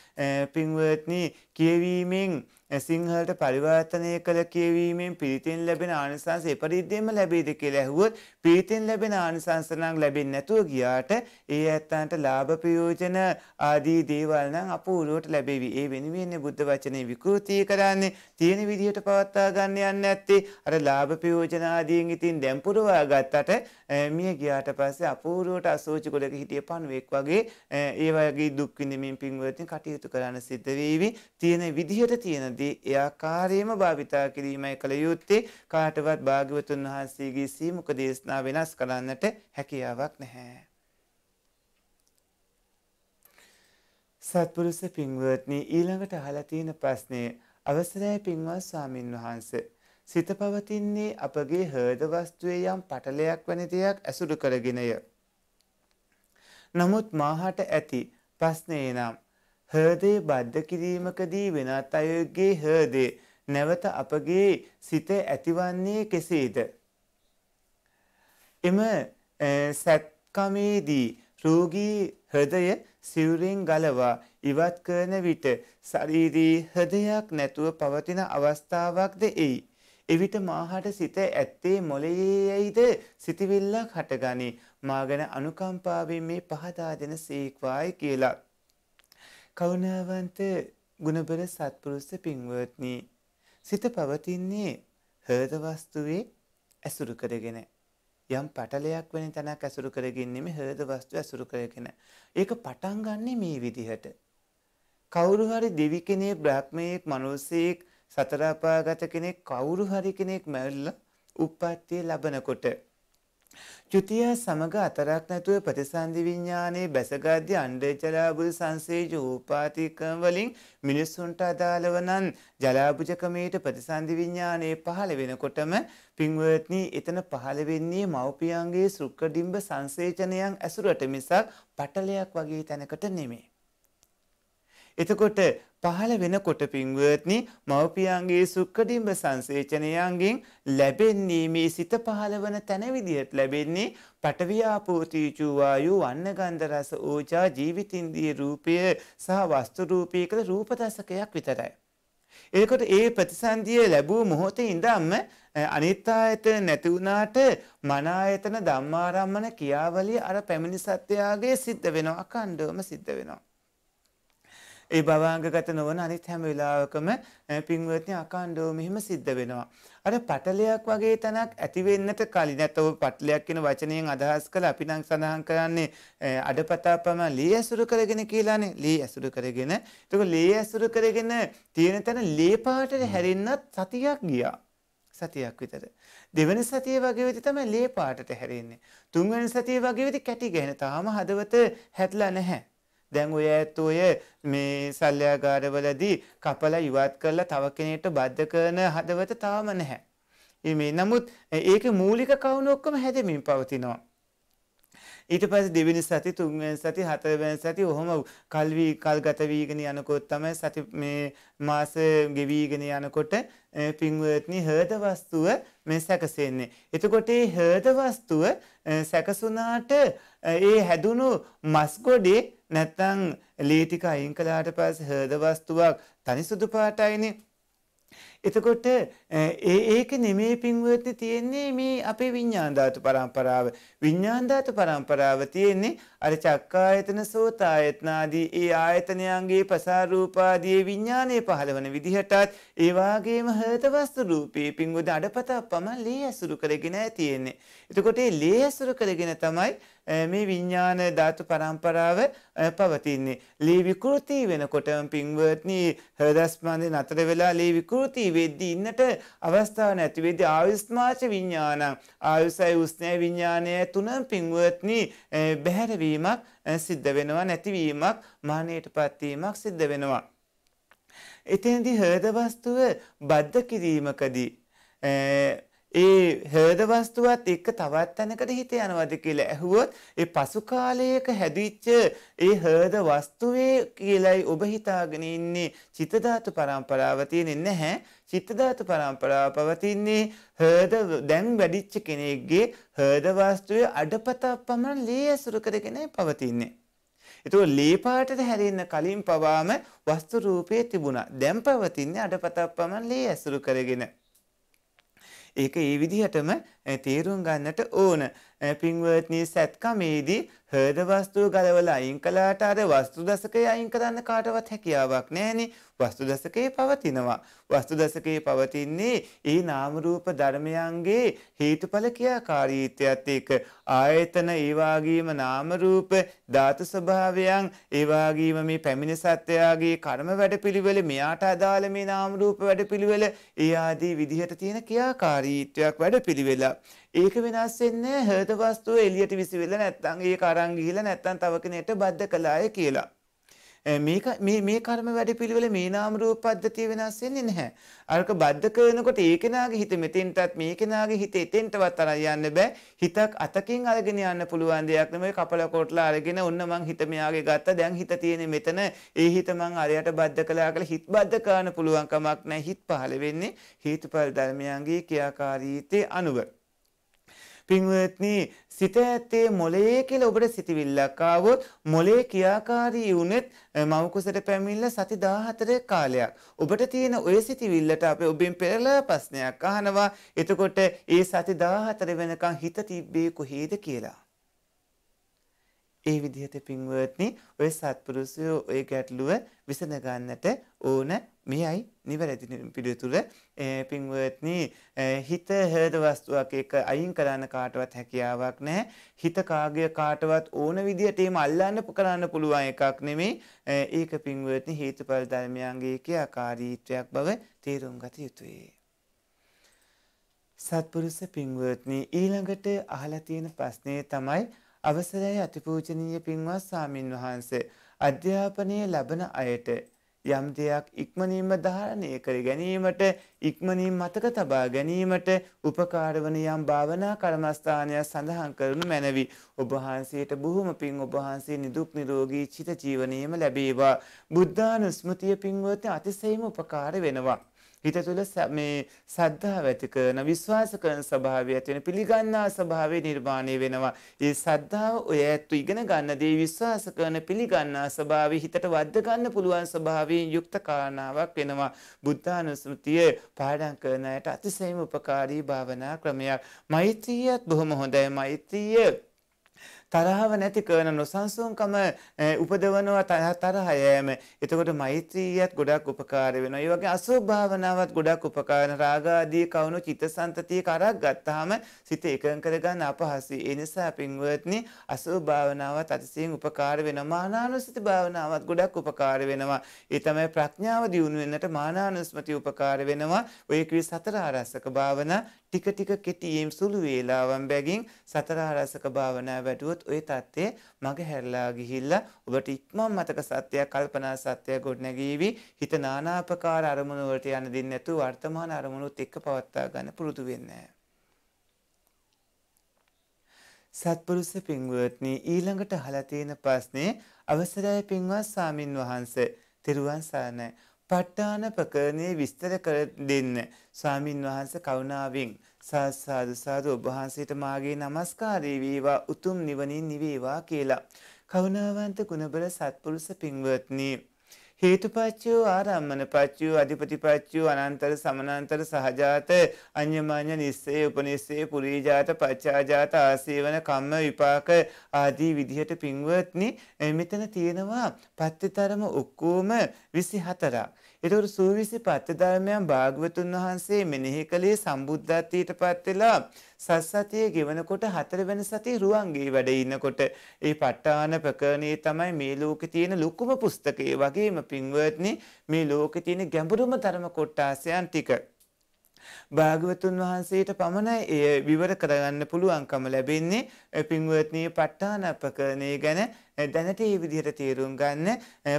පින්වත්නි කියවීමෙන් සිංහලට පරිවර්තනය කළ කියවීමෙන් පිරිතින් ලැබෙන ආනිසංස එපරිද්දෙම ලැබෙයිද කියලා ඇහුවොත් පිරිතින් ලැබෙන ආනිසංස නම් ලැබෙන්නේ නැතුව ගියාට ඒ ඇත්තන්ට ලාභ ප්‍රයෝජන ආදී දේවල් නම් අපූර්වට ලැබෙවි. ඒ වෙනුවෙන්නේ බුද්ධ වචනේ විකෘති කරන්නේ තියෙන විදිහට පවත්වා ගන්න යන්නේ නැත්තේ අර ලාභ ප්‍රයෝජන ආදීන් ඉතින් දැන් පුරවා ගත්තට මිය ගියාට පස්සේ අපූර්වට අසෝචි ගොඩක හිටිය පණුවෙක් වගේ ඒ වගේ දුක් විඳමින් පින්වත්නි කටයුතු කරන්න සිද්ධ වෙවි. තියෙන විදිහට තියෙන යුත්තේ ඒ ආකාරයෙන්ම භාවිතා කිරීමයි කළ යුත්තේ කාටවත් භාග්‍යවතුන් වහන්සේගේ සීමුක දේශනා වෙනස් කරන්නට හැකියාවක් නැහැ. සත්පුරුෂ පින්වත්නි ඊළඟට අහලා තියෙන ප්‍රශ්නේ අවසරයි පින්වත් ස්වාමින් වහන්සේ සිත පවතින්නේ අපගේ හෘද වස්තුවේ යම් පටලයක් වැනි දෙයක් ඇසුරු කරගෙනය. නමුත් මාහට ඇති ප්‍රශ්නේ නම් හදේ බද්ධ කිරීමකදී වෙනත් අයගේ හදේ නැවත අපගේ සිත ඇතිවන්නේ කෙසේද. එම සැත්කමේදී රෝගී හදය සිවුරෙන් ගලවා ඉවත් කරන විට ශරීරී හදයක් නැතුව පවතින අවස්ථාවක්ද එයි. එවිට මාහට සිත ඇත්තේ මොලයේයයිද සිතිවිල්ලක් හටගනි මාගන අනුකම්පාවෙන් මේ පහදා දෙන සේක්වායි කියලත්. කරුණාවන්ත ගුණබල සත්පුරුෂ පින්වත්නි සිත පවතින්නේ හෘද වස්තුවේ ඇසුරු කරගෙන යම් පටලයක් වෙන තැනක් ඇසුරු කරගින්නේ මේ හෘද වස්තුව ඇසුරු කරගෙන ඒක පටන් ගන්නෙ මේ විදිහට කවුරු හරි දෙවි කෙනෙක් බ්‍රහ්මයෙක් මිනිසෙක් සතර අපාගත කෙනෙක් කවුරු හරි කෙනෙක් මැරිලා උප්පත්තිය ලබනකොට චුතිය සමග අතරක් නැතුව ප්‍රතිසන්ධි විඤ්ඤානයේ බැසගද්දී අණ්ඩේජලාබුද සංසේජ උපාතිකම් වලින් මිනිස්සුන්ට අදාළව නම් ජලාබුජකමේට ප්‍රතිසන්ධි විඤ්ඤානයේ පහළ වෙනකොටම පින්වත්නි එතන පහළ වෙන්නේ මව්පියන්ගේ සුක්කඩිම්බ සංසේචනයන් ඇසුරට මිසක් පටලයක් වගේ තැනකට නෙමෙයි. එතකොට පහළ වෙනකොට පින්වත්නි මව්පියන්ගේ සුක්කඩිම්බ සංසේචනයන්ගෙන් ලැබෙන්නේ මේ සිත පහළවන තැන විදිහට ලැබෙන්නේ පටවියාපෝතීචු වායු වන්නගන්ධ රස ඕජා ජීවිතින්දිය රූපය සහ වස්තු රූපී කළ රූප දශකයක් විතරයි. ඒකට ඒ ප්‍රතිසන්දිය ලැබූ මොහොතේ ඉඳන්ම අනිත් ආයතන නැති වුණාට මන ආයතන ධම්මාරම්මන කියාවලිය අර පැමිණි සත්‍යයගේ සිද්ධ වෙනවා අඛණ්ඩවම සිද්ධ වෙනවා. ඒ භවාංගගත නොවන අනිත් හැම වෙලාවකම පින්වත්නි අකණ්ඩව මෙහෙම සිද්ධ වෙනවා. අර පටලයක් වගේ තැනක් ඇති වෙන්නට කලින් නැත්නම් පටලයක් කියන වචනයෙන් අදහස් කළ අපි නම් සඳහන් කරන්නේ අඩපතාපම ලී ඇසුරු කරගෙන කියලානේ. ලී ඇසුරු කරගෙන. ඒක ලී ඇසුරු කරගෙන තියෙන තැන ලේ පාටට හැරෙන්නත් සතියක් ගියා. සතියක් විතර. දෙවන සතිය වගේ වෙදි තමයි ලේ පාටට හැරෙන්නේ. තුන්වෙනි සතිය වගේ වෙදි කැටි ගැහෙන. තාම හදවත හැදලා නැහැ. දැන් ඔය ඇත්ත ඔය මේ සල්ලයාගාරවලදී කපලා ඉවත් කරලා තව කෙනෙක්ට බද්ධ කරන හදවත තාම නැහැ. මේ නමුත් ඒක මූලික කවුණු ඔක්කොම හැදෙමින් පවතිනවා. ඊට පස්ස දෙවෙනි සති තුන්වෙනි සති හතරවෙනි සති ඔහොම කල්වි කල් ගත වීගෙන යනකොට තමයි සති මේ මාස ගෙවීගෙන යනකොට පින්වත්නි හෘද වස්තුව මේ සැකසෙන්නේ. එතකොට මේ හෘද වස්තුව සැකසුණාට ඒ හැදුණු මස් ගොඩේ නැත්තම් ලී ටික අයින් කළාට පස්සේ හෘද වස්තුවක් තනි සුදු පාටයිනේ. එතකොට ඒ ඒක නෙමේ පින්වත්නි තියෙන්නේ මේ අපේ විඤ්ඤාණ ධාතු පරම්පරාව. විඤ්ඤාණ ධාතු පරම්පරාව තියෙන්නේ අර චක්කායතන සෝතායතන ආදී ඒ ආයතනයන්ගේ පසා රූප ආදී විඤ්ඤාණය පහළවන විදිහටත් ඒ වාගේම හෘද වස්තු රූපේ පින්වත්නි අඩපතක් පමණ ලේ ඇසුරු කරගෙන තියෙන්නේ. එතකොට මේ ලේ ඇසුරු කරගෙන තමයි මේ විඤ්ඥාන ධාතු පරම්පරාව පවතින්නේ. ලී විකෘති වෙනකොටම පින්වත්නී හදස්මාන්දය නතර වෙලා ලී විකෘති වෙද්දී ඉන්නට අවස්ථාව නැති වෙදී ආයුස්මාච විඥානං ආයුසයි උස්නේ විඥානය තුන පින්වත්නි බැහැරවීමක් සිද්ධ වෙනවා නැතිවීමක් මානෙයටපත් වීමක් සිද්ධ වෙනවා එතෙන්දී හෘද වස්තුව බද්ධ කිරීමකදී ඒ හෘද වස්තුවත් එක්ක තවත් තැනකට හිත යනවාද කියලා ඇහුවොත් ඒ පසු කාලයක හැදිච්ච ඒ හෘද වස්තුවේ කියලයි ඔබ හිතාගෙන ඉන්නේ චිත ධාතු පරම්පරාව තියෙන්නේ නැහැ චිත්තධාතු පරම්පරාව පවතින්නේ හර්ද දැන් වැඩිච්ච කෙනෙක්ගේ හර්ද වාස්තුවේ අඩපතා පමණ ලේ ඇසුරු කරගෙනයි පවතින්නේ. එතුව ලේපාටට හැරන්න කලින් පවාම වස්තු රූපය තිබුණා දැම් පවතින්නේ අඩපතප්පමන් ලේ ඇසුරු කරගෙන. ඒක ඒ විදිහටම තේරුම් ගන්නට ඕන පින්වත්නි සැත්කමේදී හර්ද වස්තුව ගලවලා අයින් කළාට අර වස්තු දශකය අයින් කරන්න කාටවත් හැකියාවක් නැහෙනේ වස්තු දශකයේ පවතිනවා වස්තු දශකයේ පවතින්නේ ඒ නාම රූප ධර්මයන්ගේ හේතුඵල ක්‍රියාකාරීත්වයත් එක්ක ආයතන ඒ වගේම නාම රූප ධාතු ස්වභාවයන් ඒ වගේම මේ පැමිණ සත්‍යයාගේ කර්ම වැඩපිළිවෙල මෙයාට අදාළ මේ නාම රූප වැඩපිළිවෙල ඒ ආදී විදිහට තියෙන ක්‍රියාකාරීත්වයක් වැඩපිළිවෙල ඒක වෙනස් වෙන්නේ හෘද වස්තුව එළියට විසිවිලා නැත්නම් ඒක අරන් ගිහිලා නැත්නම් තව කෙනෙක්ට බද්ධ කළාය කියලා. මේක මේ මේ කර්ම වැඩපිළිවෙල මේ නාම රූප පද්ධතිය වෙනස් වෙන්නේ නැහැ. අරක බද්ධ කරනකොට ඒ කෙනාගේ හිත මෙතෙන්ටත් මේ කෙනාගේ හිත එතෙන්ටවත් අරන් යන්න බෑ. හිතක් අතකින් අරගෙන යන්න පුළුවන් දෙයක් නෙමෙයි කපල කොටලා අරගෙන ඔන්න මං හිත මෙයාගේ ගත්තා දැන් හිත තියෙන්නේ මෙතන. ඒ හිත මං අරයට බද්ධ කළා කියලා හිත බද්ධ කරන්න පුළුවන් කමක් නැහැ. හිත පහළ වෙන්නේ හේතුඵල ධර්මයන්ගේ ක්‍රියාකාරීත්වයේ අනුව. පින්වත්නි සිත ඇත්තේ මොලේ කියලා ඔබට සිතවිල්ලක් ආවොත් මොලේ ක්‍රියාකාරී වුණෙත් මව කුසට පැමිණිලා සති 14 කාලයක්. ඔබට තියෙන ওই සිතවිල්ලට අපේ ඔබෙන් පෙරලා ප්‍රශ්නයක් අහනවා. එතකොට ඒ සති 14 වෙනකන් හිත තිබ්බේ කොහේද කියලා. ඒ විදිහට පින්වත්නි ඔය සත්පුරුෂයෝ ඔය ගැටලුව විසඳ ගන්නට ඕන මෙයයි නිවැරදි පිළිතුර පින්වත්නි හිත හේද වස්තුවක් එක අයින් කරන්න කාටවත් හැකියාවක් නැහැ හිත කාගය කාටවත් ඕන විදිහට එම අල්ලන්න කරන්න පුළුවන් එකක් නෙමෙයි ඒක පින්වත්නි හේතුඵල ධර්මයන්ගේ ක්‍රියාකාරීත්වයක් බව තේරුම් ගත යුතුයි සත්පුරුෂ පින්වත්නි ඊළඟට අහලා තියෙන ප්‍රශ්නේ තමයි අවසරයි අතිපූජනීය පින්වත් සාමින් වහන්සේ අධ්‍යාපනයේ ලබන අයට යම් දෙයක් ඉක්මනින්ම ධාරණය කර ගැනීමට ඉක්මනින් මතක තබා ගැනීමට උපකාර වන යම් භාවනා කර්මස්ථානයක් සඳහන් කරනු මැනවි. ඔබ වහන්සේට බොහොම පින් ඔබ වහන්සේ නිදුක් නිරෝගී චිත ජීවනයේම ලැබේවා. බුද්ධානුස්මතිය පින්වත්නි අතිශයින්ම උපකාර වෙනවා. හිත තුළ මේ සද්ධාව ඇති කරන විශ්වාස කරන ස්වභාවය ඇති වෙන පිළිගන්නා ස්වභාවය නිර්මාණය වෙනවා. ඒ සද්ධාව ඔය ඇත්තු ඉගෙන ගන්න දේ විශ්වාස කරන පිළිගන්නා ස්වභාවය හිතට වද්ද ගන්න පුළුවන් ස්වභාවයෙන් යුක්ත කාරණාවක් වෙනවා. බුද්ධානුස්මෘතිය පාඩම් කරන අයට අතිශයින්ම උපකාරී භාවනා ක්‍රමයක්. මෛත්‍රියත් බොහොම හොඳයි. මෛත්‍රිය තරහව නැති කරන නොසන්සුන්කම උපදවනවා තරහ යෑම. එතකොට මෛත්‍රියත් ගොඩක් උපකාර වෙනවා. ඒ වගේ අසුභ භාවනාවත් ගොඩක් උපකාරන රාගාදී කවුණු චිත්තසංතතිය කරක් ගත්තාම සිත එකඟ කරගන්න අපහසුයි. ඒ නිසා පින්වත්නි අසුභ භාවනාවත් අතිශයින් උපකාර වෙනවා. මානානුසති භාවනාවත් ගොඩක් උපකාර වෙනවා. ඒ තමයි ප්‍රඥාව දියුණු වෙන්නට මානානුස්මති උපකාර වෙනවා. ඔය කිවි සතර ආරස්සක භාවනා ටික ටික කෙටියෙන් සුළු වේලාවන් බැගින් සතර ආරසක භාවනා වැඩුවොත් ওই தත්ත්වය මග හැරලා ගිහිල්ලා ඔබට ඉක්මන් මතක සත්‍යය කල්පනා සත්‍යය ගොඩනැගීවි හිත নানা ආකාර අරමුණු වලට යන්න දෙන්නේ නැතුව වර්තමාන අරමුණුත් එක්ක පවත්වා ගන්න පුරුදු වෙන්නේ සත්පුරුෂ පින්වත්නි ඊළඟට අහලා තියෙන ප්‍රශ්නේ අවසරයි පින්වත් සාමින් වහන්සේ තිරුවන් සරණයි පට්ඨාන ප්‍රකරණය විස්තර කර දෙන්න. ස්වාමින් වහන්ස කරුණාවෙන් සාස්සාදු සාදු ඔබහන්සේට මාගේ නමස්කාරී වේවා උතුම් නිවනින් නිවේවා කියලා. කරුණාවන්ත ගුණබල සත්පුරුෂ පින්වත්නි. හේතුපච්චයෝ ආරම්මන පච්චයෝ අධිපතිපච්චයෝ අනන්තර සමනන්තර සහජාත අන්‍යමාන්‍ය නිස්සේ උපනිස්සේ පුරීජාත පච්චාජාත ආසේවන කම්ම විපාක ආදී විදිහට පින්වත්නි මෙතන තියෙනවා පත්තිතරම ඔක්කෝම විසි හතරක්. එතකොට සූවිසි පත්‍යධර්මයන් භාග්‍යවතුන් වහන්සේ මෙනෙහි කළේ සම්බුද්ධත්වයට පත් වෙලා සස්සතිය ගෙවනකොට හතරවෙනි සතිය රුවන්ගේ වැඩ ඉන්නකොට ඒ ප ဋ ාණ ප්‍රකරණයේ තමයි මේ ලෝකේ තියෙන ලොකුම පුස්තකය වගේම පින්වත්නි මේ ලෝකේ තියෙන ගැඹුරුම ධර්ම කොටාසයන් ටික භාගවතුන් වහන්සේට පමණයි එය විවර කරගන්න පුළුවන්කම ලැබෙන්නේ පින්වත්නී ප ဋ ාණපකරණේ ගැන දැනට මේ විදිහට තේරුම් ගන්න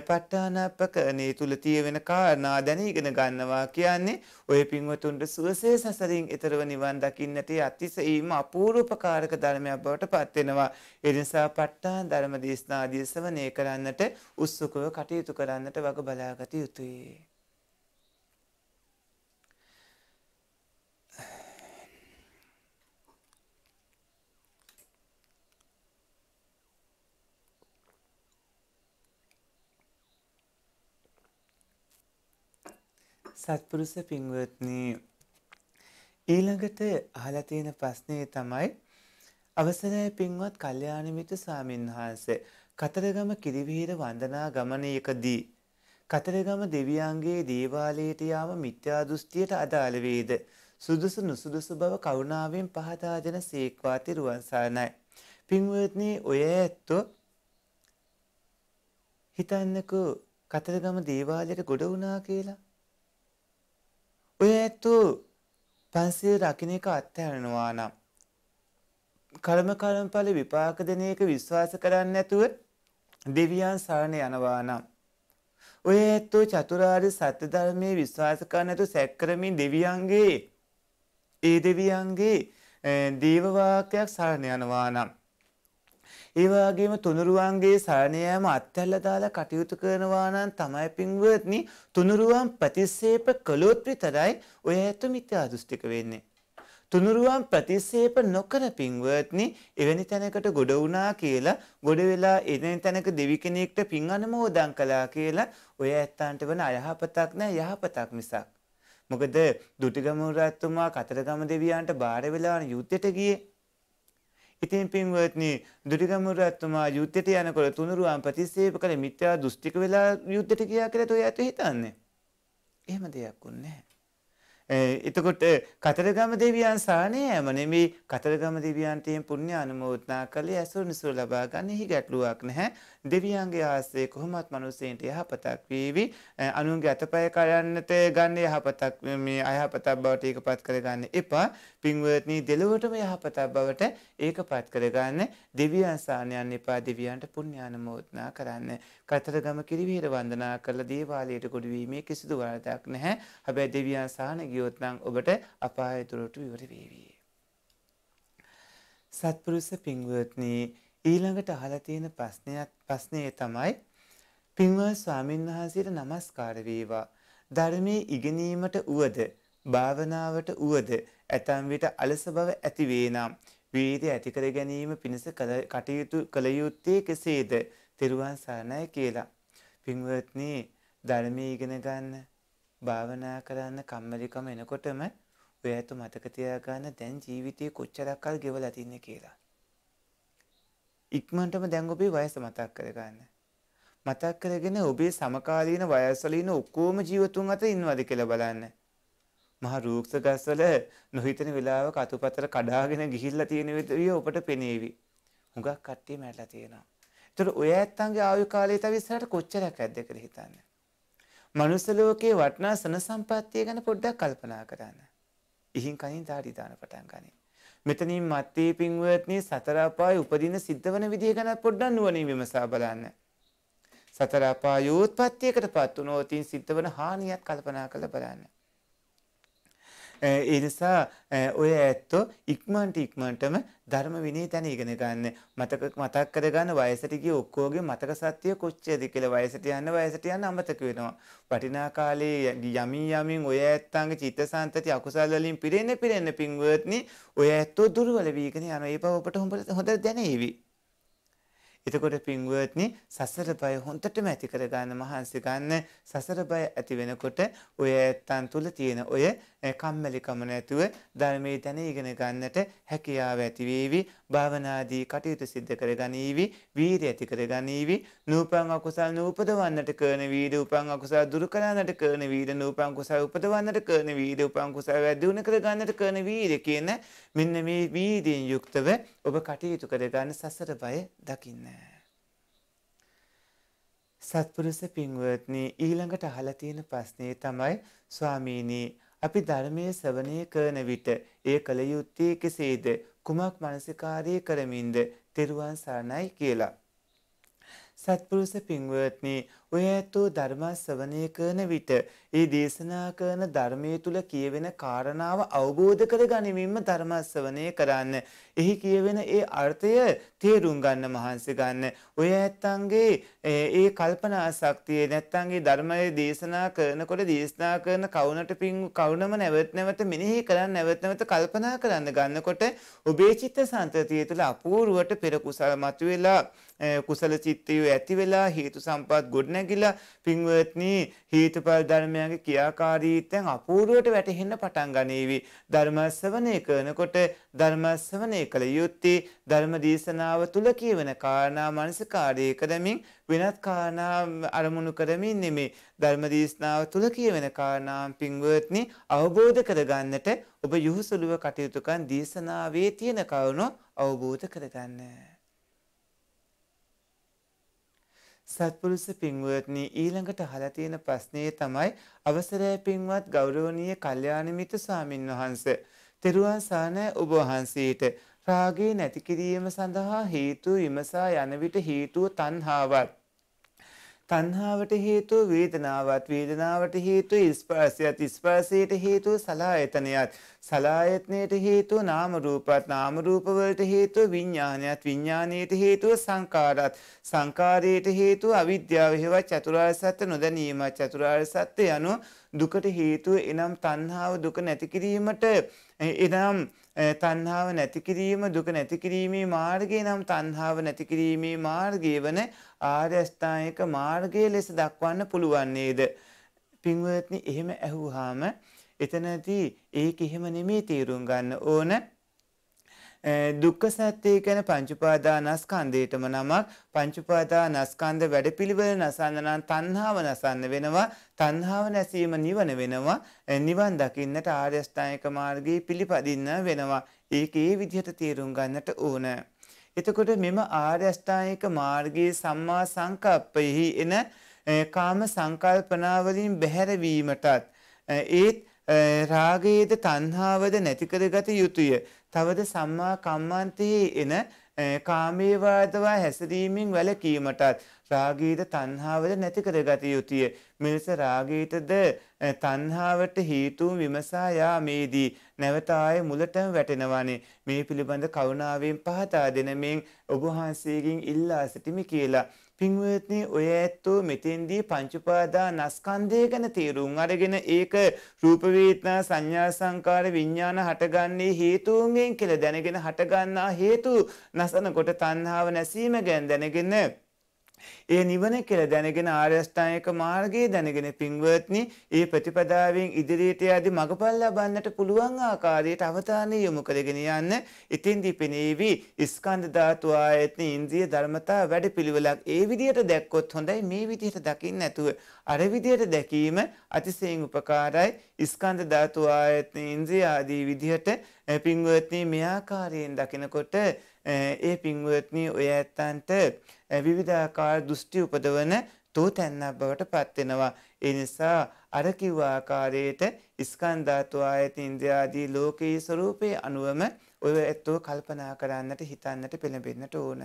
ප ဋ ාණපකරණේ තුල තියෙන කාරණා දැන ඉගෙන ගන්නවා කියන්නේ ඔය පින්වතුන්ට සුවසේ සසරින් ඈතරව නිවන් දකින්නට අතිශයින්ම අපූර්ව උපකාරක ධර්මයක් බවට පත් වෙනවා ඒ නිසා ප ဋ ාණ ධර්ම දේශනා දේශවනය කරන්නට උත්සුකව කටයුතු කරන්නට වග බලාගත යුතුයි සත්පුරුස පින්වත්නී ඊළඟට අහලා තියෙන ප්‍රශ්නේ තමයි අවසරයි පින්වත් කල්යාණ මිත්‍ර ස්වාමින්වහන්සේ කතරගම කිරිවිහිර වන්දනා ගමනයකදී කතරගම දෙවියන්ගේ දේවාලයට යාම මිත්‍යා දෘෂ්ටියට අදාළ වේද සුදුසු නුසුදුසු බව කරුණාවෙන් පහදා දෙන සීක්වා තිරුවන් සරණයි පින්වත්නි ඔය ඇත්තෝ හිතන්නකෝ කතරගම දේවාලයට ගොඩ වුණා කියලා ඔය ඇත්තු පන්සිල් රකින එක අත්හැරනවා නම් කර්ම කර්මඵල විපාක දෙන එක විශ්වාස කරන්නේ නැතුව දෙවියන් සරණ යනවා නම් ඔය ඇත්තෝ චතුරාර්ය සත්‍ය ධර්මයේ විශ්වාස කරන්නේ නැතුව සැක කරමින් දෙවියන්ගේ ඒ දෙවියන්ගේ දේව වාක්‍යයක් සරණ යනවා නම් ඒ වගේම තුනුරුවන්ගේ සරණ යාම අත්හැරලා දාලා කටයුතු කරනවා නම් තමයි පින්වත්නි තුනුරුවන් ප්‍රතිසේප කළොත් විතරයි ඔය ඇතු මිත්‍යා දෘෂ්ටික වෙන්නේ. තුනුරුවන් ප්‍රතිසේප නොකර පින්වත්නි එවැනි තැනකට ගොඩ වුණා කියලා ගොඩ වෙලා එවැනි තැනක දෙවි කෙනෙක්ට පින් අනුමෝදන් කළා කියලා ඔය ඇත්තන්ට වෙන අයහපතක් නෑ යහපතක් මිසක්. මොකද දුටිගම රජතුමා කතරගම දෙවියන්ට බාර වෙලා යුද්ධයට ගියේ ඉතින් පින්වත්නි දුටිගමුරු රජතුමා යුද්ධයට යනකොට තුනුරුවන් ප්‍රතික්ෂේප කළ මිත්‍යා දෘෂ්ටික වෙලා යුද්ධයට ගියා කියලා toy ඇතු හිතන්නේ. එහෙම දෙයක් උන්නේ එතකොට කතරගම දෙවියන් සානේ හැම නෙමේ කතරගම දෙවියන්ට පුණ්‍ය අනුමෝදනා කළේ අසුනිසු ලබා ගන්න හි ගැටලුවක් නැහැ. දෙවියන්ගේ ආසේ කොහොමත් මනුස්සයන්ට යහපතක් වේවි අනුන්ගේ අතපය කරන්නට ගන්න යහපතක් මේ අයහපතක් බවට ඒකපත් කරගන්න එපා පින්වත්නි දෙලොවටම යහපතක් බවට ඒකපත් කරගන්න දෙවියන් සානයන් එපා දෙවියන්ට පුණ්‍යානුමෝදනා කරන්න කතරගම කිරිවිහෙර වන්දනා කරලා දේවාලයට ගොඩ වීමේ කිසිදු වරදක් නැහැ හැබැයි දෙවියන් සාන ගියොත් නම් ඔබට අපාය දුරට විවර වේවි සත්පුරුෂ පින්වත්නි ඊළඟට අහලා තියෙන ප්‍රශ්නයක් ප්‍රශ්නය තමයි පින්වත් ස්වාමින් වහන්සේට নমස්කාර වේවා ධර්මයේ ඉගෙනීමට උවද භාවනාවට උවද ඇතම් විට අලස බව ඇති වේනම් වීර්ය ඇති කර ගැනීම පිණිස කටයුතු කළ යුත්තේ කෙසේද තෙරුවන් සරණයි කියලා පින්වත්නි ධර්මයේ ඉගෙන ගන්න භාවනා කරන්න කම්මැලිකම එනකොටම ඔය ඇතු මතක තියාගන්න දැන් ජීවිතේ කොච්චරක්කල් ගෙවලා තින්නේ කියලා ඉක්මනටම දැන් ඔබේ වයස මතක් කරගන්න. මතක් කරගෙන ඔබේ සමකාලීන වයස්වල ඉන්න ඔක්කොම ජීවතුන් අතර ඉන්නවද කියලා බලන්න. මහා රූක්ෂ ගස්වල නොහිතන වෙලාවක අතුපතර කඩාගෙන ගිහිල්ලා තියෙන විදිය ඔබට පෙනේවි. හුඟක් කට්ටිය මැරලා තියෙනවා. ඒතර ඔය ඇත්තන්ගේ ආයු කාලය තව ඉස්සරහට කොච්චරක් ඇද්ද කියලා හිතන්න. මනුස්ස ලෝකයේ වටිනා සන සම්පත්තිය ගැන පොඩ්ඩක් කල්පනා කරන්න. ඉහින් කනින් දාඩි දාන පටන් ගන්නේ. මෙතනින් මත්තේ පින්වත්නි සතර අපායේ උපදින සිද්ධ වෙන විදිය ගැන පොඩ්ඩක් නුවණින් විමසා බලන්න. සතර අපායෝත්පත්තියකටපත් වුණොතින් සිද්ධ වෙන හානියක් කල්පනා කරලා බලන්න. ඒ නිසා ඔය ඇත්තෝ ඉක්මන්ට ඉක්මන්ටම ධර්ම විනී තැන ඉගෙන ගන්න. මතක මතක් කරගන්න වයසට ගිය ඔක්කොගේ මතක සත්‍ය කොච්චරද කියලා වයසට යන වයසට යන අමතක වෙනවා. වටිනා කාලේ යමින් යමින් ඔය ඇත්තන්ගේ චිත්තසංතති අකුසල් වලින් පිරෙන්න පිරෙන්න පින්වත්නි ඔය ඇත්තෝ දුර්වල වීගෙන යනවා. ඒ බව ඔබට හොඳට දැනේවි. එතකොට පින්වත්නි සසර බය හොන්තටම ඇති කරගන්න මහන්සි ගන්න සසර බය ඇති වෙනකොට ඔය ඇත්තන් තුල තියෙන ඔය කම්මැලිකම නැතුව ධර්මයේ තැන ඉගෙන ගන්නට හැකියාව ඇති වේවි භාවනාදී කටයුතු සිද්ධ කරගනීවි වීරිය ඇති කරගනීවි නූපං අකුසල් නූපදවන්නට කරන වීර උපං අකුසල් දුරු කරන්නට කරන වීර නූපං කුසල් උපදවන්නට කරන වීර උපං කුසල් වැඩි කරගන්නට කරන වීර කියන මෙන්න මේ වීදීන් යුක්තව ඔබ කටයුතු කරගන්න සසර බය දකින්න. සත්පුරුස පින්වත්නි ඊළඟට අහලා තියෙන ප්‍රශ්නේ තමයි ස්වාමීනි අපි ධර්මයේ ශ්‍රවණය කරන විට ඒ කල යුත්තේ කෙසේද කුමක් මානසිකාරී කරමින්ද තෙරුවන් සරණයි කියලා. සත්පුරුෂ පින්වත්නි ඔය ඇත්තෝ ධර්මා ශ්‍රවණය කරන විට ඒ දේශනා කරන ධර්මයේ තුල කියවෙන කාරණාව අවබෝධ කර ගනිමින්ම ධර්මා ශ්‍රවණය කරන්න. එහි කියවෙන ඒ අර්ථය තේරුම් ගන්න මහන්සි ගන්න. ඔය ඇත්තන්ගේ ඒ කල්පනා ශක්තිය නැත්තන්ගේ ධර්මයේ දේශනා කරනකොට දේශනා කරන කවුනට පින් කවුනම නැවත නැවත මෙනෙහි කරන්න නැවත නැවත කල්පනා කරන්න ගන්නකොට ඔබේ චිත්ත සංතතිය තුළ අපූර්වට පෙර කුසල මතුවෙලා කුසල චිත්තය ඇති වෙලා හේතු සම්පත් ගොඩනැ නෑ කියලා පින්වත්නි හේතුඵල ධර්මයන්ගේ ක්‍රියාකාරීත්වයන් අපූර්වවට වැටහෙන්න පටන් ගනීවි. ධර්ම ශ්‍රවණය කරනකොට ධර්ම ශ්‍රවණය කළ යුත්තේ ධර්ම දේශනාව තුල කියවන කාරණා මනසකාරය කරමින් වෙනත් කාරණා අරමුණු කරමින් නෙමේ. ධර්ම දේශනාව තුල කියවන කාරණා පින්වත්නි අවබෝධ කරගන්නට ඔබ යහුසලුව කටයුතුකන් දේශනාවේ තියෙන කරුණු අවබෝධ කරගන්න. සත්පුරුෂ පින්වත්නි ඊළඟට අහලා තියෙන ප්‍රශ්නේ තමයි අවසරය පින්වත් ගෞරවනීය කල්යාණමිත ස්වාමින් වහන්සේ තෙරුවන් සරණයි ඔබ වහන්සේට රාගේ නැති කිරීම සඳහා හේතු විමසා යන විට හේතුව තණ්හාවත් තණ්හාවට හේතුව වේදනාවත් වේදනාවට හේතුව ස්පර්ශයත් ස්පර්ශයට හේතුව සලායතනයත් සලායතනයට හේතුව නාම රූපත් නාම රූප වලට හේතුව විඥානයත් විඥානයට හේතුව සංකාරත් සංකාරයට හේතුව අවිද්‍යාව හේවත් චතුරාර්ය සත්‍ය නොදැනීම චතුරාර්ය සත්‍ය යනු දුකට හේතුව එනම් තණ්හාව දුක නැති කිරීමට එනම් තණ්හාව නැති කිරීම දුක නැති කිරීමේ මාර්ගය නම් තණ්හාව නැති කිරීමේ මාර්ගය වන ආර්ය අෂ්ටාංගික මාර්ගය ලෙස දක්වන්න පුළුවන් නේද? පින්වත්නි එහෙම ඇහුවාම එතනදී ඒක එහෙම නෙමෙයි තීරුම් ගන්න ඕන. දුක්ඛ සත්‍ය කියන පංච උපාදානස්කන්ධයටම නමක් පංච උපාදානස්කන්ධ වැඩපිළිවෙල නසන්න නම් තණ්හාව නසන්න වෙනවා තණ්හාව නැසීම නිවන වෙනවා නිවන් දකින්නට ආර්ය අෂ්ටාංගික මාර්ගයේ පිළිපදින්න වෙනවා ඒක ඒ විදිහට තේරුම් ගන්නට ඕන එතකොට මෙම ආර්ය අෂ්ටාංගික මාර්ගයේ සම්මා සංකප්පයෙහි එන කාම සංකල්පනාවලින් බැහැරවීමටත් ඒත් රාගයේද තණ්හාවද නැති කරගත යුතුය. තවද සම්මා කම්මන්තයේ එන කාමයේ වාදවා හැසිරීමෙන් වැළකීමටත් රාගයේද තණ්හාවද නැති කරගත යුතුය. මෙලෙස රාගයටද තණ්හාවට හේතු විමසා යාමේදී නැවත ආයේ මුලටම වැටෙනවානේ මේ පිළිබඳ කරුණාවෙන් පහදා දෙනමින් ඔබ වහන්සේගෙන් ඉල්ලා සිටිමි කියලා පින්වත්නි ඔය ඇත්තෝ මෙතෙන්දී පංච උපාදා නස්කන්ධය ගැන තේරුම් අරගෙන ඒක රූප වේදනා සංඥා සංකාර විඥාන හටගන්නේ හේතුන්ගෙන් කියලා දැනගෙන හටගන්නා හේතු නසන කොට තණ්හාව නැසීම ගැන දැනගෙන ඒ නිවන කියලා දැනගෙන ආර්යෂ්ටායක මාර්ගයේ දැනගෙන පින්වත්නි ඒ ප්‍රතිපදාවෙන් ඉදිරියට යදී මඟපල් ලබන්නට පුළුවන් ආකාරයට අවධානය යොමු කරගෙන යන්න ඉතින්දී පෙනේවි ස්කන්ධ ධාතු ආයතන ඉන්ද්‍රිය ධර්මතා වැඩපිළිවෙලක් ඒ විදිහට දැක්කොත් හොඳයි මේ විදිහට දකින්න නැතුව අර විදිහට දැකීම අතිශයින් උපකාරයි ස්කන්ධ ධාතු ආයතන ඉන්ද්‍රිය ආදී විදිහට පින්වත්නි මේ ආකාරයෙන් දකිනකොට ඒ පින්වත්නි ඔය ඇත්තන්ට විවිධාකාර දෘෂ්ටි උපදවන තෝතැන්නක් බවට පත් වෙනවා. ඒ නිසා අර කිව්ව ආකාරයට ස්කන්ධ ධාතු ආයත ඉන්ද්‍රාදී ලෝකයේ ස්වરૂපයේ අනුවම ඔය ඇත්තෝ කල්පනා කරන්නට හිතන්නට පෙළඹෙන්නට ඕන.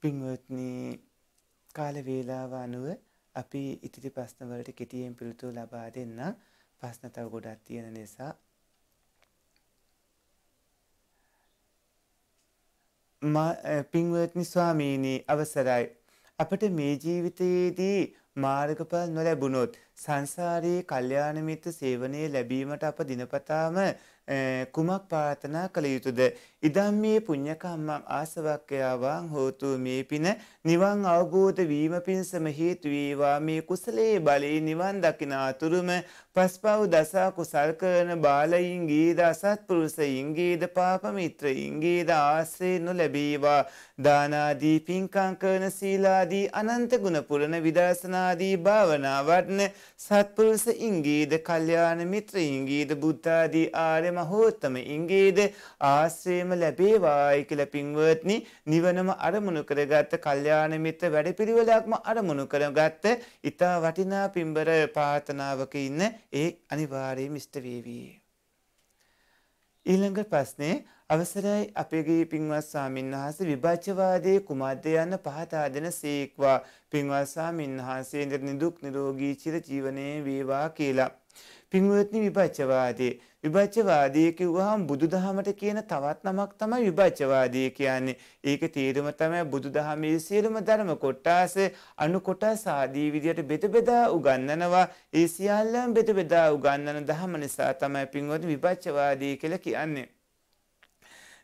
පින්වත්නි කාල වේලාව අනුව අපි ඉතිරි ප්‍රශ්න වලට කෙටියෙන් පිළිතුරු ලබා දෙන්න. ප්‍රශ්න තව ගොඩක් තියෙන නිසා පින්වත්නි ස්වාමීනී අවසරයි. අපට මේ ජීවිතයේදී මාර්ගඵල නොලැබුණොත් සංසාරයේ කල්යාණ මිත්‍ර සේවනයේ ලැබීමට අප දිනපතාම කුමක් ප්‍රාර්ථනා කළ යුතුද? ඉදම්මේ පුඤ්ඤකම්මං ආසවක්ඛයාවං හෝතු මේ පින නිවන් අවබෝධ වීම පිණසම හේතු වේවා මේ කුසලයේ බලේ නිවන් දකින අතුරුම පස්පව් දස කුසල් කරන බාලයින් ගීද අසත්පුරුෂයින් ගීද පාප මිත්‍රයින් ගීද ආශ්‍රේ නොලැබීවා දානාදී පින්කම් කරන සීලාදී අනන්ත ගුණ පුරන විදර්ශනාදී භාවනා වඩන සත්පුරුෂ ඉංගීද, කල්යාණ මිත්‍ර ඉංගීද, බුද්ධාදී ආර්ය මහෝත්තම ඉංගීද ආශ්‍රේම ලැබේවායි කියලා පින්වත්නි නිවනම අරමුණු කරගත්ත කල්යාණ මිත්‍ර වැඩපිළිවෙලක්ම අරමුණු කරගත්ත ඊට වටිනා පින්බර පාතනාවක ඉන්න ඒ අනිවාර්යයෙන්ම ඉෂ්ට වේවි. ඊළඟ ප්‍රශ්නේ අවසරයි අපගේ පින්වත් ස්වාමීන් වහන්සේ විභාජ්‍යවාදයේ කුමද්ද යන පහතා දෙන සීක්වා පින්වත් ස්වාමීන් වහන්සේ නිදුක් නිරෝගී චිර ජීවනයේ වේවා කියලා. පින්වත්නි විභාජ්‍යවාදී විභාජ්‍යවාදී කිව්වහම බුදුදහමට කියන තවත් නමක් තමයි විභාජ්‍යවාදී කියන්නේ. ඒක තේරුම තමයි බුදුදහමේ සියලුම ධර්ම කොටස අණු කොටස ආදී විදියට බෙද බෙදා උගන්වනවා. ඒ සියල්ලම බෙද බෙදා උගන්වන ධර්ම නිසා තමයි පින්වත් විභාජ්‍යවාදී කියලා කියන්නේ.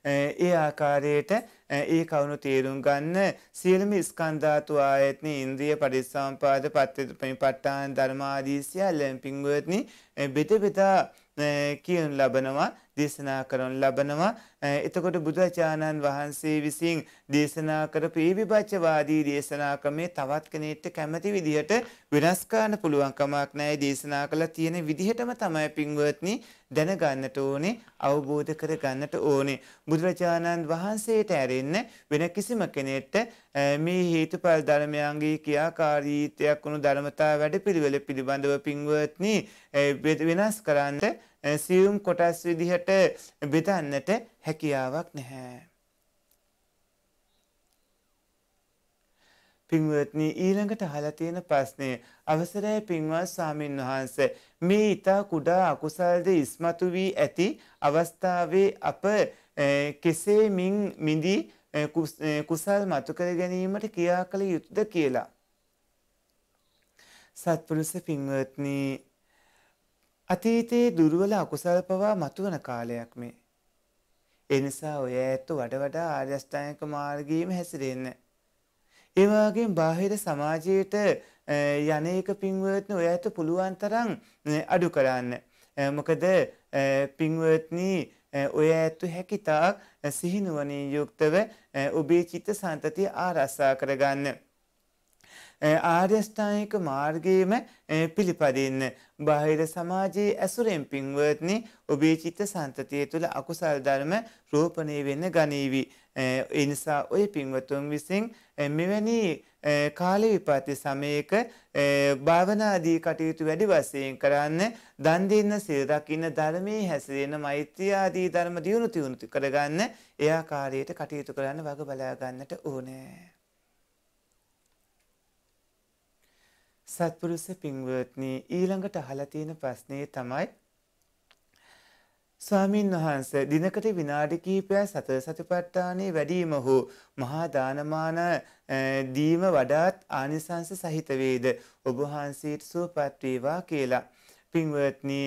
ඒ ආකාරයට ඒ කවුණු තේරුම් ගන්න සියලුම ස්කන්ධාතු ආයතන ඉන්ද්‍රිය පරිසම්පාද පත්තිපට්ඨාන ධර්මාදී සියල්ලෙන් පින්වත්නි බෙද බෙදා කියනු ලබනවා දේශනා කරන ලබනවා. එතකොට බුදුරජාණන් වහන්සේ විසින් දේශනා කරපු ඒ විභජ්‍යවාදී දේශනා ක්‍රමේ තවත් කෙනෙක්ට කැමති විදිහට වෙනස් කරන්න පුළුවන් කමක් නැහැ. දේශනා කළා තියෙන විදිහටම තමයි පින්වත්නි දැනගන්නට ඕනේ, අවබෝධ කරගන්නට ඕනේ. බුදුරජාණන් වහන්සේට ඇරෙන්න වෙන කිසිම කෙනෙක්ට මේ හේතුඵල ධර්මයන්ගේ ක්‍රියාකාරීත්වයක් වුණු ධර්මතා වැඩපිළිවෙල පිළිබඳව පින්වත්නි වෙනස් කරන්න සියුම් කොටස් විදිහට බෙදන්නට හැකියාවක් නැහැ. පින්වත්නි ඊළඟට අහලා තියෙන ප්‍රශ්නේ අවසරයි පින්වත් ස්වාමින් වහන්සේ මේ ඊතා කුඩා අකුසල්ද ඉස්මතු වී ඇති අවස්ථාවේ අප කෙසේ මින් මිදී කුසල් මතු කර ගැනීමට ක්‍රියා කළ යුතුද කියලා සත්පුරුෂ පින්වත්නි අතීතයේ දුර්වල අකුසල් පවා මතුවන කාලයක් මේ. එනිසා ඔය ඇත්ත වඩ වඩා ආර්යෂ්ඨායක මාර්ගයේම හැසිරෙන්න. ඒ වගේම බාහිර සමාජයට යන එක පින්වත්නි ඔය ඇත්ත පුළුවන් තරම් අඩු කරන්න. මොකද පින්වත්නි ඔය ඇත්ත හැකිතාක් සිහිනුවණින් යුක්තව ඔබේ චිත්ත සන්තතිය ආරක්ෂා කරගන්න. ආර්යෂ්ඨායික මාර්ගයේම පිළිපදින්න බාහිර සමාජයේ ඇසුරෙන් පින්වත්නි ඔබේ චිත්ත සන්තතිය තුළ අකුසල් ධර්ම රෝපණය වෙන්න ගනීවි. ඒ නිසා ඔය පින්වතුන් විසින් මෙවැනි කාල විපත්ති සමයක භාවනාදී කටයුතු වැඩි වශයෙන් කරන්න දන් දෙන්න සිල් රකින්න ධර්මයේ හැසිරෙන මෛත්‍රිය ආදී ධර්ම දියුණු තියුණු කරගන්න ඒ ආකාරයට කටයුතු කරන්න වග බලා ගන්නට ඕනේ. සත්පුරුස පින්වත්නි ඊළඟට අහලා තියෙන ප්‍රශ්නේ තමයි ස්වාමින් වහන්සේ දිනකට විනාඩි කිහිපයක් සතර සතිපට්ඨානයේ වැඩිම හෝ මහා දානමාන දීම වඩාත් ආනිසංස සහිත වේද ඔබ වහන්සේට සුවපත් වේවා කියලා පින්වත්නි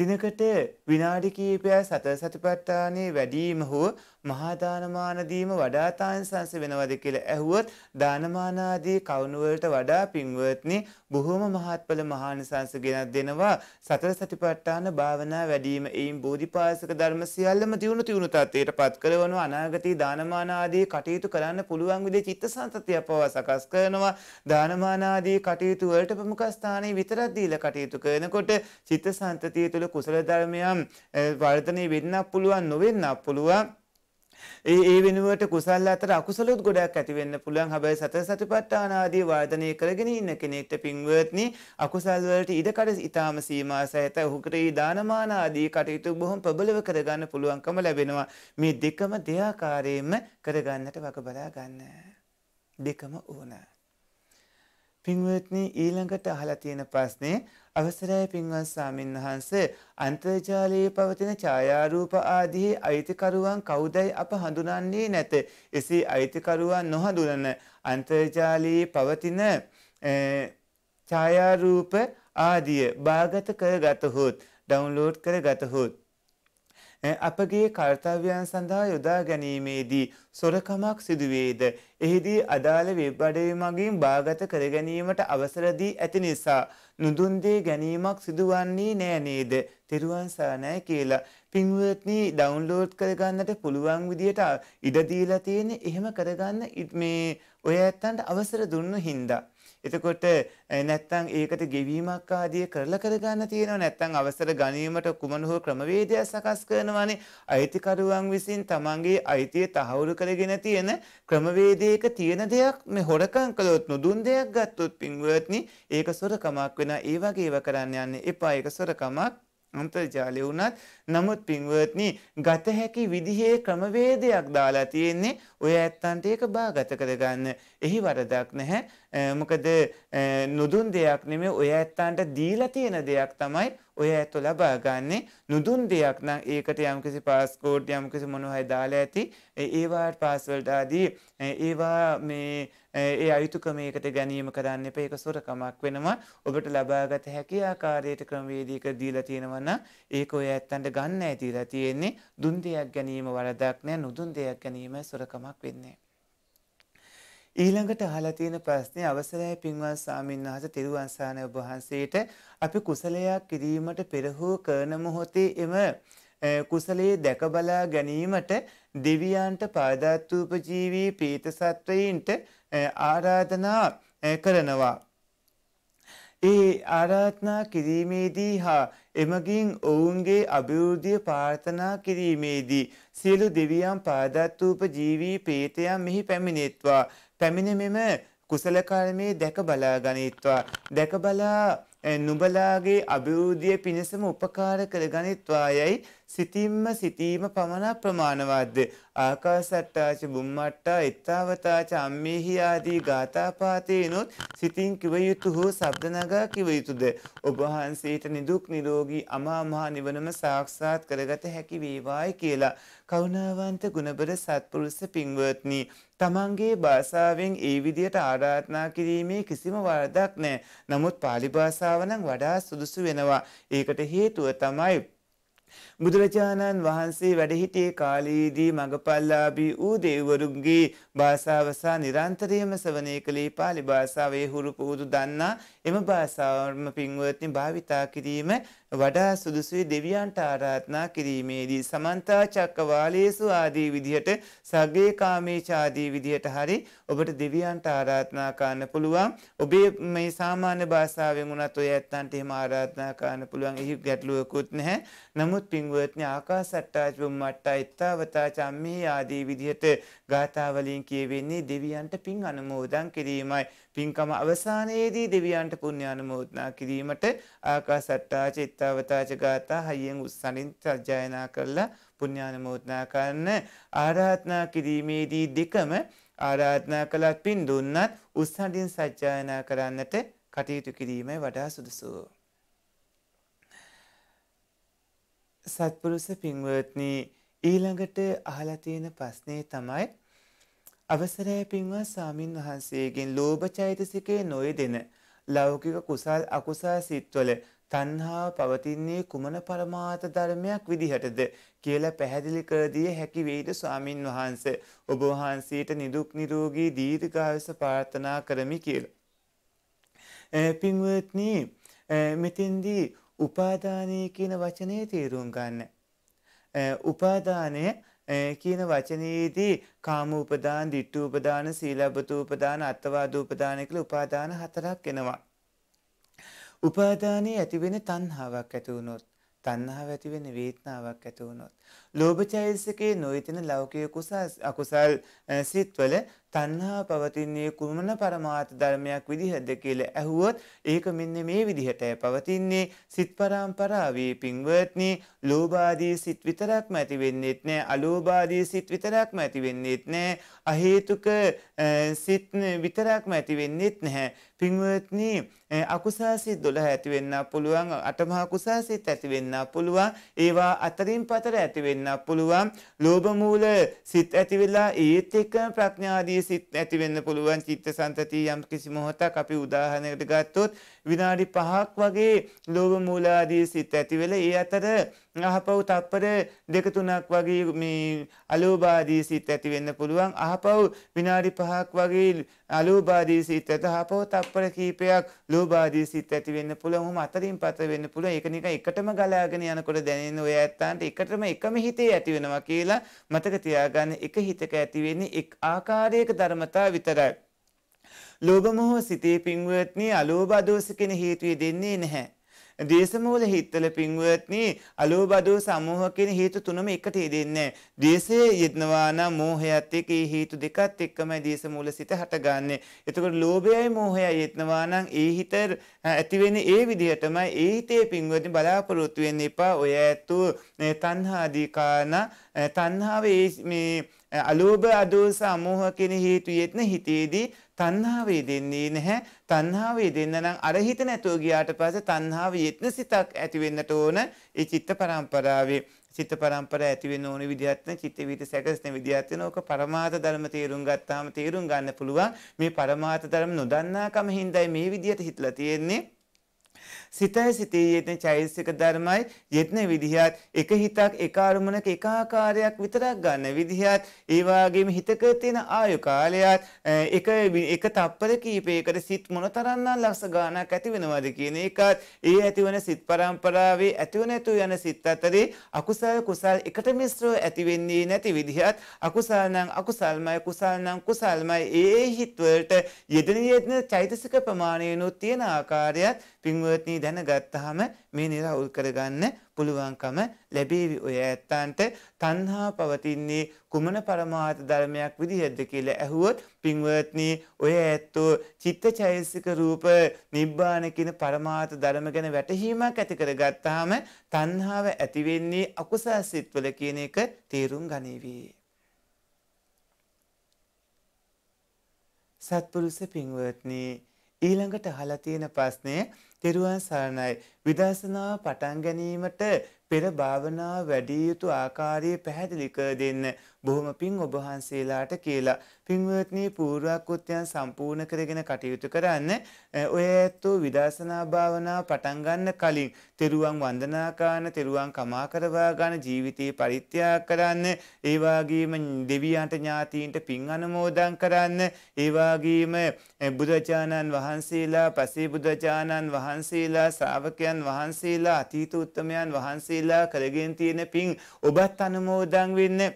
දිනකට විනාඩි කිහිපයක් සතර සතිපට්ඨානයේ වැඩිම හෝ මහා දානමාන දීම වඩාත් ආනිසංස වෙනවද කියලා ඇහුවොත් දානමාන ආදී කවුණු වලට වඩා පින්වත්නි බොහෝම මහත්ඵල මහානිසංස ගෙනත් දෙනවා සතර සතිපට්ඨාන භාවනා වැඩිම එයින් බෝධිපාසක ධර්ම සියල්ලම දියුණු තියුණු තත්ත්වයටපත් කරවනවා අනාගතී දානමාන ආදී කටයුතු කරන්න පුළුවන් විදිහේ චිත්තසංතතිය පවා සකස් කරනවා දානමාන ආදී කටයුතු වලට ප්‍රමුඛ ස්ථානයේ විතරක් දීලා කටයුතු කරනකොට චිත්තසංතතිය තුළ කුසල ධර්මයන් වර්ධනය වෙන්නත් පුළුවන් නොවෙන්නත් පුළුවන් ඒ ඒ වෙනුවට කුසල් අතර අකුසලොත් ගොඩක් ඇති වෙන්න පුළුවන්. හැබැයි සතර සතිපට්ඨාන ආදී වර්ධනය කරගෙන ඉන්න කෙනෙක්ට පින්වත්නි අකුසල් වලට ඉඩකඩ ඊටාම සීමා සහිත ඔහුට ඒ දානමාන ආදී කටයුතු බොහොම ප්‍රබලව කරගන්න පුළුවන්කම ලැබෙනවා. මේ දෙකම දෙආකාරයෙන්ම කරගන්නට වග බලා ගන්න. දෙකම ඕන. පින්වත්නි ඊළඟට අහලා තියෙන ප්‍රශ්නේ අවසරයි පින්වත් සාමින් වහන්සේ අන්තර්ජාලයේ පවතින ඡායාරූප ආදී අයිතිකරුවන් කවුදයි අප හඳුනන්නේ නැත. එසේ අයිතිකරුවන් නොහඳුනන අන්තර්ජාලයේ පවතින ඡායාරූප ආදිය බාගත කරගතහොත් ඩවුන්ලෝඩ් කරගතහොත් අපගේ කර්තව්‍යයන් සඳහා යොදා ගැනීමේදී සොරකමක් සිදුවේද. එහිදී අදාළ වෙබ්බඩේ මගින් භාගත කරගැනීමට අවසරදී ඇති නිසා. නුදුන්දේ ගැනීමක් සිදුවන්නේ නෑනේද. තෙරුවන් සානෑ කියලා. පින්වත්නී ඩවන්ලෝඩ් කරගන්නට පුළුවන් විදියට ඉඩදීලා තියෙන එහෙම කරගන්න ඉත් මේ ඔය ඇත්තන්ට අවසර දුන්න හින්දා. එතකොට නැත්තම් ඒකට ගෙවීමක් ආදී කරලා කරගන්න තියෙනවා නැත්තම් අවසර ගැනීමට කුමන හෝ ක්‍රමවේදයක් සකස් කරනවානේ අයිතිකරුවන් විසින් තමන්ගේ අයිතිය තහවුරු කරගෙන තියෙන ක්‍රමවේදයක තියෙන දෙයක් මේ හොරකම් කළොත් නුදුන් දෙයක් ගත්තොත් පින්වත්නි ඒක සොරකමක් වෙනා ඒ වගේ ඒවා කරන්න යන්න එපා ඒක සොරකමක් අන්තර්ජාලය වුණත් නමුත් පින්වත්නි ගත හැකි විදිහේ ක්‍රමවේදයක් දාලා තියෙන්නේ ඔය ඇත්තන්ට ඒක බාගත කරගන්න. එහි වරදක් නැහැ. මොකද නොදුන් දෙයක් නෙමෙයි ඔය ඇත්තන්ට දීලා තියෙන දෙයක් තමයි ඔය ඇත්ත ලබා ගන්නේ නුදුන් දෙයක් නම් ඒකට යම්කිසි පාස්කෝඩ් යම්කිසි මොනවා හරි දාලා ඇති ඒවාට පාස්වර්ඩ් ආදී ඒවා මේ ඒ අයුතුකම ඒකට ගැනීම කරන්න එපා ඒක සොරකමක් වෙනවා ඔබට ලබාගත හැකි ආකාරයට ක්‍රමවේදයක දීලා තියෙනවා නම් ඒක ඔය ඇත්තන්ට ගන්න ඇතිලා තියෙන්නේ දුන් දෙයක් ගැනීම වරදක් නෑ නුදුන් දෙයක් ගැනීම සොරකමක් වෙන්නේ ඊළඟට අහලා තියෙන ප්‍රශ්නේ අවසරයි පින්වත් සාමින්වහන්ස තිරුවන්සාන ඔබ වහන්සේට අපි කුසලයක් කිරීමට පෙර හෝ කරන මොහොතේ එම කුසලයේ දැක බලා ගැනීමට දෙවියන්ට පාදාත්ූප ජීවී පීත සත්වයින්ට ආරාධනා කරනවා ඒ ආරාධනා කිරීමේදී හා එමගින් ඔවුන්ගේ අභිවෘද්ධිය ප්‍රාර්ථනා කිරීමේදී සියලු දෙවියන් පාදත්වූප ජීවී ප්‍රේතයන් මෙහි පැමිණෙත්වා පැමිණ මෙම කුසල කර්මයේ දැක බලා ගනිත්වා දැක බලා නුඹලාගේ අභිවෘද්ධිය පිණසම උපකාර කර ගනිත්වා යයි සිතින්ම සිතීම පමණක් ප්‍රමාණවත්ද ආකාසට්ටාච බුම්මට්ටා එත්තාවතාච අම්මේහි ආදී ගාථාපාතේනොත් සිතින් කිව යුතු හෝ ශබ්ද නගා කිව යුතුද ඔබ වහන්සේට නිදුක් නිරෝගී අමා මහ නිවනම සාක්ෂාත් කරගත හැකි වේවායි කියලා කරුණාවන්ත ගුණබර සත්පුරුෂ පින්වත්නි තමන්ගේ භාෂාවෙන් ඒ විදියට ආරාධනා කිරීමේ කිසිම වරදක් නැහැ. නමුත් පාලි භාෂාව නම් වඩා සුදුසු වෙනවා. ඒකට හේතුව තමයි බුදුරජාණන් වහන්සේ වැඩහිටියේ කාලයේදී මඟපල්ලාබී වූ දෙවරුන්ගේ භාෂාව සහ නිරන්තරයෙන්ම ශ්‍රවණය කළේ පාලි භාෂාවේ හුරු පුරුදු දන්නා එම භාෂාවම පින්වත්නි භාවිතා කිරීම වඩා සුදුසුයි දෙවියන්ට ආරාධනා කිරීමේදී සමන්තා චක්කවාලේසු ආදී විදිහට සග්ගේ කාමේච ආදී විදිහට හරි ඔබට දෙවියන්ට ආරාධනා කරන්න පුළුවන් ඔබේ මේ සාමාන්‍ය භාෂාවෙන් උනත් ඔය ඇත්තන්ට එහෙම ආරාධනා කරන්න පුළුවන් එහි ගැටලුවකුත් නැහැ නමුත් පින්වත්නි ආකාසට්ටා චුම්මට්ටා ඉත්තවතා චම්මේ ආදී විදිහට ගාථා වලින් කියවෙන්නේ දෙවියන්ට පින් අනුමෝදන් කිරීමයි පින්කම අවසානයේදී දෙවියන්ට පුණ්‍යානුමෝදනා කිරීමට ආකාසට්ටා චිත්තවතාච ගාථා හයියෙන් උස්සනින් සජ්ජායනා කරලා පුණ්‍යානුමෝදනා කරන්න ආරාධනා කිරීමේදී දෙකම ආරාධනා කළත් පින් දුන්නත් උස්සනින් සජ්ජායනා කරන්නට කටයුතු කිරීමයි වඩා සුදුසු. සත්පුරුෂ පින්වත්නි ඊළඟට අහලා තියෙන ප්‍රශ්නේ තමයි අවසරයි පින්වත් සාමින් වහන්සේගෙන් ලෝභ චෛතසිකේ නොයෙදෙන ලෞකික කුසල් අකුසල් සිත්වල තණ්හාව පවතින්නේ කුමන પરමාර්ථ ධර්මයක් විදිහටද කියලා පැහැදිලි කර දිය හැකි වේද ස්වාමින් වහන්සේ ඔබ වහන්සේට නිදුක් නිරෝගී දීර්ඝායුෂ ප්‍රාර්ථනා කරමි කියලා. පින්වත්නි මෙතෙන්දී උපාදානය කියන වචනේ තේරුම් ගන්න. උපාදානය කියන වචනයේදී කාමූපදාන, ditthූපදාන, සීලබ්බතූපදාන, අත්වාදූපදාන කියලා උපාදාන හතරක් එනවා. උපාදානයේ ඇති වෙන තණ්හාවක් ඇති වුණොත්, තණ්හාව ඇති වෙන වේදනාවක් ඇති වුණොත්, ලෝභචෛතසිකේ නොයෙතෙන ලෞකික කුසල් අකුසල් සිත්වල තණ්හා පවතින්නේ කුමන પરමාර්ථ ධර්මයක් විදිහද කියලා ඇහුවොත් ඒක මෙන්න මේ විදිහටයි පවතින්නේ සිත් පරම්පරාවේ පින්වත්නි ලෝභාදී සිත් විතරක්ම ඇති වෙන්නේත් නැහැ අලෝභාදී සිත් විතරක්ම ඇති වෙන්නේත් නැහැ අහේතුක සිත් විතරක්ම ඇති වෙන්නේත් නැහැ පින්වත්නි අකුසල් සිත් 12 ඇති වෙන්න පුළුවන් අටමහා කුසල් සිත් ඇති වෙන්න පුළුවන් ඒවා අතරින් පතර ඇති නැති වෙන්න පුළුවන්. ලෝභ මූල සිත් ඇති වෙලා ඒත් එක්ක ප්‍රඥාදී සිත් ඇති වෙන්න පුළුවන්. චිත්තසංතති යම් කිසි මොහොතක් අපි උදාහරණයකට ගත්තොත් විනාඩි 5ක් වගේ ලෝභ මූලාදී සිත් ඇති වෙලා ඒ අතර අහපව් තත්පර දෙක තුනක් වගේ මේ අලෝබාදී සිත් ඇති වෙන්න පුළුවන්. අහපව් විනාඩි 5ක් වගේ අලෝබාදී සිත් ඇත. අහපව් තත්පර කීපයක් ලෝබාදී සිත් ඇති වෙන්න පුළුවන්. උහුම අතරින් පත වෙන්න පුළුවන්. ඒක නිකන් එකටම ගලාගෙන යනකොට දැනෙන ඔය ඇත්තන්ට එකටම එකම හිතේ ඇති වෙනවා කියලා මතක තියාගන්න. එක හිතක ඇති වෙන්නේ එක් ආකාරයක ධර්මතා විතරයි. ලෝභ මොහ සිතේ පින්වත්නි අලෝභ දෝෂ කියන හේතුය දෙන්නේ නැහැ. දේශමූල හිත්තල පින්වත්නි අලෝ බදෝ සමූහ කියන හේතු තුනම එකට යෙදෙන්නේ දේශයේ යෙදනවා නම් මෝහයත් එක්ක ඒ හේතු දෙකත් එක්කම දේශමූල සිත හටගන්නේ එතකොට ලෝභයයි මෝහයයි යෙදනවා නම් ඒ හිත ඇති වෙන්නේ ඒ විදිහටමයි ඒ හිතේ පින්වත්නි බලාපොරොත්තු වෙන්න එපා ඔය ඇතු තණ්හාදී කාරණා තණ්හාව මේ අලෝභ අදෝස අමෝහ කියන හේතු යෙත්න හිතේදී තණ්හාවේ දෙන්නේ නැහැ. තණ්හාවේ දෙන්න නම් අර හිත නැතුව ගියාට පස්සේ තණ්හාව යෙත්න සිතක් ඇති වෙන්නට ඕන ඒ චිත්ත පරම්පරාවේ. චිත්ත පරම්පර ඇති වෙන ඕන විදිහත් නේ චිත්ත විිත සැකසෙන විදිහත් නේ ඕක පරමාර්ථ ධර්ම තේරුම් ගත්තාම තේරුම් ගන්න පුළුවන් මේ පරමාර්ථ ධර්ම නොදන්නාකම හින්දායි මේ විදිහට හිතලා තියෙන්නේ සිතයි සිතේ යෙදෙන චෛතසික ධර්මයි යෙදෙන විදිහත් එක හිතක් එක අරමුණක එක ආකාරයක් විතරක් ගන්න විදිහත් ඒ වගේම හිතක තියෙන ආයු කාලයත් එක එක තප්පර කීපයකට සිත් මොනතරම්නම් ලක්ෂ ගාණක් ඇති වෙනවද කියන එකත් ඒ ඇතිවන සිත් පරම්පරාවේ ඇතිව නැතු යන සිත් අතරේ අකුසල කුසල් එකට මිශ්‍රව ඇති වෙන්නේ නැති විදිහත් අකුසල නම් අකුසල්මයි කුසල් නම් කුසල්මයි ඒ හිත් වලට යෙදෙන යෙදෙන චෛතසික ප්‍රමාණයනොත් තියෙන ආකාරයත් පින්වත්නි දැනගත්තාම මේ නිරවුල් කරගන්න පුළුවන්කම ලැබේවි ඔය ඇත්තන්ට තණ්හා පවතින්නේ කුමන પરමාර්ථ ධර්මයක් විදිහටද කියලා ඇහුවොත් පින්වත්නි ඔය ඇත්තෝ චිත්තචෛසික රූප නිබ්බාන කියන પરමාර්ථ ධර්ම ගැන වැටහීමක් ඇති කරගත්තාම තණ්හාව ඇති වෙන්නේ අකුසල් සිත්වල කියන එක තේරුම් ගනිවි. සත්පුරුෂ පින්වත්නි ඊළඟට අහලා තියෙන ප්‍රශ්නේ テルアンサらない විදර්ශනාව පටන් ගැනීමට පෙර භාවනාව වැඩි යුතු ආකාරය පැහැදිලි කර දෙන්න බොහොම පිං ඔබ වහන්සේලාට කියලා. පින්වත්නි පූර්වාකෘත්‍යයන් සම්පූර්ණ කරගෙන කටයුතු කරන්න. ඔය ඇත්තෝ විදර්ශනා භාවනාව පටන් ගන්න කලින් තෙරුවන් වන්දනා කරන, තෙරුවන් කමා කරවා ගන්න ජීවිතේ පරිත්‍යාග කරන්න, ඒ වගේම දෙවියන්ට ඥාතීන්ට පින් අනුමෝදන් කරන්න, ඒ වගේම බුදුචානන් වහන්සේලා, පසේ බුදුචානන් වහන්සේලා ශ්‍රාවකයන් උත්තමයන් වහන්සේලා අතීත උත්තමයන් වහන්සේලා කරගෙන තියෙන පින් ඔබත් අනුමෝදන් වෙන්නේ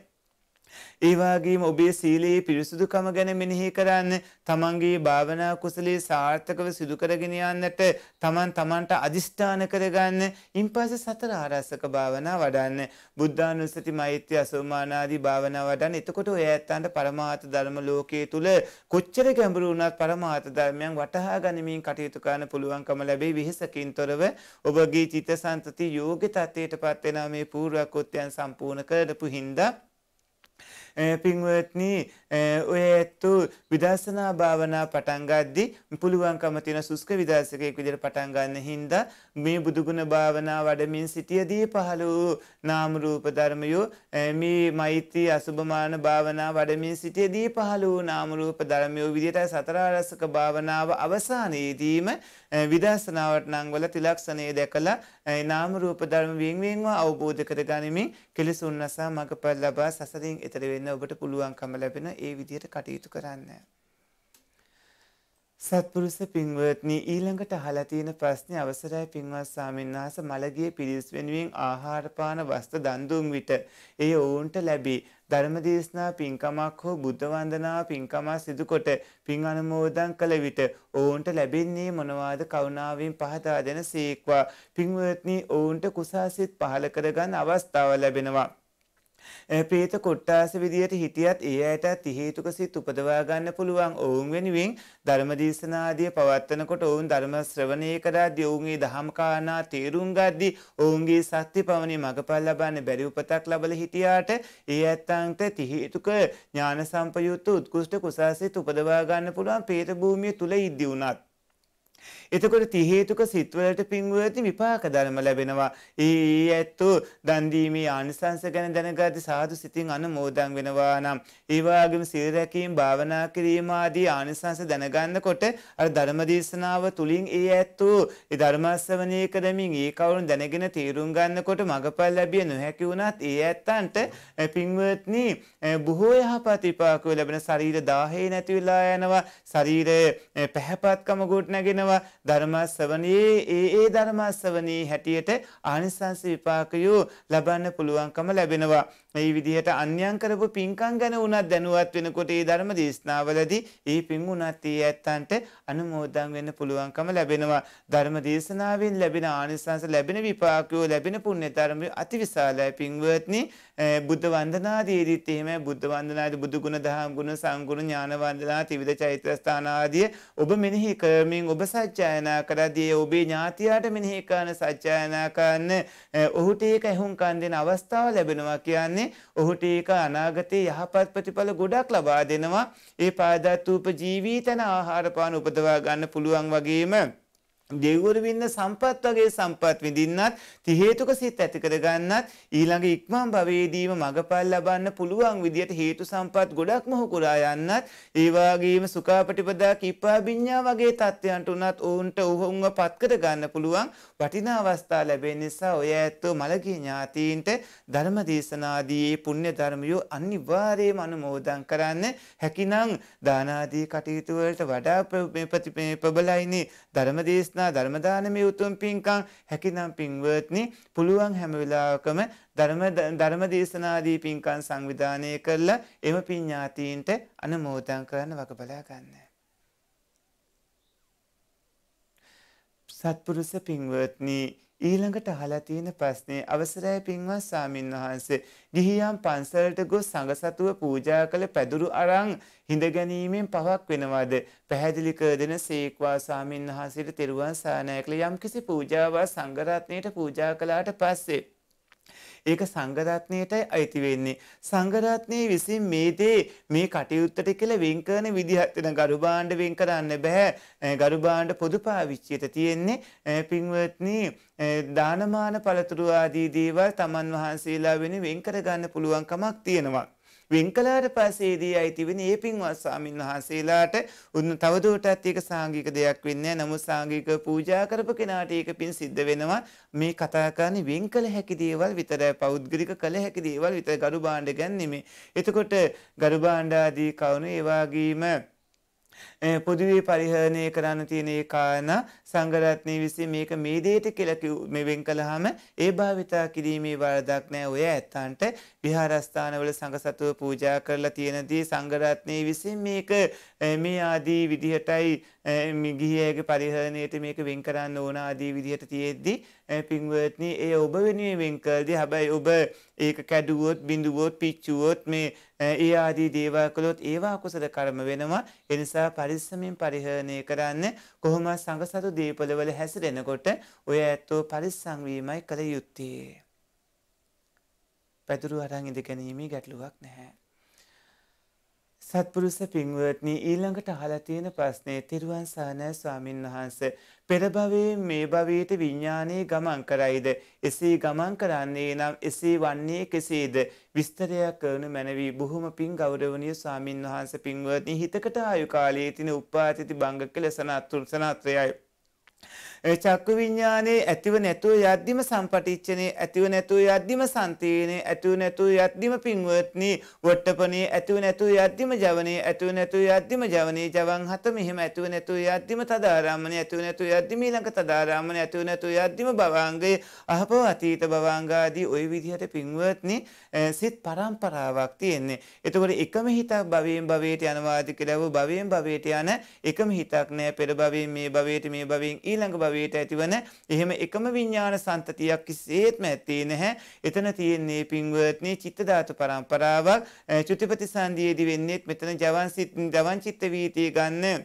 ඒවාගේම ඔබේ සීලයේ පිරිසුදුකම ගැන මෙනෙහි කරන්න තමන්ගේ භාවනා කුසලේ සාර්ථකව සිදුකරගෙන යන්නට තමන් තමන්ට අධිෂ්ඨාන කරගන්න ඉන් පස සතර ආරස්සක භාවනා වඩන්න බුද්ධානුස්සති මෛත්‍ය අසෝමානාදී භාවනා වඩන්න එතකොට ඔය ඇත්තන්ට පරමාත ධර්ම ලෝකයේ තුල කොච්චර ගැඹුරු වුණත් පරමාත ධර්මයන් වටහා ගනිමින් කටයුතු කරන්න පුළුවන්කම ලැබේ විහිසකින් තොරව ඔබගේ චිත්තසන්තති යෝග්‍ය තත්ත්වයටපත් වෙනා මේ පූර්වකෘත්‍යයන් සම්පූර්ණ කරපු හින්දා පින්වත්නි ඔය ඇත්තු විදර්ශනා භාවනා පටන් ගද්දි පුළුවන්කම තියෙන සුස්ක විදර්ශකයෙක් විදිහට පටන් ගන්න හින්දා මේ බුදුගුණ භාවනා වඩමින් සිටියදී පහළ වූ නාම රූප ධර්මයෝ මේ මෛත්‍රී අසුභමාන භාවනා වඩමින් සිටියදී පහළ වූ නාම රූප ධර්මයෝ විදිහට සතරාරසක භාවනාව අවසානයේදීම විදර්ශනාවට නංගවල තිලක්ෂණයේ දැකලා නාම රූප ධර්ම වෙන්වෙන්ව අවබෝධ කර ගනිමින් කෙලෙසුන් නසා මඟපල් ලබා සසරින් එතර වෙන්න වෙන්න ඔබට පුළුවන්කම ලැබෙන ඒ විදිහට කටයුතු කරන්න. සත්පුරුෂ පින්වත්නි ඊළඟට අහලා තියෙන ප්‍රශ්නේ අවසරයි පින්වත් සාමින්නාස මලගියේ පිරිස් වෙනුවෙන් ආහාර පාන වස්ත්‍ර දන් දුන් විට එය ඔවුන්ට ලැබී ධර්මදේශනා පින්කමක් හෝ බුද්ධ වන්දනාව පින්කම සිදුකොට පින් අනුමෝදන් කළ විට ඔවුන්ට ලැබෙන්නේ මොනවාද කරුණාවෙන් පහදා දෙන සීක්වා පින්වත්නි ඔවුන්ට කුසාසිත පහල කරගන්න අවස්ථාව ලැබෙනවා ප්‍රීත කොට්ටාස විදියට හිටියත් ඒ අයටත් තිහේතුක සිත් උපදවා ගන්න පුළුවන් ඔවුන් වෙනුවෙන් ධර්මදේශනාදිය පවත්වනකොට ඔවුන් ධර්ම ශ්‍රවණය කරද්දී ඔවුන්ගේ දහම් කාරණා තේරුම් ගද්දී ඔවුන්ගේ සත්‍ය පවණේ මඟපල් ලබන්න බැරි උපතක් ලබල හිටියාට ඒ ඇත්තන්ට තිහේතුක ඥාන සම්පයුත්ත උත්කෘෂ්ඨ කුසාසිත උපදවා ගන්න පුළුවන් ප්‍රීත භූමිය තුල ඉද්දී වුණත් එතකොට ති හේතුක සිත්වලට පින්ව ඇති විපාක ධර්ම ලැබෙනවා. ඒ ඇත්තු දන් දීමේ ආනිසංස ගැන දැනගත් සාදු සිතින් අනුමෝදන් වෙනවා නම් ඒ වගේම සීල රැකීම භාවනා කිරීම ආදී ආනිසංස දැනගන්නකොට අර ධර්ම දේශනාව තුලින් ඒ ඇත්තු ඒ ධර්ම ශ්‍රවණය කරමින් ඒ කවුරුන් දැනගෙන තීරුම් ගන්නකොට මගපල් ලැබිය නොහැකි වුණත් ඒ ඇත්තන්ට පින්වත්නි බොහෝ යහපත් විපාක ලැබෙන ශරීර දාහේ නැති වෙලා යනවා ශරීරය පැහැපත්කම ගොඩ නැගෙනවා ධර්මාසවනයේ ඒ ඒ ධර්මාසවනයේ හැටියට ආනිසංස විපාකයෝ ලබන්න පුළුවන්කම ලැබෙනවා. මේ විදිහට අන්‍යයන් කරපු පින්කම් ගැන වුණත් දැනුවත් වෙනකොට ඒ ධර්ම දේශනාවලදී ඒ පින් වුණත් ඒ ඇත්තන්ට අනුමෝදන් වෙන්න පුළුවන්කම ලැබෙනවා ධර්ම දේශනාවෙන් ලැබෙන ආනිසංස ලැබෙන විපාකයෝ ලැබෙන පුණ්‍ය ධර්ම අතිවිශාලයි පින්වත්නි බුද්ධ වන්දනාදීදිත් එහෙමයි බුද්ධ වන්දනාදී බුදු ගුණ දහම් ගුණ සංගුණ ඥාන වන්දනා ත්‍රිවිධ චෛත්‍යස්ථාන ආදී ඔබ මෙනෙහි කරමින් ඔබ සත්‍යයනා කරදී ඔබේ ඥාතියාට මෙනෙහි කරන සත්‍යයනා කරන ඔහුට ඒක ඇහුම්කන් දෙන අවස්ථාව ලැබෙනවා කියන්නේ වෙන්නේ ඔහුට ඒක අනාගතයේ යහපත් ප්‍රතිඵල ගොඩක් ලබා දෙනවා. ඒ පාදාත්ූප ජීවීතන ආහාර පාන උපදවා ගන්න පුළුවන් වගේම දෙව්වරු වින්න සම්පත් වගේ සම්පත් විඳින්නත් තිහේතුක සිත් ඇති කරගන්නත් ඊළඟ ඉක්මන් භවයේදීම මගපල් ලබන්න පුළුවන් විදියට හේතු සම්පත් ගොඩක්ම හුකුරා යන්නත් ඒ වගේම සුඛාපටිපදා කිප්පාබිඤ්ඤා වගේ தත්ත්වයන්ට උනත් ඔවුන්ට උහුම්ව පත් කරගන්න පුළුවන් වටිනා අවස්ථා ලැබෙන නිසා ඔය ඇත්තෝ මලගේ ඥාතීන්ට ධර්ම දේශනාදී පුණ්‍ය ධර්මියෝ අනිවාර්යයෙන්ම අනුමෝදන් කරන්න හැකිනම් දානාදී කටයුතු වලට වඩා ප්‍රබලයිනේ ධර්ම දේශනා දේශනා ධර්ම දානමේ උතුම් පින්කම් හැකිනම් පින්වත්නි පුළුවන් හැම වෙලාවකම ධර්ම ධර්ම දේශනාදී පින්කම් සංවිධානය කරලා එම පින් ඥාතීන්ට අනුමෝදන් කරන වග බලා ගන්න. සත්පුරුෂ පින්වත්නි ඊළඟට අහලා තියෙන ප්‍රශ්නේ අවසරයි පින්වත් සාමින් වහන්සේ ගිහියන් පන්සලට ගොස් සංඝ සතුව පූජා කළ පැදුරු අරන් හිඳ ගැනීමෙන් පවක් වෙනවද පැහැදිලි කර දෙන සීක්වා සාමින් වහන්සේට තෙරුවන් සානය කළ යම්කිසි පූජාවක් සංඝ රත්නයට පූජා කළාට පස්සේ ඒක සංගරත්නයටයි අයිති වෙන්නේ. සංගරත්නය විසින් මේ දේ මේ කටයුත්තට කියලා වෙන් කරන විදිහත් වෙන ගරු භාණ්ඩ වෙන් කරන්න බෑ. ගරු භාණ්ඩ පොදු පාවිච්චියට තියෙන්නේ පින්වත්නි දානමාන පළතුරු ආදී දේවල් Taman වහන්සේලා වෙන වෙන් කරගන්න පුළුවන්කමක් තියෙනවා. වෙන්කලාට පස්සේදී අයිති වෙන ඒ පින්වත් ස්වාමින් වහන්සේලාට උන් තවදුරටත් ඒක සාංගික දෙයක් වෙන්නේ නැහැ. නමුත් සාංගික පූජා කරපු කෙනාට ඒක පින් සිද්ධ වෙනවා. මේ කතා කරන්නේ වෙන්කල හැකි දේවල් විතරයි. පෞද්ගලික කළ හැකි දේවල් විතර ගරු භාණ්ඩ ගැන නෙමෙයි. එතකොට ගරු භාණ්ඩ ආදී කවුණු ඒ වගේම පොදුවේ පරිහරණය කරන්න තියෙන ඒ කාරණ සංගරත්නය විසේ මේක මේ දේට කෙලක මෙවෙන් කළහම ඒ භාවිතා කිරීමේ වරදක් නෑ ඔය ඇත්තන්ට විහාරස්ථානවල සංගසතුව පූජා කරලා තියෙනදී සංගරත්නය විසින් මේක මේ ආදී විදිහටයි මිගිහයගේ පරිහරණයට මේක වෙන් කරන්න ඕන ආදී විදිහට තියෙද්දි පින්වත්නි ඒ ඔබ වෙනුවෙන් වෙන් කරදී හැබැයි ඔබ ඒක කැඩුවොත් බිඳුවොත් පිච්චුවොත් මේ ඒ ආදී දේවල් කළොත් ඒවා කුසල කර්ම වෙනවා එනිසා පරි පරිස්සමින් පරිහරණය කරන්න කොහොම සංගසතු දීපලවල හැසිරෙනකොට ඔය ඇත්තෝ පරිස්සංවීමයි කළ යුත්තේ. පැදුරු අරං ඉදිගැනීමේ ගැටලුවක් නැහැ. සත්පුරුස පින්වත්නි ඊළඟට අහලා තියෙන ප්‍රශ්නේ තිරුවන් සානෑ ස්වාමින් වහන්ස පෙර භවයේ මේ භවයට විඥානයේ ගමන් කරයිද එසේ ගමන් කරන්නේ නම් එසේ වන්නේ කෙසේද විස්තරයක් කරනු මැනවි බොහොම පින් ගෞරවනීය ස්වාමින් වහන්ස පින්වත්නි හිතකට ආයු කාලයේ තින උපාතිති බංගක ලෙසන අතුල් සනාත්‍රයයි චක්කු විඥානයේ ඇතිව නැතුව යද්දිම සම්පටිච්චනේ ඇතිව නැතුව යද්දිම සන්තීනේ ඇතිව නැතුව යද්දිම පින්වත්නි වට්ටපනේ ඇතිව නැතුව යද්දිම ජවනේ ඇතිව නැතුව යද්දිම ජවනේ ජවන් හත මෙහෙම ඇතිව නැතුව යද්දිම තදාරාමනේ ඇතිව නැතුව යද්දිම ඊළඟ තදාරාමනේ ඇතිව නැතුව යද්දිම භවංගයේ අහපව අතීත භවංගාදී ওই විදිහට පින්වත්නි සිත් පරම්පරාවක් තියෙන්නේ. එතකොට එකම හිතක් භවයෙන් භවයට යනවාද කියලා භවයෙන් භවයට යන එකම හිතක් නෑ පෙර භවයෙන් මේ භවයට මේ භවයෙන් ඊළඟ භවයට ඇතිවන එහෙම එකම විඤ්ඤාණ සම්තතියක් කිසිසේත්ම ඇත්තේ නැහැ. එතන තියෙන්නේ පින්වත්නි චිත්ත ධාතු පරම්පරාවක් චුතිපති සංදීයේදී වෙන්නේත් මෙතන ජවන් සිත් ජවන් චිත්ත වීතිය ගන්න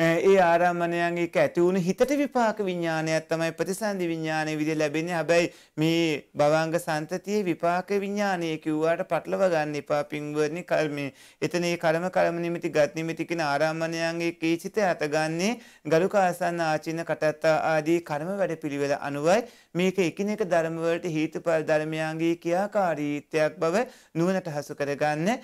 ඒ ආරම්මණයන්ගේ ඇතිවුණු හිතට විපාක විඤ්ඥානයක් තමයි ප්‍රතිසන්ධි විඤ්ඥානය විදි ලැබෙන හැබැයි මේ බවංග සන්තතියේ විපාක විඤ්ඥානය කිව්වාට පටලව ගන්න එපා පින්වරණි කල්මේ එතන ඒ කළම කළම නිමිති ගත් නිමිතිකෙන ආරම්මණයන්ගේ කීචිත ඇතගන්නේ ගලුකාසන්න ආචින කටත්තා ආදී කරම වැඩ පිළිවෙල අනුවයි මේක එකිනෙක ධර්මවලට හීතුපල් ධර්මයන්ගේ කියාකාරීත්වයක් බව නුවනට හසු කරගන්න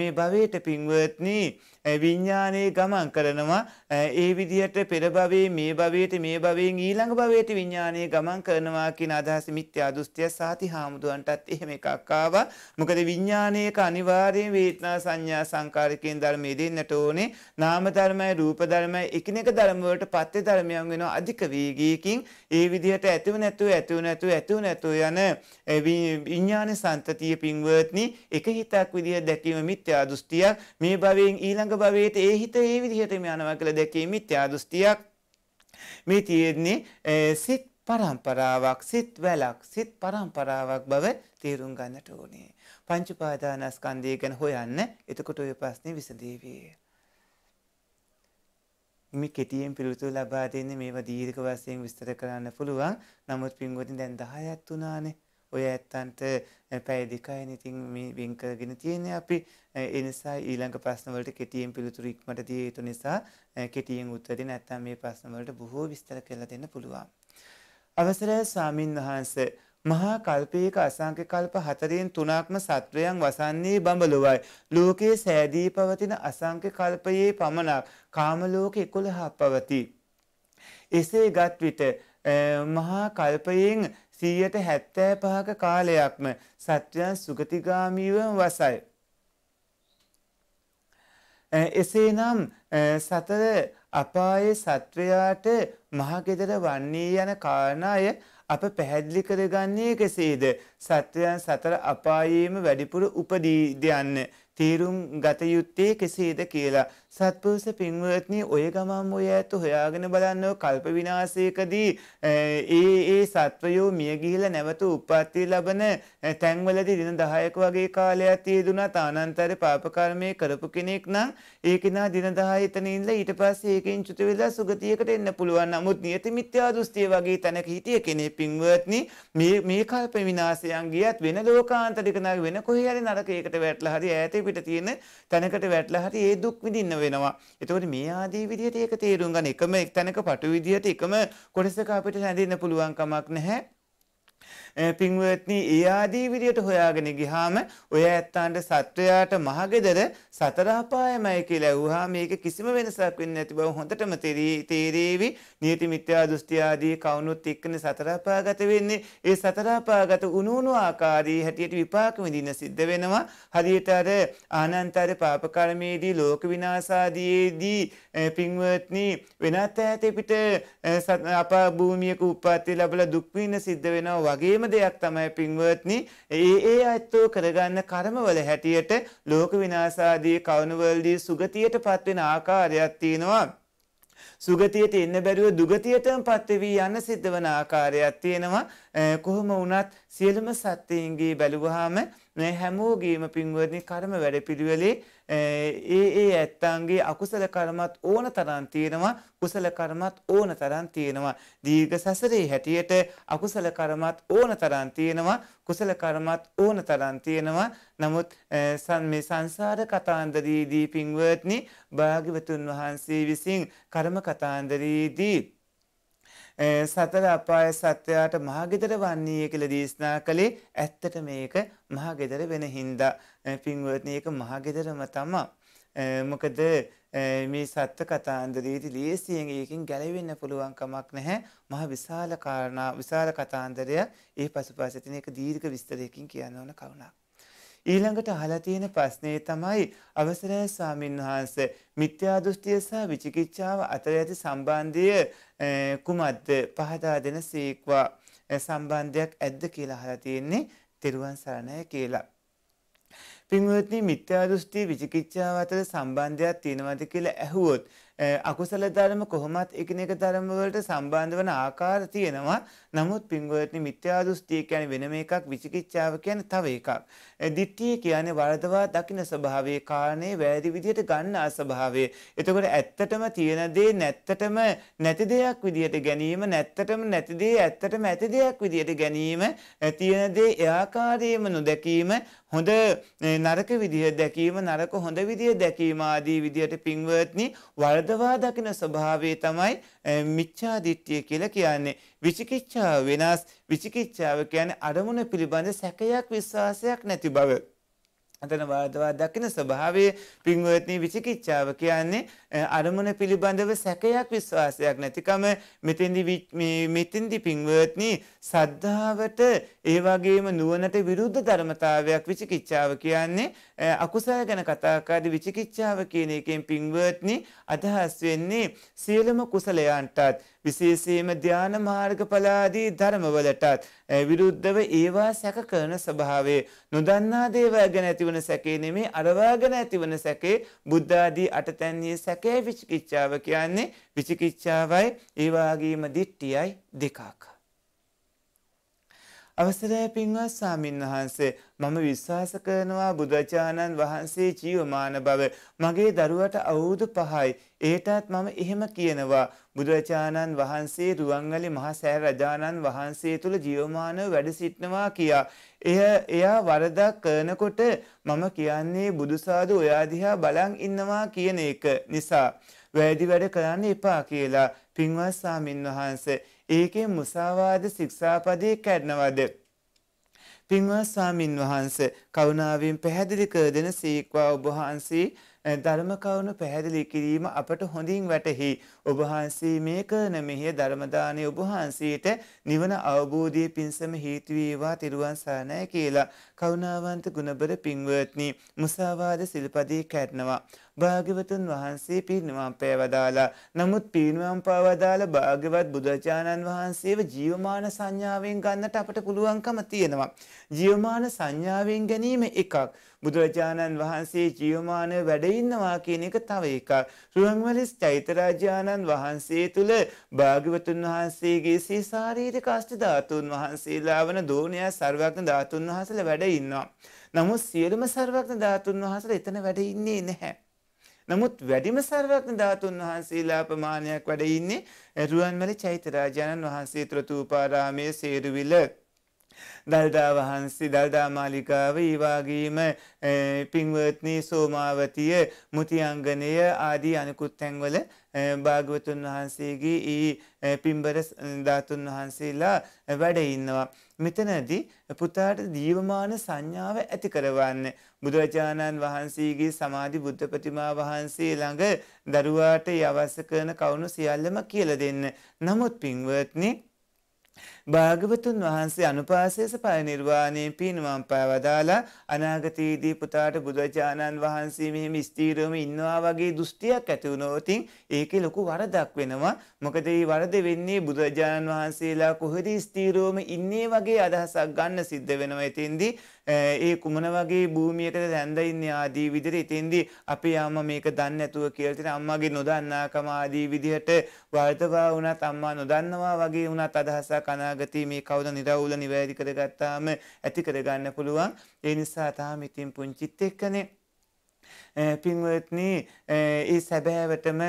මේ භවයට පින්වත්නී විඤ්ඥානයේ ගමන් කරනවා ඒ විදිහට පෙරභවේ මේ භවයට මේ භවයෙන් ඊළඟ භවයට විඤ්ඥානය ගමන් කරනවා කියන අදහස මිත්‍යා දෘෂ්ටිය සාති හාමුදුරන්ටත් එහෙම එකක්කාව මොකද විඤ්ඥානයක අනිවාර්යෙන් වේතනා සංඥා සංකාරකයෙන් ධර්මය දෙන්නට ඕනේ නාම ධර්මයි රූප ධර්මයි එකනෙක ධර්මවලට පත්්‍ය ධර්මයන් වෙන අධික වේගයකින් ඒ විදිහට ඇතිව නැතුව ඇතිව නැතුව ඇතිව නැතුව යන විඤ්ඥාන සන්තතිය පින්වර්ත්නි එක හිතක් විදිහ දැකීම මිත්‍යා දෘෂ්ටියක් මේ භවයෙන් ඊළඟ ඊළඟ භවයේදී ඒ හිත ඒ විදිහටම යනවා කියලා දැකීම මිත්‍යා දෘෂ්ටියක්. මේ තියෙන්නේ සිත් පරම්පරාවක්, සිත් වැලක්, සිත් පරම්පරාවක් බව තේරුම් ගන්නට ඕනේ. පංච පාදානස්කන්ධය ගැන හොයන්න. එතකොට ඔය ප්‍රශ්නේ විසඳේවි. මේ කෙටියෙන් පිළිතුරු ලබා දෙන්නේ මේවා දීර්ඝ වශයෙන් විස්තර කරන්න පුළුවන්. නමුත් පින්වතුනි දැන් 10ක් වුණානේ. ඔය ඇත්තන්ට පැය දෙකයි ඉතින් මේ වෙන් කරගෙන තියෙන්නේ අපි ඒ නිසා ඊළඟ ප්‍රශ්න වලට කෙටියෙන් පිළිතුරු ඉක්මනට දිය යුතු නිසා කෙටියෙන් උත්තර දෙන්න නැත්නම් මේ ප්‍රශ්න වලට බොහෝ විස්තර කරලා දෙන්න පුළුවන්. අවසරයි ස්වාමින් වහන්සේ මහා කල්පයක අසංඛ්‍ය කල්ප හතරෙන් තුනක්ම සත්වයන් වසන්නේ බඹලොවයි. ලෝකයේ සෑදී පවතින අසංඛ්‍ය කල්පයේ පමණක් කාම ලෝක 11ක් පවතී. එසේ ගත් විට මහා කල්පයෙන් සීයට හැත්තෑ පහක කාලයක්ම සත්‍යයන් සුගතිගාමීවම වසයි. එසේනම් සතර අපායේ සත්වයාට මහගෙදර වන්නේ යන කාරණාය අප පැහැදිලි කරගන්නේ කෙසේද සත්වයන් සතර අපායේම වැඩිපුර උපදී දෙයන්න තීරුම් ගත යුත්තේ කෙසේද කියලා සත්පුරුෂ පින්වත්නි ඔය ගමම් ඔය ඇත හොයාගෙන බලන්නෝ කල්ප විනාශයකදී ඒ ඒ සත්වයෝ මිය ගිහිලා නැවත උප්පත්ති ලබන තැන්වලදී දින 10ක වගේ කාලයක් තියදුනත් ආනන්තර පාප කර්මයේ කරපු කෙනෙක් නම් ඒක නා දින 10 එතන ඉඳලා ඊට පස්සේ ඒකෙන් චුත වෙලා සුගතියකට එන්න පුළුවන්. නමුත් නියති මිත්‍යා දෘෂ්ටිය වගේ තැනක හිටිය කෙනෙක් පින්වත්නි මේ මේ කල්ප විනාශයන් ගියත් වෙන ලෝකාන්තරික වෙන කොහේ හරි නරකයකට වැටලා හරි ඈත පිට තියෙන තැනකට වැටලා හරි ඒ දුක් විඳින්න වෙනවා. එතකොට මේ ආදී විදිහට ඒක තේරුම් ගන්න එකම තැනක පටු විදිහට එකම කොටසක අපිට හැදෙන්න පුළුවන් කමක් නැහැ. පින්වත්නි ඒ ආදී විදියට හොයාගෙන ගිහාම ඔය ඇත්තන්ට සත්වයාට මහගෙදර සතර අපායමයි කියලා ඇහුවාම මේක කිසිම වෙනසක් වෙන්නේ නැති බව හොඳටම තේරේවි. නීති මිත්‍යා දෘෂ්ටි ආදී කවුනුත් එක්කනේ සතර අපාගත වෙන්නේ. ඒ සතර අපාගත උණුණු ආකාරයේ හැටියට විපාක විඳින සිද්ධ වෙනවා. හරියට අර ආනන්තර පාප කර්මයේදී ලෝක විනාශාදීයේදී පින්වත්නි වෙනත් ඈත පිට අපා භූමියක උප්පත්ති ලැබලා දුක් විඳ සිද්ධ වෙනවා වගේම දෙයක් තමයි පින්වත්නි ඒ ඒ අයත්ෝ කරගන්න කර්මවල හැටියට ලෝක විනාශාදී කවුණවලදී සුගතියට පත්වෙන ආකාරයක් තියෙනවා. සුගතියට එන්න බැරුව දුගතියටම පත්වී යන්න සිද්ධ වන ආකාරයක් තියෙනවා කොහොම වුණත් සියලුම සත්‍යයන්ගේ බැලුවහම මේ හැමෝගේම පින්වත්නි කර්ම වැඩපිළිවෙලේ ඒ ඒ ඇත්තන්ගේ අකුසල කර්මත් ඕන තරම් තියෙනවා කුසල කර්මත් ඕන තරම් තියෙනවා දීර්ඝ සසරේ හැටියට අකුසල කර්මත් ඕන තරම් තියෙනවා කුසල කර්මත් ඕන තරම් තියෙනවා නමුත් මේ සංසාර කතාන්දරයේදී පින්වත්නි භාග්‍යවතුන් වහන්සේ විසින් කර්ම කතාන්දරයේදී සතර අපාය සත්වයාට මහගෙදර වන්නේය කියලා දේශනා කළේ ඇත්තට මේක මහගෙදර වෙන හින්දා පින්වත්නි ඒක මහගෙදරම තමයි. මොකද මේ සත්ත්ව කතාන්දරයේදී ලේසියෙන් ඒකෙන් ගැලවෙන්න පුළුවන් කමක් නැහැ. මහ විශාල කාරණා විශාල කතාන්දරය ඒ පසුපස තියෙන එක දීර්ඝ විස්තරයකින් කියන්න ඕන කරුණක්. ඊළඟට අහලා තියෙන ප්‍රශ්නේ තමයි අවසරයි ස්වාමින්වහන්ස මිත්‍යා දෘෂ්ටිය සහ විචිකිච්ඡාව අතර ඇති සම්බන්ධය කුමක්ද පහදා දෙන සීක්වා සම්බන්ධයක් ඇද්ද කියලා අහලා තියෙන්නේ තෙරුවන් සරණයි කියලා. පින්වත්නි මිත්‍යා දෘෂ්ටි විචිකිච්ඡාව අතර සම්බන්ධයක් තියෙනවද කියලා ඇහුවොත් අකුසල ධර්ම කොහොමත් එකිනෙක ධර්ම වලට සම්බන්ධ වන ආකාර තියෙනවා. නමුත් පින්වත්නි මිත්‍යා දෘෂ්ටි කියන්නේ වෙනම එකක් විචිකිච්ඡාව කියන්නේ තව එකක්. දිට්ඨිය කියන්නේ වරදවා දකින ස්වභාවයේ කාරණේ වැරදි විදිහට ගන්න අස්වභාවය. එතකොට ඇත්තටම තියෙන දේ නැත්තටම නැති දෙයක් විදිහට ගැනීම නැත්තටම නැති දේ ඇත්තටම ඇති දෙයක් විදිහට ගැනීම තියෙන දේ එයාකාරයේම නොදැකීම හොඳ නරක විදිහ දැකීම නරක හොඳ විදිහ දැකීම ආදී විදිහට පින්වත්නි වරදවා දකින ස්වභාවය තමයි මිච්ඡා දිට්ඨිය කියලා කියන්නේ. විචිකිච්ඡාව වෙනස් විචිකිච්ඡාව කියන්නේ අරමුණ පිළිබඳ සැකයක් විශ්වාසයක් නැති බව. අතන වාදවා දකින ස්වභාවය පින්වත්නි විචිකිච්ඡාව කියන්නේ අරමුණ පිළිබඳව සැකයක් විශ්වාසයක් නැතිකම මෙතෙන්දි මෙතෙන්දි පින්වත්නි සද්ධාවට ඒ වගේම නුවණට විරුද්ධ ධර්මතාවයක් විචිකිච්ඡාව කියන්නේ අකුසල ගැන කතා කරදී විචිකිච්ඡාව කියන එකෙන් පින්වත්නි අදහස් වෙන්නේ සියලුම කුසලයන්ටත් විශේෂයෙන්ම ධාන මාර්ගඵලාදී ධර්මවලටත් විරුද්ධව ඒවා සැක කරන ස්වභාවය නොදන්නා දේවල් ගැන ඇතිවන සැකේ නෙමේ අරවා ගැන ඇතිවන සැකේ බුද්ධ ආදී අටතැන්ියේ සැකේ විචිකිච්ඡාව කියන්නේ විචිකිච්ඡාවයි ඒ වගේම දිට්ඨියයි දෙකක් අවසරය පින්වත් සාමින් වහන්සේ මම විශ්වාස කරනවා බුදුරජාණන් වහන්සේ ජීවමාන බව මගේ දරුවට අවුරුදු 5යි ඒටත් මම එහෙම කියනවා බුදුරජාණන් වහන්සේ රුවන්වැලි මහ සෑය රජාණන් වහන්සේ තුල ජීවමානව වැඩ සිටනවා කියා එය එයා වරදක් කරනකොට මම කියන්නේ බුදුසාදු ඔයා දිහා බලන් ඉන්නවා කියන එක නිසා වැරදි වැඩ කරන්න එපා කියලා පින්වත් සාමින් වහන්සේ ඒකේ මුසාවාද ශික්ෂාපදේ කැඩනවද? පින්වත් ස්වාමින් වහන්සේ කරුණාවෙන් පැහැදිලි කර දෙන සීක්වා ඔබ වහන්සේ ධර්ම කරුණු පැහැදිලි කිරීම අපට හොඳින් වැටහි. ඔබ වහන්සේ මේ කරන මෙහි ධර්ම දානය ඔබ වහන්සේට නිවන අවබෝධයේ පිණසම හේතු වේවා තිරුවන් සරණයි කියලා. කරුණාවන්ත ගුණබර පින්වත්නි, මුසාවාද සිල්පදේ කැඩනවා. භාග්‍යවතුන් වහන්සේ පිරිනිවන් පෑවදාලා. නමුත් පිරිනිවන් පෑවදාලා භාග්‍යවත් බුදුරජාණන් වහන්සේව ජීවමාන සංඥාවෙන් ගන්නට අපට පුළුවන්කම තියෙනවා. ජීවමාන සංඥාවෙන් ගැනීම එකක්. බුදුරජාණන් වහන්සේ ජීවමාන වැඩ ඉන්නවා කියන එක තව එකක්. රුවන්වැලිස් චෛත්‍යරාජානන් වහන්සේ තුල භාග්‍යවතුන් වහන්සේගේ සී ශාරීරික අෂ්ට ධාතුන් වහන්සේලා වන දෝණයා සර්වඥ ධාතුන් වහන්සේලා වැඩ ඉන්නවා. නමුත් සියලුම සර්වඥ ධාතුන් වහන්සේලා එතන වැඩ ඉන්නේ නැහැ. නමුත් වැඩිම සර්වඥ ධාතුන් වහන්සේලා ප්‍රමාණයක් වැඩ ඉන්නේ රුවන්මැලි චෛත්‍යරාජානන් වහන්සේ තුළ තූපාරාමයේ සේරුවිල දල්දා වහන්සේ දල්දා මාලිකාව ඒ වගේම පින්වත්නි සෝමාවතිය මුතියංගනය ආදී අනිකුත් තැන්වල භාගවතුන් වහන්සේගේ ඒ පිම්බර ධාතුන් වහන්සේලා වැඩ ඉන්නවා. මෙතනදී පුතාට ජීවමාන සංඥාව ඇති කරවන්න බුදුරජාණන් වහන්සේගේ සමාධි බුද්ධ ප්‍රතිමා වහන්සේ ළඟ දරුවාට අවශ්‍ය කරන කවුණු සියල්ලම කියලා දෙන්න. නමුත් පින්වත්නි භාගවතුන් වහන්සේ අනුපාසේස පය නිර්වාණය පිනවම් පෑවදාලා අනාගතයේදී පුතාට බුදුරජාණන් වහන්සේ මෙහෙම ස්ථීරවම ඉන්නවා වගේ දෘෂ්ටියක් ඇති වුණොතින් ඒකේ ලොකු වරදක් වෙනවා. මොකද මේ වරද වෙන්නේ බුදුරජාණන් වහන්සේලා කොහෙද ස්ථීරවම ඉන්නේ වගේ අදහසක් ගන්න සිද්ධ වෙනවා. එතෙන්දී ඒ කුමන වගේ භූමියකද දැන්ද ඉන්නේ ආදී විදිහට එතෙන්දී අපේ අම්මා මේක දන්නේ නැතුව කියලා තියෙන අම්මාගේ නොදන්නාකම ආදී විදිහට වර්තවා වුණත් අම්මා නොදන්නවා වගේ වුණත් අදහසක් අනාගතයේ අනාගතයේ මේ කවුද නිරවුල නිවැරදි කරගත්තාම ඇති කරගන්න පුළුවන්. ඒ නිසා තමයි ඉතින් පුංචිත් එක්කනේ පින්වත්නි ඒ සැබෑවටම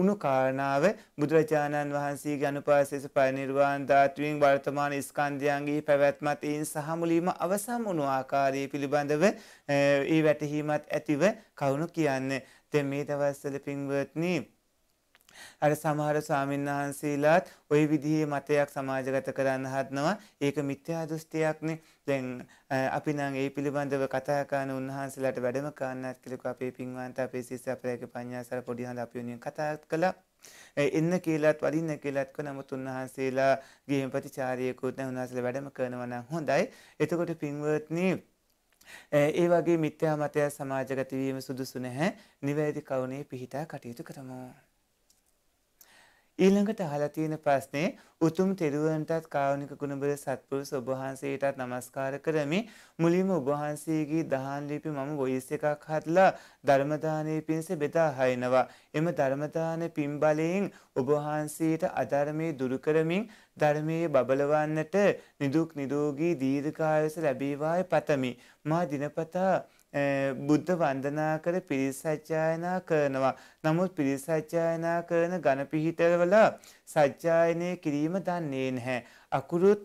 උණු කාරණාව බුදුරජාණන් වහන්සේගේ අනුපාසස පරිනිර්වාණ ධාතුවෙන් වර්තමාන ස්කන්ධයන්ගේ පැවැත්මත් එයින් සහ මුලින්ම අවසන් වුණු ආකාරය පිළිබඳව ඒ වැටහීමත් ඇතිව කවුණු කියන්නේ. දැන් මේ දවස්වල පින්වත්නි අර සමහර ස්වාමීන් වහන්සේලාත් ওই විදිහේ මතයක් සමාජගත කරන්න හදනවා. ඒක මිත්‍යා දෘෂ්ටියක්නේ. දැන් අපි නම් ඒ පිළිබඳව කතා කරන උන්වහන්සේලාට වැඩම කරන්නත් කියලා අපේ පින්වන්ත අපේ ශිෂ්‍ය අපලගේ පඤ්ඤාසාර පොඩි හඳ අපි උන්ෙන් කතා කළා. එන්න කියලාත් වඩින්න කියලාත් කො නමුත් උන්වහන්සේලා ගිහින් ප්‍රතිචාරයකුත් නැහැ උන්වහන්සේලා වැඩම කරනවා නම් හොඳයි. එතකොට පින්වත්නි ඒ වගේ මිත්‍යා මතය සමාජගත වීම සුදුසු නැහැ. නිවැරදි කවුනේ පිහිටා කටයුතු කරමු. ඊළඟට අහලා තියෙන ප්‍රශ්නේ උතුම් තෙරුවන්ටත් කාරුණික ගුණබල සත්පුරුෂ ඔබ වහන්සේටත් নমස්කාර කරමි මුලින්ම ඔබ වහන්සේගේ දහාන් ලිපි මම වොයිස් එකක් හදලා ධර්ම දානයේ පිණිස බෙදා හරිනවා එම ධර්ම දාන පින් බලයෙන් ඔබ වහන්සේට අධර්මයේ දුරු කරමින් ධර්මයේ බබලවන්නට නිදුක් නිරෝගී දීර්ඝායස ලැබේවායි පතමි මා දිනපතා බුද්ධ වන්දනා කර පිරිසජ්ජායනා කරනවා. නමුත් පිරිසජ්ජායනා කරන ගණපිහිටවල සජ්ජායනය කිරීම දන්නේ නැහැ. අකුරුත්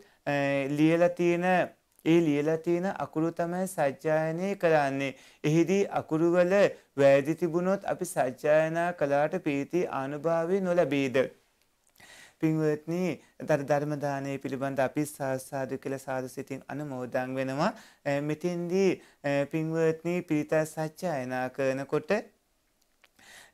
ලියලා තියෙන ඒ ලියලා තියෙන අකුරු තමයි සජ්ජායනය කරන්නේ. එහිදී අකුරුවල වැරදි තිබුණොත් අපි සජ්ජායනා කළාට ප්‍රීති ආනුභාවය නොලැබේද? පින්වත්නි ධර්ම දානය පිළිබඳ අපි සාසාදු කියලා සාදු සිතින් අනුමෝදන් වෙනවා. මෙතෙන්දී පින්වත්නි පිරිත සත්‍යයනා කරනකොට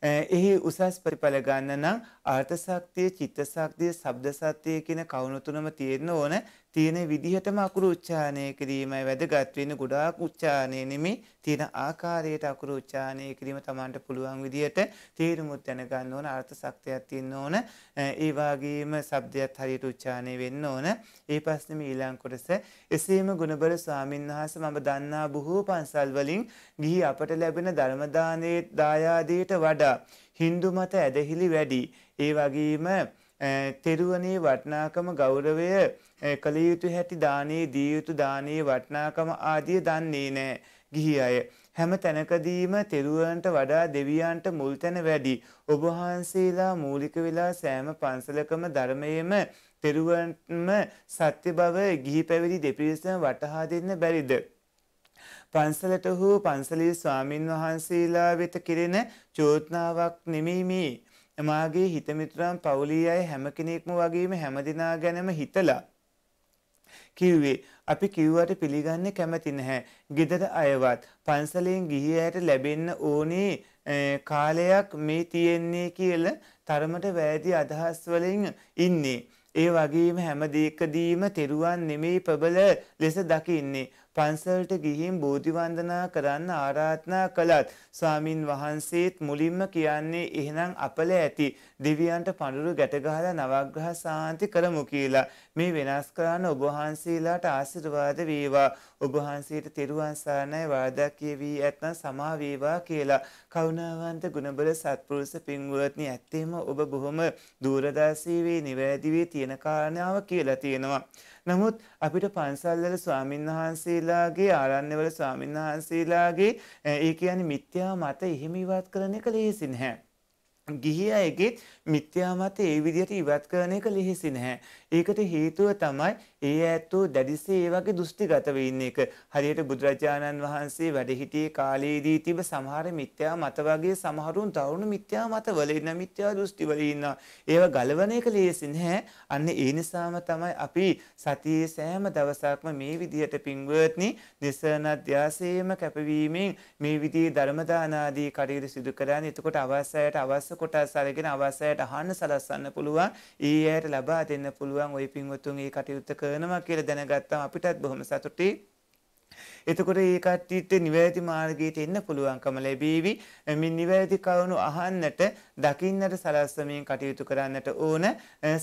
එහි උසස් ප්‍රතිඵල ගන්න නම් අර්ථ ශක්තිය, චිත්ත ශක්තිය, ශබ්ද ශක්තිය කියන කවුණු තුනම තියෙන්න ඕන. තියෙන විදිහටම අකුරු උච්චාරණය කිරීමයි වැදගත් වෙන්නේ. ගොඩාක් උච්චාරණය නෙමෙයි තියෙන ආකාරයට අකුරු උච්චාරණය කිරීම Tamanට පුළුවන් විදිහට තේරුමුත් දැනගන්න ඕන. අර්ථ ශක්තියක් තියෙන්න ඕන. ඒ වගේම ශබ්දයක් හරියට උච්චාරණය වෙන්න ඕන. ඒ ප්‍රශ්නේ මේ ඊළඟ කොටස. එසේම ගුණබර ස්වාමින්වහන්සේ මම දන්නා බොහෝ පන්සල් වලින් ගිහි අපට ලැබෙන ධර්ම දානයේ දායාදයට වඩා Hindu මත ඇදහිලි වැඩි. ඒ වගේම තෙරුවනේ වටනාකම ගෞරවය කළ යුතු හැටි දානේ දිය යුතු දානේ වටනාකම ආදිය දන්නේ නැහැ ගිහි අය. හැම තැනකදීම තෙරුවන්ට වඩා දෙවියන්ට මුල් තැන වැඩි. ඔබ වහන්සේලා මූලික වෙලා සෑම පන්සලකම ධර්මයේම තෙරුවන්ම සත්‍ය බව ගිහි පැවිදි දෙපිරිසම වටහා දෙන්න බැරිද? පන්සලට හෝ පන්සලේ ස්වාමින් වහන්සේලා වෙත කෙරෙන චෝදනාවක් නෙමෙයි මේ. එමාගේ හිතමිතුරන් පවුලී අය හැම කෙනෙක්ම වගේම හැමදිනා ගැනම හිතලා කිව්වේ අපි කිව්වට පිළිගන්න කැමති නැහැ. ගෙදර අයවත් පන්සලෙන් ගිහි අයට ලැබෙන්න ඕනේ කාලයක් මේ තියෙන්නේ කියලා තරමට වැරදි අදහස් වලින් ඉන්නේ. ඒ වගේම හැම දෙයකදීම තෙරුවන් නෙමෙයි ප්‍රබල ලෙස දකින්නේ. පන්සලට ගිහින් බෝධි වන්දනා කරන්න ආරාධනා කළත් ස්වාමින් වහන්සේත් මුලින්ම කියන්නේ එහෙනම් අපල ඇති දෙවියන්ට පඳුරු ගැට ගහලා නවග්‍රහ සාන්ති කරමු කියලා මේ වෙනස් කරන්න ඔබ වහන්සේලාට ආශිර්වාද වේවා ඔබ වහන්සේට තෙරුවන් සරණයි වරදක් කියවී ඇත්නම් සමා වේවා කියලා කරුණාවන්ත ගුණබල සත්පුරුෂ පින්වත්නි ඇත්තෙම ඔබ බොහොම දූරදර්ශී වේ නිවැරදි වේ තියෙන කාරණාව කියලා තියෙනවා නමුත් අපිට පන්සල්වල ස්වාමීන් වහන්සේලාගේ ආරණ්‍යවල ස්වාමීන් වහන්සේලාගේ ඒ කියන්නේ මිත්‍යා මත එහෙම ඉවත් කරන එක ලේසි නැහැ. ගිහි අයගේ මිත්‍යා මත ඒ විදිහට ඉවත් කරන එක ලෙහෙසි නැහැ. ඒකට හේතුව තමයි ඒ ඇත්තෝ දැඩිසේ ඒ වගේ දෘෂ්ටිගත වෙන්න එක. හරියට බුදුරජාණන් වහන්සේ වැඩ සිටියේ කාලයේදී තිබ සමහර මිත්‍යා මත වගේ සමහරුන් තරුණ මිත්‍යා මත වල ඉන්න මිත්‍යා දෘෂ්ටි වල ඉන්නවා. ඒව ගලවන එක ලේසි නෑ. අන්න ඒ නිසාම තමයි අපි සතියේ සෑම දවසක්ම මේ විදිහට පින්වත්නි නිසන අධ්‍යාසයේම කැපවීමෙන් මේ විදිහේ ධර්ම දානාදී කටයුතු සිදු කරන්නේ. එතකොට අවශ්‍යයට අවශ්‍ය කොටස් අරගෙන අවශ්‍යයට අහන්න සලස්වන්න පුළුවන්. ඊයට ලබා දෙන්න පුළුවන්. පුළුවන් ওই පින්වතුන් ඒ කටයුත්ත කරනවා කියලා දැනගත්තම අපිටත් බොහොම සතුටුයි. එතකොට ඒ කට්ටියට නිවැරදි මාර්ගයට එන්න පුළුවන්කම ලැබීවි. මේ නිවැරදි කරුණු අහන්නට, දකින්නට සලස්සමින් කටයුතු කරන්නට ඕන.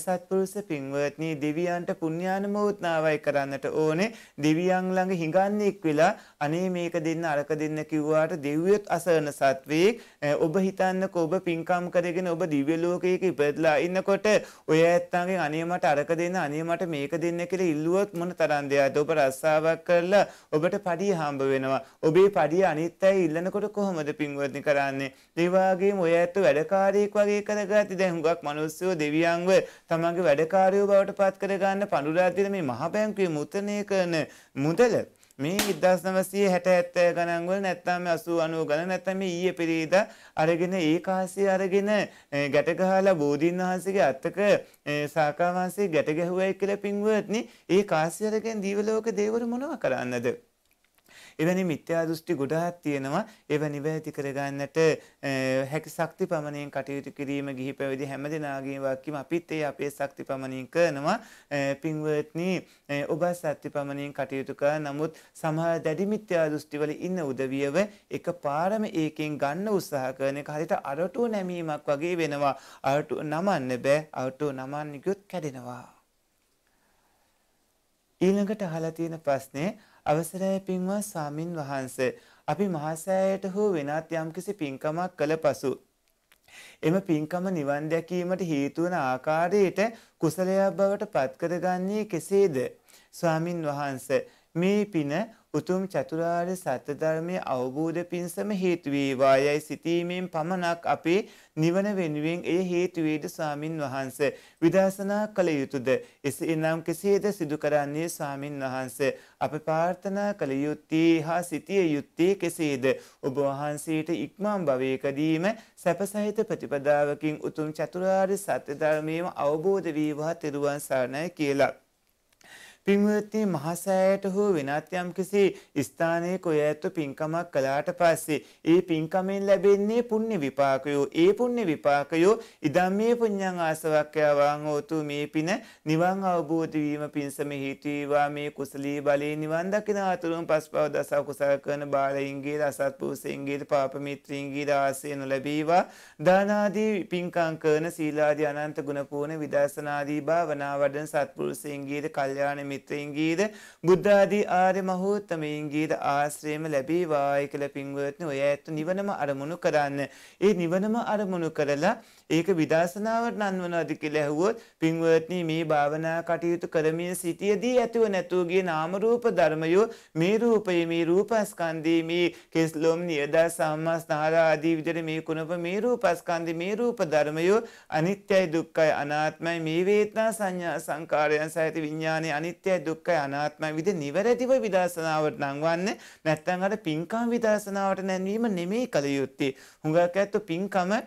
සත්පුරුෂ පින්වත්නි දෙවියන්ට පුණ්‍යානුමෝදනාවයි කරන්නට ඕනේ. දෙවියන් ළඟ හිඟන්නේක් වෙලා අනේ මේක දෙන්න අරක දෙන්න කිව්වාට දෙවියොත් අසරණ සත්වෙක් ඔබ හිතන්නකෝ ඔබ පින්කම් කරගෙන ඔබ දිව්‍ය ලෝකයක ඉපදලා ඉන්නකොට ඔය ඇත්තන්ගෙන් අනේ මට අරක දෙන්න අනේ මට මේක දෙන්න කියලා ඉල්ලුවොත් මොන තරම් දෙයක්ද ඔබ රස්සාවක් කරලා ඔබට පඩිය හම්බ වෙනවා. ඔබේ පඩිය අනිත් අය ඉල්ලනකොට කොහොමද පින්වත්නි කරන්නේ? ඒ වගේම ඔය ඇත්ත වැඩකාරයෙක් වගේ කරගත්තී දැන් හුඟක් මිනිස්සු දෙවියන්ව තමන්ගේ වැඩකාරයෝ බවට පත් කරගන්න පඳුරා දෙන මේ මහ බැංකුවේ මුද්‍රණය කරන මුදල මේ ඉදස් නවසය හැට ඇත්තය ගණන්වල නැත්තම අසු අනුව ගණ නැතම ඊය පිරීද අරගෙන ඒ කාසි අරගෙන ගැටගහලා බෝධීන් වහන්සගේ අත්තක සාකාවාන්සේ ගැටගැහුවයි කළ පින්වත්නි ඒ කාසි අරගෙන් දීවලෝක දේවර මොනව කරන්නද. එවැනි මිත්‍යා දෘෂ්ටි ගොඩාක් තියෙනවා. ඒව නිවැරදි කරගන්නට හැකි ශක්ති ප්‍රමණයෙන් කටයුතු කිරීම ගිහි පැවිදි හැම දිනාගේම වක්කීම අපිත් ඒ අපේ ශක්ති ප්‍රමණයෙන් කරනවා. පින්වත්නි ඔබ ශක්ති ප්‍රමණයෙන් කටයුතු කර නමුත් සමහර දැඩි මිත්‍යා දෘෂ්ටිවල ඉන්න උදවියව එකපාරම ඒකෙන් ගන්න උත්සාහ කරන එක හරියට අරටුව නැමීමක් වගේ වෙනවා. අරටුව නමන්න බෑ. අරටුව නමන්න ගියොත් කැඩෙනවා. ඊළඟට අහලා තියෙන ප්‍රශ්නේ අවසරයි පින්වත් ස්වාමින් වහන්සේ අපි මහසෑයට හෝ වෙනත් යම්කිසි පින්කමක් කළ පසු එම පින්කම නිවන් දැකීමට හේතු වන ආකාරයට කුසලයක් බවට පත්කර ගන්නේ කෙසේද ස්වාමින් වහන්සේ මේ පින උතුම් චතුරාර්ය සත්‍ය ධර්මයේ අවබෝධ පිණසම හේතු වේවායයි සිතීමෙන් පමණක් අපේ නිවන වෙනුවෙන් එය හේතු වේද ස්වාමින් වහන්සේ විදර්ශනා කළ යුතුයද එසේනම් කෙසේද සිදු කරන්නේ ස්වාමින් වහන්සේ අප ප්‍රාර්ථනා කළ යුත්තේ හා සිටිය යුත්තේ කෙසේද ඔබ වහන්සේට ඉක්මන් භවයකදීම සැපසහිත ප්‍රතිපදාවකින් උතුම් චතුරාර්ය සත්‍ය ධර්මයේම අවබෝධ වේවා තෙරුවන් සරණයි කියලා පින්වත්නි මහසෑයට හෝ වෙනත් යම්කිසි ස්ථානයක ඔය ඇත්ත පින්කමක් කළාට පස්සේ ඒ පින්කමෙන් ලැබෙන්නේ පුණ්‍ය විපාකයෝ ඒ පුණ්‍ය විපාකයෝ ඉදම්මේ පුඤ්ඤං ආසවක්ඛ්‍යවං හෝතු මේ පින නිවන් අවබෝධ වීම පිණසම හේතු වේවා මේ කුසලී බලේ නිවන් දකින ආතුරුම් පස්පව දස කුසල කරන බාලයින්ගේ රසත් පුසෙන්ගේ පාප මිත්‍රින්ගේ දාසය නොලැබීවා දානාදී පින්කම් කරන සීලාදී අනන්ත ගුණ පූර්ණ විදර්ශනාදී භාවනා වඩන සත්පුරුෂයන්ගේ කල්යාණ මිත්‍රයින්ගීද බුද්ධාදී ආර්ය මහෝත්තමයින්ගීද ආශ්‍රයම ලැබේවායි කියලා පින්වත්නි ඔය ඇත්ත නිවනම අරමුණු කරන්න. ඒ නිවනම අරමුණු කරලා ඒක විදර්ශනාවට නන්වනවද කියලා ඇහුවොත් පින්වත්නි මේ භාවනා කටයුතු කරමින් සිටියේදී ඇතුව නැතුව ගිය නාම රූප ධර්මයෝ මේ රූපයේ මේ රූපස්කන්ධයේ මේ කෙස්ලොම් නියදා සම්මස්නහර ආදී විදිහට මේ කුණප මේ රූපස්කන්ධේ මේ රූප ධර්මයෝ අනිත්‍යයි දුක්ඛයි අනාත්මයි මේ වේදනා සංඥා සංකාරයන් සහිත විඥානයේ අනිත්‍යයි දුක්ඛයි අනාත්මයි විදිහ නිවැරදිව විදර්ශනාවට නංවන්නේ නැත්නම් අර පින්කම් විදර්ශනාවට නැන්වීම නෙමෙයි කල යුත්තේ හුඟක් ඇත්ත පින්කම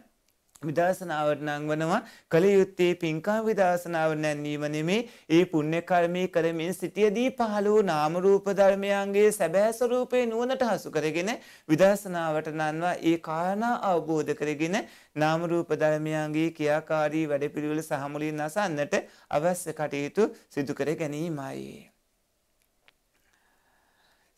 විදර්ශනාවට නංවනවා කළ යුත්තේ පින්කා විදර්ශනාව නැන්වීම නෙමේ ඒ පුණ්‍ය කර්මී කරමින් සිටියදී පහළ වූ නාම රූප ධර්මයන්ගේ සැබෑ ස්වરૂපේ නුවණට හසු කරගෙන විදර්ශනාවට නන්වා ඒ කාරණා අවබෝධ කරගෙන නාම රූප ධර්මයන්ගේ ක්‍රියාකාරී වැඩපිළිවෙල සහමුලින් අසන්නට අවශ්‍ය කටයුතු සිදු කර ගැනීමයි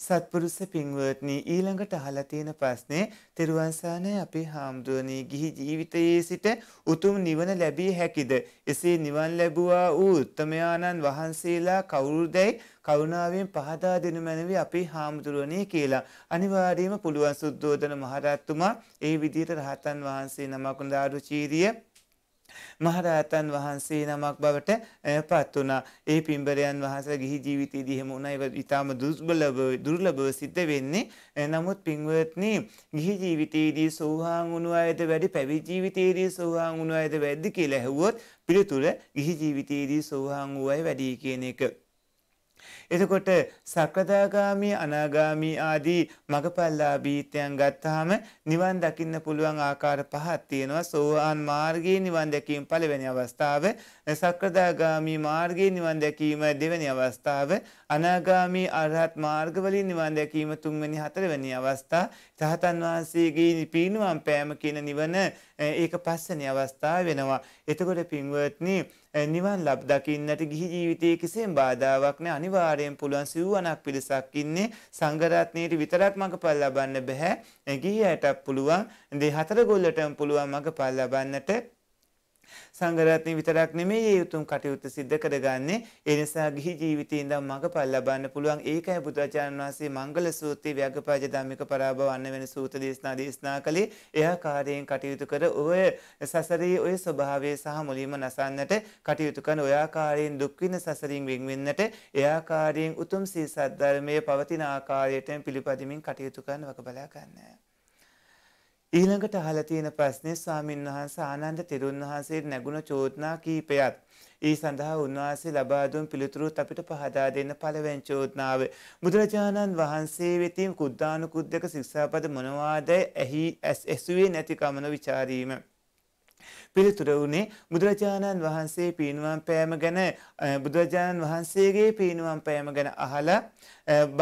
සත්පුරුස පින්වත්නි ඊළඟට අහලා තියෙන ප්‍රශ්නේ තිරුවන්සානේ අපේ හාමුදුරනේ ගිහි ජීවිතයේ සිට උතුම් නිවන ලැබිය හැකිද? එසේ නිවන් ලැබුවා වූ උත්තමයාණන් වහන්සේලා කවුරුදැයි කරුණාවෙන් පහදා දෙනු මැනවි අපේ හාමුදුරනේ කියලා. අනිවාර්යයෙන්ම පුළුවන් සුද්ධෝදන මහරහතුමා ඒ විදිහට රහතන් වහන්සේ නමකුණාරු චීරිය මහරහතන් වහන්සේ නමක් බවට පත් වුණා. ඒ පින්බරයන් වහන්සේ ගිහි ජීවිතයේදී එහෙම වුණා. ඒව ඊටාම දුර්ලභව දුර්ලභව සිද්ධ වෙන්නේ. නමුත් පින්වත්නි ගිහි ජීවිතයේදී සෝහාන් වුණු අයද වැඩි පැවිදි ජීවිතයේදී සෝහාන් වුණු අයද වැඩි කියලා ඇහුවොත් පිළිතුර ගිහි ජීවිතයේදී සෝහාන් වූ අය වැඩි කියන එක. එතකොට සක්‍රදාගාමී අනාගාමී ආදී මගපල්ලාභීතයන් ගත්තාම නිවන් දකින්න පුළුවන් ආකාර පහක් තියෙනවා. සෝවාන් මාර්ගයේ නිවන් දැකීම පළවෙනි අවස්ථාව, සක්‍රදාගාමී මාර්ගයේ නිවන් දැකීම දෙවෙනි අවස්ථාව, අනාගාමී අරහත් මාර්ගවලින් නිවන් දැකීම තුන්වෙනි හතරවෙනි අවස්ථා, රහතන් වහන්සේගේ පීනුවම් පෑම කියන නිවන ඒක පස්වෙනි අවස්ථාව වෙනවා. එතකොට පින්වත්නි නිවන් ලබ දකින්නට ගිහි ජීවිතයේ කිසිම බාධාවක් නැහැ අනිවාර්යෙන් පුළුවන් සිව්වණක් පිරිසක් ඉන්නේ සංඝරත්නයේ විතරක් මඟපල් ලබන්න බෑ ගිහි අයටත් පුළුවන් දෙහතර ගොල්ලටම පුළුවන් මඟපල් ලබන්නට සංගරත්නය විතරක් නෙමේ ඒ උතුම් කටයුත්ත සිද්ධ කරගන්නේ ඒ නිසා ගිහි ජීවිතේ ඉඳන් මඟපල් ලබන්න පුළුවන් ඒකයි බුදුරජාණන් වහන්සේ මංගල සූත්‍රයේ ව්‍යග්ගපාජ ධම්මික පරාභව අන්න වෙන සූත්‍ර දේශනා දේශනා කළේ එයා කාර්යයෙන් කටයුතු කර ඔය සසරේ ඔය ස්වභාවය සහ මුලින්ම නසන්නට කටයුතු කරන ඔය ආකාරයෙන් දුක් විඳ සසරින් වෙන් වෙන්නට ඒ ආකාරයෙන් උතුම් සී සද්ධර්මයේ පවතින ආකාරයටම පිළිපදිමින් කටයුතු කරන වක බලා ගන්නවා ඊළඟට අහලා තියෙන ප්‍රශ්නේ ස්වාමීන් වහන්සේ ආනන්ද තෙරුන් වහන්සේ නැගුණ චෝදනා කීපයක්. ඒ සඳහා උන්වහන්සේ ලබා දුන් පිළිතුරුත් අපිට පහදා දෙන්න පළවෙනි චෝදනාව. බුදුරජාණන් වහන්සේ වෙතින් කුද්ධානුකුද්දක ශික්ෂාපද මොනවාද? එහි ඇසුවේ නැති කමන ਵਿਚාරීම. පිළිතුර වුණේ බුදුරජාණන් වහන්සේ පීනුවම් පෑම ගැන බුදුරජාණන් වහන්සේගේ පීනුවම් පෑම ගැන අහලා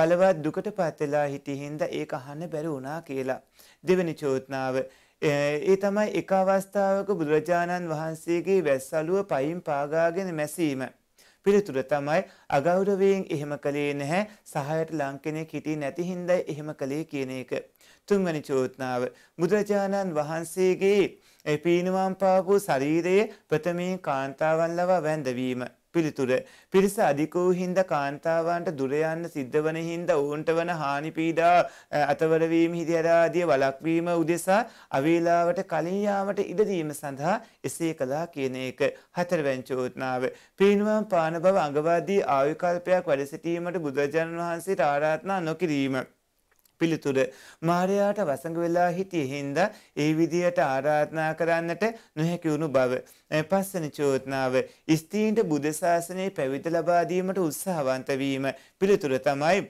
බලවත් දුකට පත් වෙලා හිටින්ද ඒක අහන්න බැරි වුණා කියලා. දෙවැනි චෝදනාව ඒ තමයි එක අවස්ථාවක බුදුරජාණන් වහන්සේගේ වැස්සලුව පයින් පාගාගෙන මැසීම. පිළිතුර තමයි අගෞරවයෙන් එහෙම කළේ නැහැ සහයට ලංකෙනෙක් හිටියේ නැති හින්දා එහෙම කළේ කියන එක. තුන්වැනි චෝදනාව බුදුරජාණන් වහන්සේගේ පීනුවම් පාපු ශරීරයේ ප්‍රථමයෙන් කාන්තාවන් ලවා වැඳවීම. පිළිතුර. පිරිස අධික වූ හින්දා කාන්තාවන්ට දුර යන්න සිද්ධ වන හින්දා ඔවුන්ට වන හානි පීඩා අතවර වීම හිරිහැරාදිය වළක්වීම උදෙසා අවේලාවට කලින් යාමට ඉඩ දීම සඳහා එසේ කළා කියන එක හතරවැනි චෝදනාව. පීනුවම් පාන බව අඟවාදී ආයුකල්පයක් වැඩ සිටීමට බුදුරජාණන් වහන්සේට ආරාධනා නොකිරීම. පිළිතුර මාරයාට වසඟ වෙලා හිටියේ හින්දා ඒ විදියට ආරාධනා කරන්නට නොහැකි වුණු බව පස්වන චෝදනාව ස්ත්‍රීන්ට බුද්ධ ශාසනය පැවිදි ලබා දීමට උත්සාහවන්ත වීම පිළිතුර තමයි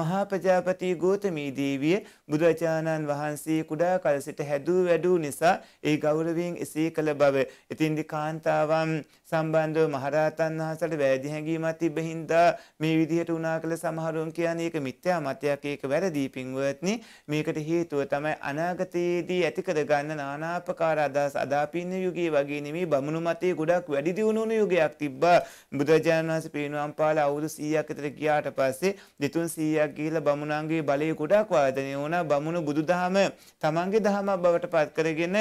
මහා ප්‍රජාපති ගෝතමී දේවිය බුදුරජාණන් වහන්සේ කුඩා කල සිට හැදූ වැඩූ නිසා ඒ ගෞරවයෙන් එසේ කළ බව ඉතින්දි කාන්තාවන් සම්බන්ධව මහරහතන් වහන්සේට වැරදි හැඟීමක් තිබෙන හින්දා මේ විදිහට උනා කළ සමහරුන් කියන්නේ ඒක මිත්‍යා මතයක් ඒක වැරදි පින්වත්නි මේකට හේතුව තමයි අනාගතයේදී ඇති කරගන්න නානාපකාර අදහස් අදාපින්න යුගයේ වගේ වගේ නෙමෙයි බමුණු මතයේ ගොඩක් වැඩි දියුණු වුණු යුගයක් තිබ්බා බුදුරජාණන් වහන්සේ පේනුවම් පාල අවුරුදු 100ක් විතර ගියාට පස්සේ 2300ක් ගිහිලා බමුණන්ගේ බලය ගොඩක් වර්ධනය වුණා බමුණු බුදුදහම තමන්ගේ දහමක් බවට පත් කරගෙන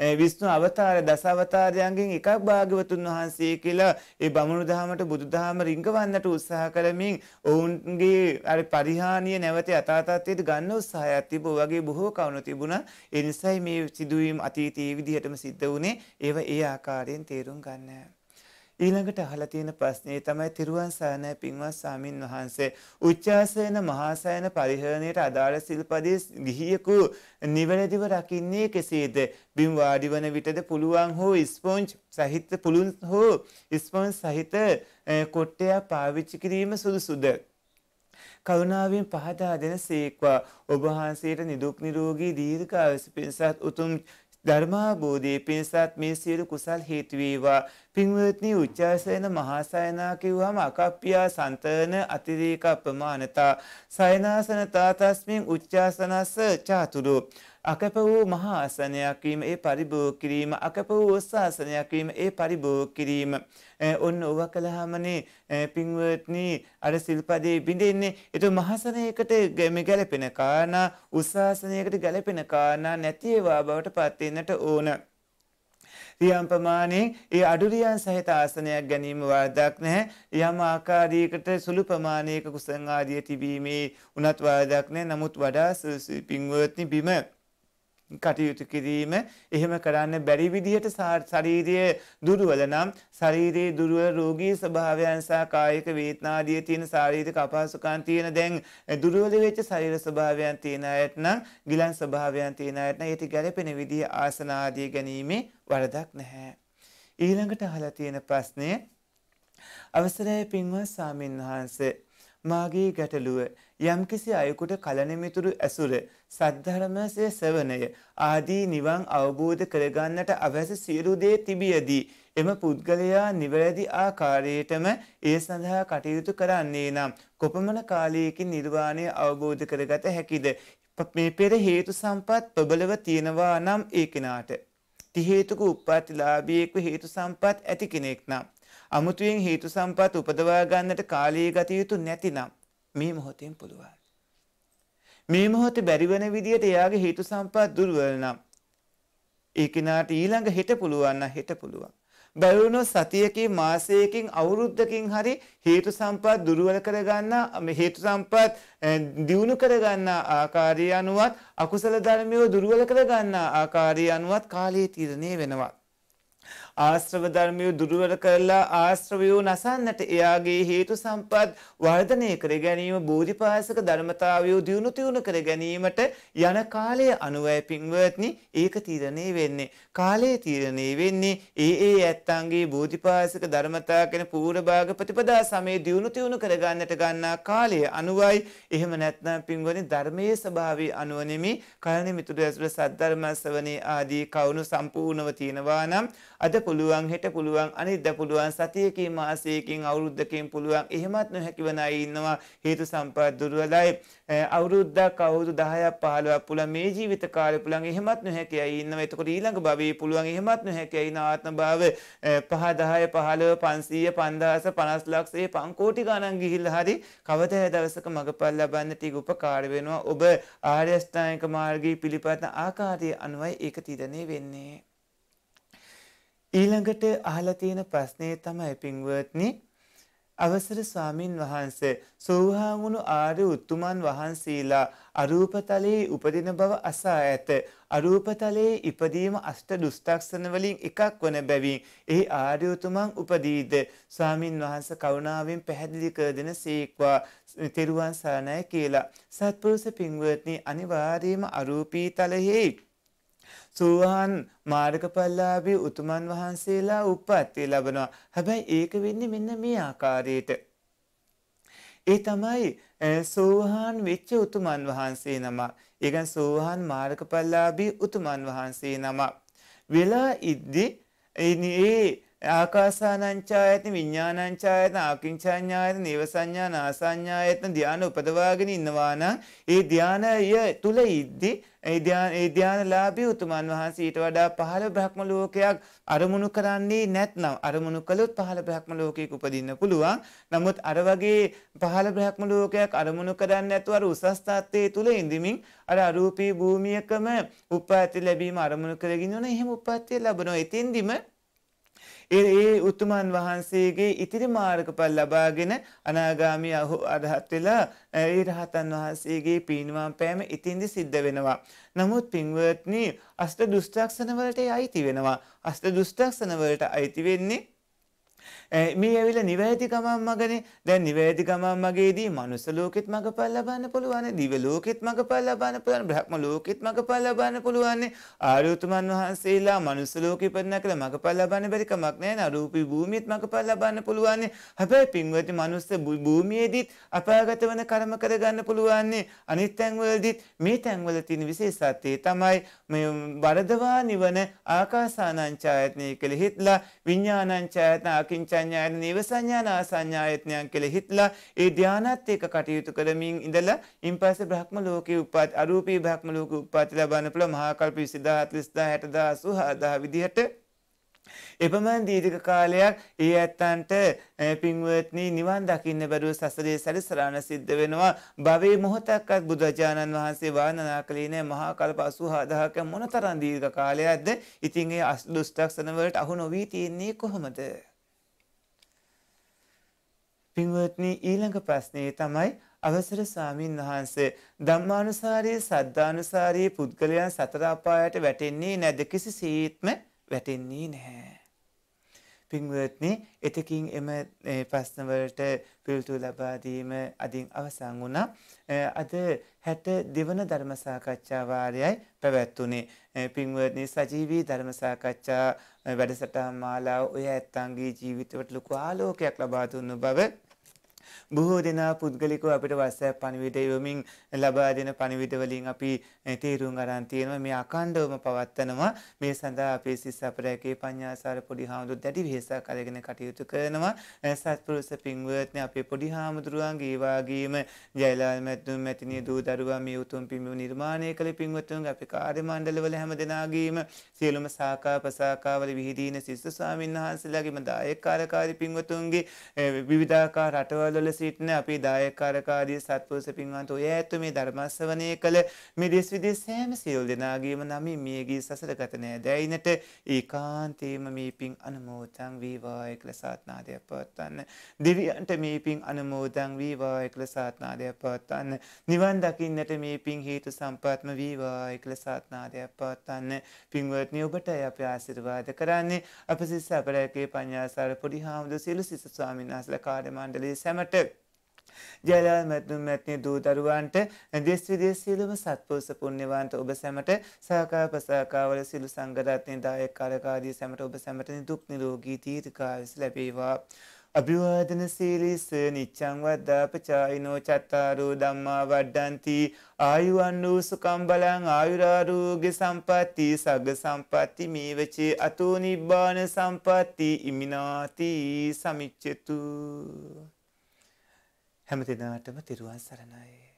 විස්ණු අවතාර දස අවතාරයන්ගෙන් එකක් භාග්‍යවතුන් වහන්සේ කියලා ඒ බමුණු දහමට බුදුදහම රිංගවන්නට උත්සාහ කරමින් ඔවුන්ගේ අර පරිහානිය නැවත යථාතත්වයට ගන්න උත්සාහයක් තිබු වගේ බොහෝ කවුණු තිබුණා ඒ නිසයි මේ සිදුවීම් අතීතයේ විදිහටම සිද්ධ වුණේ ඒව ඒ ආකාරයෙන් තේරුම් ගන්න. ඊළඟට අහලා තියෙන ප්‍රශ්නේ තමයි තිරුවන් සරණයි පින්වත් සාමින් වහන්සේ උච්චාසයන මහාසයන පරිහරණයට අදාළ සිල්පදයේ ගිහියකු නිවැරදිව රකින්නේ කෙසේද? බිම් වාඩි වන විටද පුළුවන් හෝ ස්පොන්ජ් සහිත පුළුන් හෝ ස්පොන්ජ් සහිත කොට්ටයක් පාවිච්චි කිරීම සුදුසුද? කරුණාවෙන් පහදා දෙන සේක්වා ඔබ වහන්සේට නිදුක් නිරෝගී දීර්ඝායුෂ පිණිසත් උතුම් ධර්මාබෝධය පිණිසත් මේ සියලු කුසල් හේතුවේවා පින්වත්නී උච්චාසයන මහාසයනා කිව්වම අකප්පියා සන්තන අතිරේක අපමානතා සයනාසනතා තස්මින් උච්චාසනස්ස චාතුරු අකප වූ මහා ආසනයක් වීම ඒ පරිභෝග කිරීම අකප වූ උස්සාසනයක් වීම ඒ පරිභෝග කිරීම ඔන්න ඕවා කළාමනේ පින්වත්නි අර සිල්පදේ බිඳෙන්නේ ඒතු මහාසනයකට මේ ගැලපෙන කාරණා උස්සාසනයකට ගැලපෙන කාරණා නැති ඒවා බවට පත් වෙන්නට ඕන යම් ප්‍රමාණයෙන් ඒ අඩුරියන් සහිත ආසනයක් ගැනීම වරදක් නැහැ. යම් ආකාරයකට සුළු ප්‍රමාණයක කුසං ආදිය තිබීමේ උනත් වරදක් නැහැ. නමුත් වඩා පින්වත්නි බිම කටයුතු කිරීම එහෙම කරන්න බැරි විදිහට ශරීරය දුර්වල නම් ශරීරයේ දුර්වල රෝගී ස්වභාවයන් සහ කායික වේදනාදිය තියෙන ශාරීරික අපහසුකම් තියෙන දැන් දුර්වල වෙච්ච ශරීර ස්වභාවයන් තියෙන අයට නම් ගිලන් ස්වභාවයන් තියෙන අයට නම් ඒටි ගැළපෙන විදිහ ආසන ආදිය ගැනීමේ වරදක් නැහැ ඊළඟට අහලා තියෙන ප්‍රශ්නය අවසරයි පින්වත් සාමින්වහන්සේ මාගේ ගැටලුව යම්කිසි අයෙකුට කලනමිතුරු ඇසුර සද්ධර්මසය සවනය ආදී නිවන් අවබෝධ කරගන්නට අවැස සියලුදේ තිබියදී එම පුද්ගලයා නිවැරදි ආකාරයටම ඒ සඳහා කටයුතු කරන්නේ නම් කොපමණ කාලයකින් නිර්වාණය අවබෝධ කරගත හැකිද මේ පෙර හේතු සම්පත් ප්‍රබලව තියෙනවා නම් ඒ කෙනාට තිහේතුක උප්පත්තිලාභියෙක්ව හේතු සම්පත් ඇති කෙනෙක් නම් අමුතුවෙන් හේතු සම්පත් උපදවා ගන්නට කාලය ගත යුතු නැතිනම් මේ මොහොතෙන් පුළුවන්. මේ මොහොත බැරිවන විදිහට එයාගේ හේතු සම්පත් දුර්වල නම් ඒ කෙනාට ඊළඟ හෙට පුළුවන් නම් හෙට පුළුවන්. බැරිවුණොත් සතියකින් මාසයකින් අවුරුද්දකින් හරි හේතු සම්පත් දුර්වල කරගන්නා මේ හේතු සම්පත් දියුණු කරගන්නා ආකාරය අනුවත් අකුසල ධර්මියෝ දුර්වල කරගන්නා ආකාරය අනුවත් කාලයේ තීරණය වෙනවා. ආශ්‍රව ධර්මය දුර්වල කරලා ආශ්‍රවයෝ නසන්නට එයාගේ හේතු සම්පත් වර්ධනය කර ගැනීම බෝධිපාසක ධර්මතාවයෝ දියුණු තියුණු කර ගැනීමට යන කාලය අනුවයි පින්වත්නි ඒක තීරණය වෙන්නේ. කාලය තීරණය වෙන්නේ ඒ ඒ ඇත්තන්ගේ බෝධිපාසක ධර්මතා කෙන පූරභාග ප්‍රතිපදා සමේ දියුණු තියුණු කරගන්නට ගන්නා කාලය අනුවයි එහෙම නැත්නම් පින්වනි ධර්මයේ ස්වභාවය අනුව නෙමි කලණි මිතුරු ඇසුර සද්ධර්ම ශ්‍රවණේ ආදී කවුණු සම්පූර්ණව තියනවා නම් අද පුළුවන් හෙට පුළුවන් අනිද්දා පුළුවන් සතියකින් මාසයකින් අවුරුද්දකින් පුළුවන් එහෙමත් නොහැකිවන අය ඉන්නවා හේතු සම්පත් දුර්වලයි අවුරුද්දක් අවුරුදු 10ක් 15ක් පුළුවන් මේ ජීවිත කාලේ පුළුවන් එහෙමත් නොහැකි අය ඉන්නවා එතකොට ඊළඟ භවයේ පුළුවන් එහෙමත් නොහැකි අය ඉන්න ආත්ම භාව 5 10 15 500 5000 50 ලක්ෂේ 5 කෝටි ගණන් ගිහිල්ලා හරි කවදා දවසක මගපල් ලබන්නට ඒක උපකාර වෙනවා ඔබ ආර්ය අෂ්ටාංගික මාර්ගයේ පිළිපදින ආකාරය අනුවයි ඒක තීරණය වෙන්නේ ඊළඟට අහලා තියෙන ප්‍රශ්නේ තමයි පින්වත්නි අවසර ස්වාමින් වහන්සේ සෝහා වුණු ආර්ය උතුමන් වහන්සේලා අරූපතලයේ උපදින බව අසා ඇත අරූපතලයේ ඉපදීම අෂ්ට දුෂ්ටක්ෂණ වලින් එකක් වන බැවින් එහි ආර්ය උතුමන් උපදීද ස්වාමින් වහන්සේ කරුණාවෙන් පැහැදිලි කර දෙන සීක්වා තෙරුවන් සරණයි කියලා සත්පුරුෂ පින්වත්නි අනිවාර්යයෙන්ම අරූපී තලයේ සූහන් මාර්ගඵලලාභී උතුමන් වහන්සේලා උප්පත්ති ලබනවා. හැබැයි ඒක වෙන්නේ මෙන්න මේ ආකාරයට. ඒ තමයි සෝහාන් වෙච්ච උතුමන් වහන්සේ නමක්. ඒ කියන්නේ සෝහාන් මාර්ගඵලලාභී උතුමන් වහන්සේ නමක්. වෙලා ඉද්දි ඒ ආකාසානංචායතන විඥානංචායතන ආකින්චඤ්ඤායතන නේවසඤ්ඤා නාසඤ්ඤායතන ධානය උපදවාගෙන ඉන්නවා නම් ඒ ධානය තුල ඉද්දි ඒ ධාන ඒ ධානලාභී උතුමන් වහන්සේ ඊට වඩා පහළ බ්‍රහ්ම ලෝකයක් අරමුණු කරන්නේ නැත්නම් අරමුණු කළොත් පහළ බ්‍රහ්ම ලෝකයක උපදින්න පුළුවන්. නමුත් අර වගේ පහළ බ්‍රහ්ම ලෝකයක් අරමුණු කරන්නේ නැතුව අර උසස් තත්ත්වයේ තුල ඉඳිමින් අර අරූපී භූමියකම උප්පත්ති ලැබීම අරමුණු කරගෙන යන එහෙම උප්පත්තිය ලැබනවා. එතෙන්දිම ඒ උතුමන් වහන්සේගේ ඉතිරි මාර්ගඵල ලබාගෙන අනාගාමී අරහත් වෙලා ඒ රහතන් වහන්සේගේ පීනුවම් පෑම ඉතින්දි සිද්ධ වෙනවා. නමුත් පින්වත්නි අෂ්ට දුෂ්ටක්ෂණ වලට අයිති වෙනවා. අෂ්ට දුෂ්ටක්ෂණ වලට අයිති වෙන්නේ මේ ඇවිල්ලා නිවැරදි ගමන් මගනේ. දැන් නිවැරදි ගමන් මගේදී මනුස්ස ලෝකෙත් මඟපල් ලබන්න පුළුවන්. දිව ලෝකෙත් මඟපල් ලබන්න පුළුවන්. බ්‍රහ්ම ලෝකෙත් මඟපල් ලබන්න පුළුවන්. ආර්යතුමන් වහන්සේලා මනුස්ස ලෝකෙ ඉපදනා කියලා මඟපල් ලබන්න බැරි කමක් නැහැ. අරූපී භූමියෙත් මඟපල් ලබන්න පුළුවන්. හැබැයි පින්වත්නි මනුස්ස භූමියේදීත් අපාගත වන කර්ම කරගන්න පුළුවන්. අනිත් තැන්වලදීත් මේ තැන්වල තියෙන විශේෂත්වය තමයි මේ වරදවා නිවන ආකාසානං ඡායතනෙ කියලා හිටලා විඥානං ඡායතන අකින්චා සංඥායන නීව සංඥාන ආසඤ්ඤායතනයන් කියලා හිතලා ඒ ධානාත් එක්ක කටයුතු කරමින් ඉඳලා ඉන්පස්සේ බ්‍රහ්ම ලෝකේ උපාත් අරූපී බ්‍රහ්ම ලෝකේ උපාත් ලබන්න පුළුවන් මහා කල්ප 20000 30000 60000 10000 විදිහට එපමණ දීර්ඝ කාලයක් ඒ ඇත්තන්ට පින්වත්නි නිවන් දකින්න බැරුව සසරේ සැරිසරාන සිද්ධ වෙනවා භවයේ මොහොතක්වත් බුදුරජාණන් වහන්සේ වර්ණනා කළේ නෑ මහා කල්ප 84000ක මොනතරම් දීර්ඝ කාලයක්ද ඉතින් ඒ දුෂ්ටක්ෂණ වලට අහු නොවි තියන්නේ කොහොමද පින්වත්නි ඊළඟ ප්‍රශ්නයේ තමයි අවසර ස්වාමින් වහන්සේ ධම්මානුසාරී සද්ධානුසාරී පුද්ගලයන් සතර අපායට වැටෙන්නේ නැද කිසිසේත්ම වැටෙන්නේ නැහැ. පින්වත්නි එතකින් එම ප්‍රශ්නවලට පිළිතුරු ලබා දීම අදින් අවසන් වුණා. අද 60 දෙවන ධර්ම සාකච්ඡා වාරයයි පැවැත්වුණේ. පින්වත්නි සජීවී ධර්ම සාකච්ඡා වැඩසටහන් මාලාව ඔය ඇත්තන්ගේ ජීවිතවලට ලොකු ආලෝකයක් ලබා දුන්නු බව බොහෝ දෙනා පුද්ගලිකව අපිට WhatsApp පණිවිඩ යොමින් ලබා දෙන පණිවිඩ වලින් අපි තීරුම් අරන් තියෙනවා මේ අකණ්ඩවම පවත්වනවා මේ සඳහා අපේ සිස් අපරැකේ පඤ්ඤාසාර පොඩි හාමුදුරුවෝ දැඩි වෙහසක් අරගෙන කටයුතු කරනවා සත්පුරුෂ පින්වත්නි අපේ පොඩි හාමුදුරුවන්ගේ වාගේම ජයලාල් මැතුම් මැතිණිය දූ දරුවා මේ උතුම් පින්බිම නිර්මාණය කළ පින්වත්තුන්ගේ අපේ කාර්ය මණ්ඩලවල හැම දෙනාගේම සියලුම සාකා ප්‍රසාකාවල විහිදීන සිස්ස ස්වාමීන් වහන්සේලාගේම දායකකාරකාරී පින්වතුන්ගේ විවිධාකාර රටවල ගොඩනැගල සිටින අපි දායකාරකාරී සත්පුරුෂ පින්වන්ත ඔය ඇතු මේ ධර්මස්සවනය කළ මිදෙස් විදෙස් සෑම සියලු දෙනාගේම නම් මියගිය සසර ගත නෑ දැයිනට ඒකාන්තේම මේ පින් අනුමෝදන් වේවා කියලා සාත්නාදයක් පවත්වන්න. දිවියන්ට මේ පින් අනුමෝදන් වේවා කියලා සාත්නාදයක් පවත්වන්න. නිවන් දකින්නට මේ පින් හේතු සම්පත්ම වේවා කියලා සාත්නාදයක් පවත්වන්න. පින්වත්නි ඔබට අපේ ආශිර්වාද කරන්නේ අප සිස්ස අපරයකේ පඤ්ඤාසාර පොඩි හාමුදුරු සියලු සිස ස්වාමීන් වහන්සේලා කාර්ය මණ්ඩලයේ සැමට වූවට ජයලාල් මැතුම් මැත්නි දූ දරුවන්ට දෙස් විදේශ සියලුම සත්පුරුෂ පුණ්‍යවන්ත ඔබ සැමට සහකා ප්‍රසහකාවල සිළු සංගරත්නය දායකකාරකාදී සැමට ඔබ සැමට දුක් නිරෝගී දීර්ඝායුෂ ලැබේවා අභිවාදන සීලිස නිච්ඡං වද්දාපචායිනෝ චත්තාරෝ ධම්මා වඩ්ඩಂತಿ ආයුවන්‍නෝ සුකම් බලං ආයුරාරෝග්‍ය සම්පatti සග්ග සම්පatti මේවචේ අතෝ නිබ්බාන සම්පatti ඉමිනාති සමිච්ඡතු හැමතිනාටම තිරුවන් සරණයි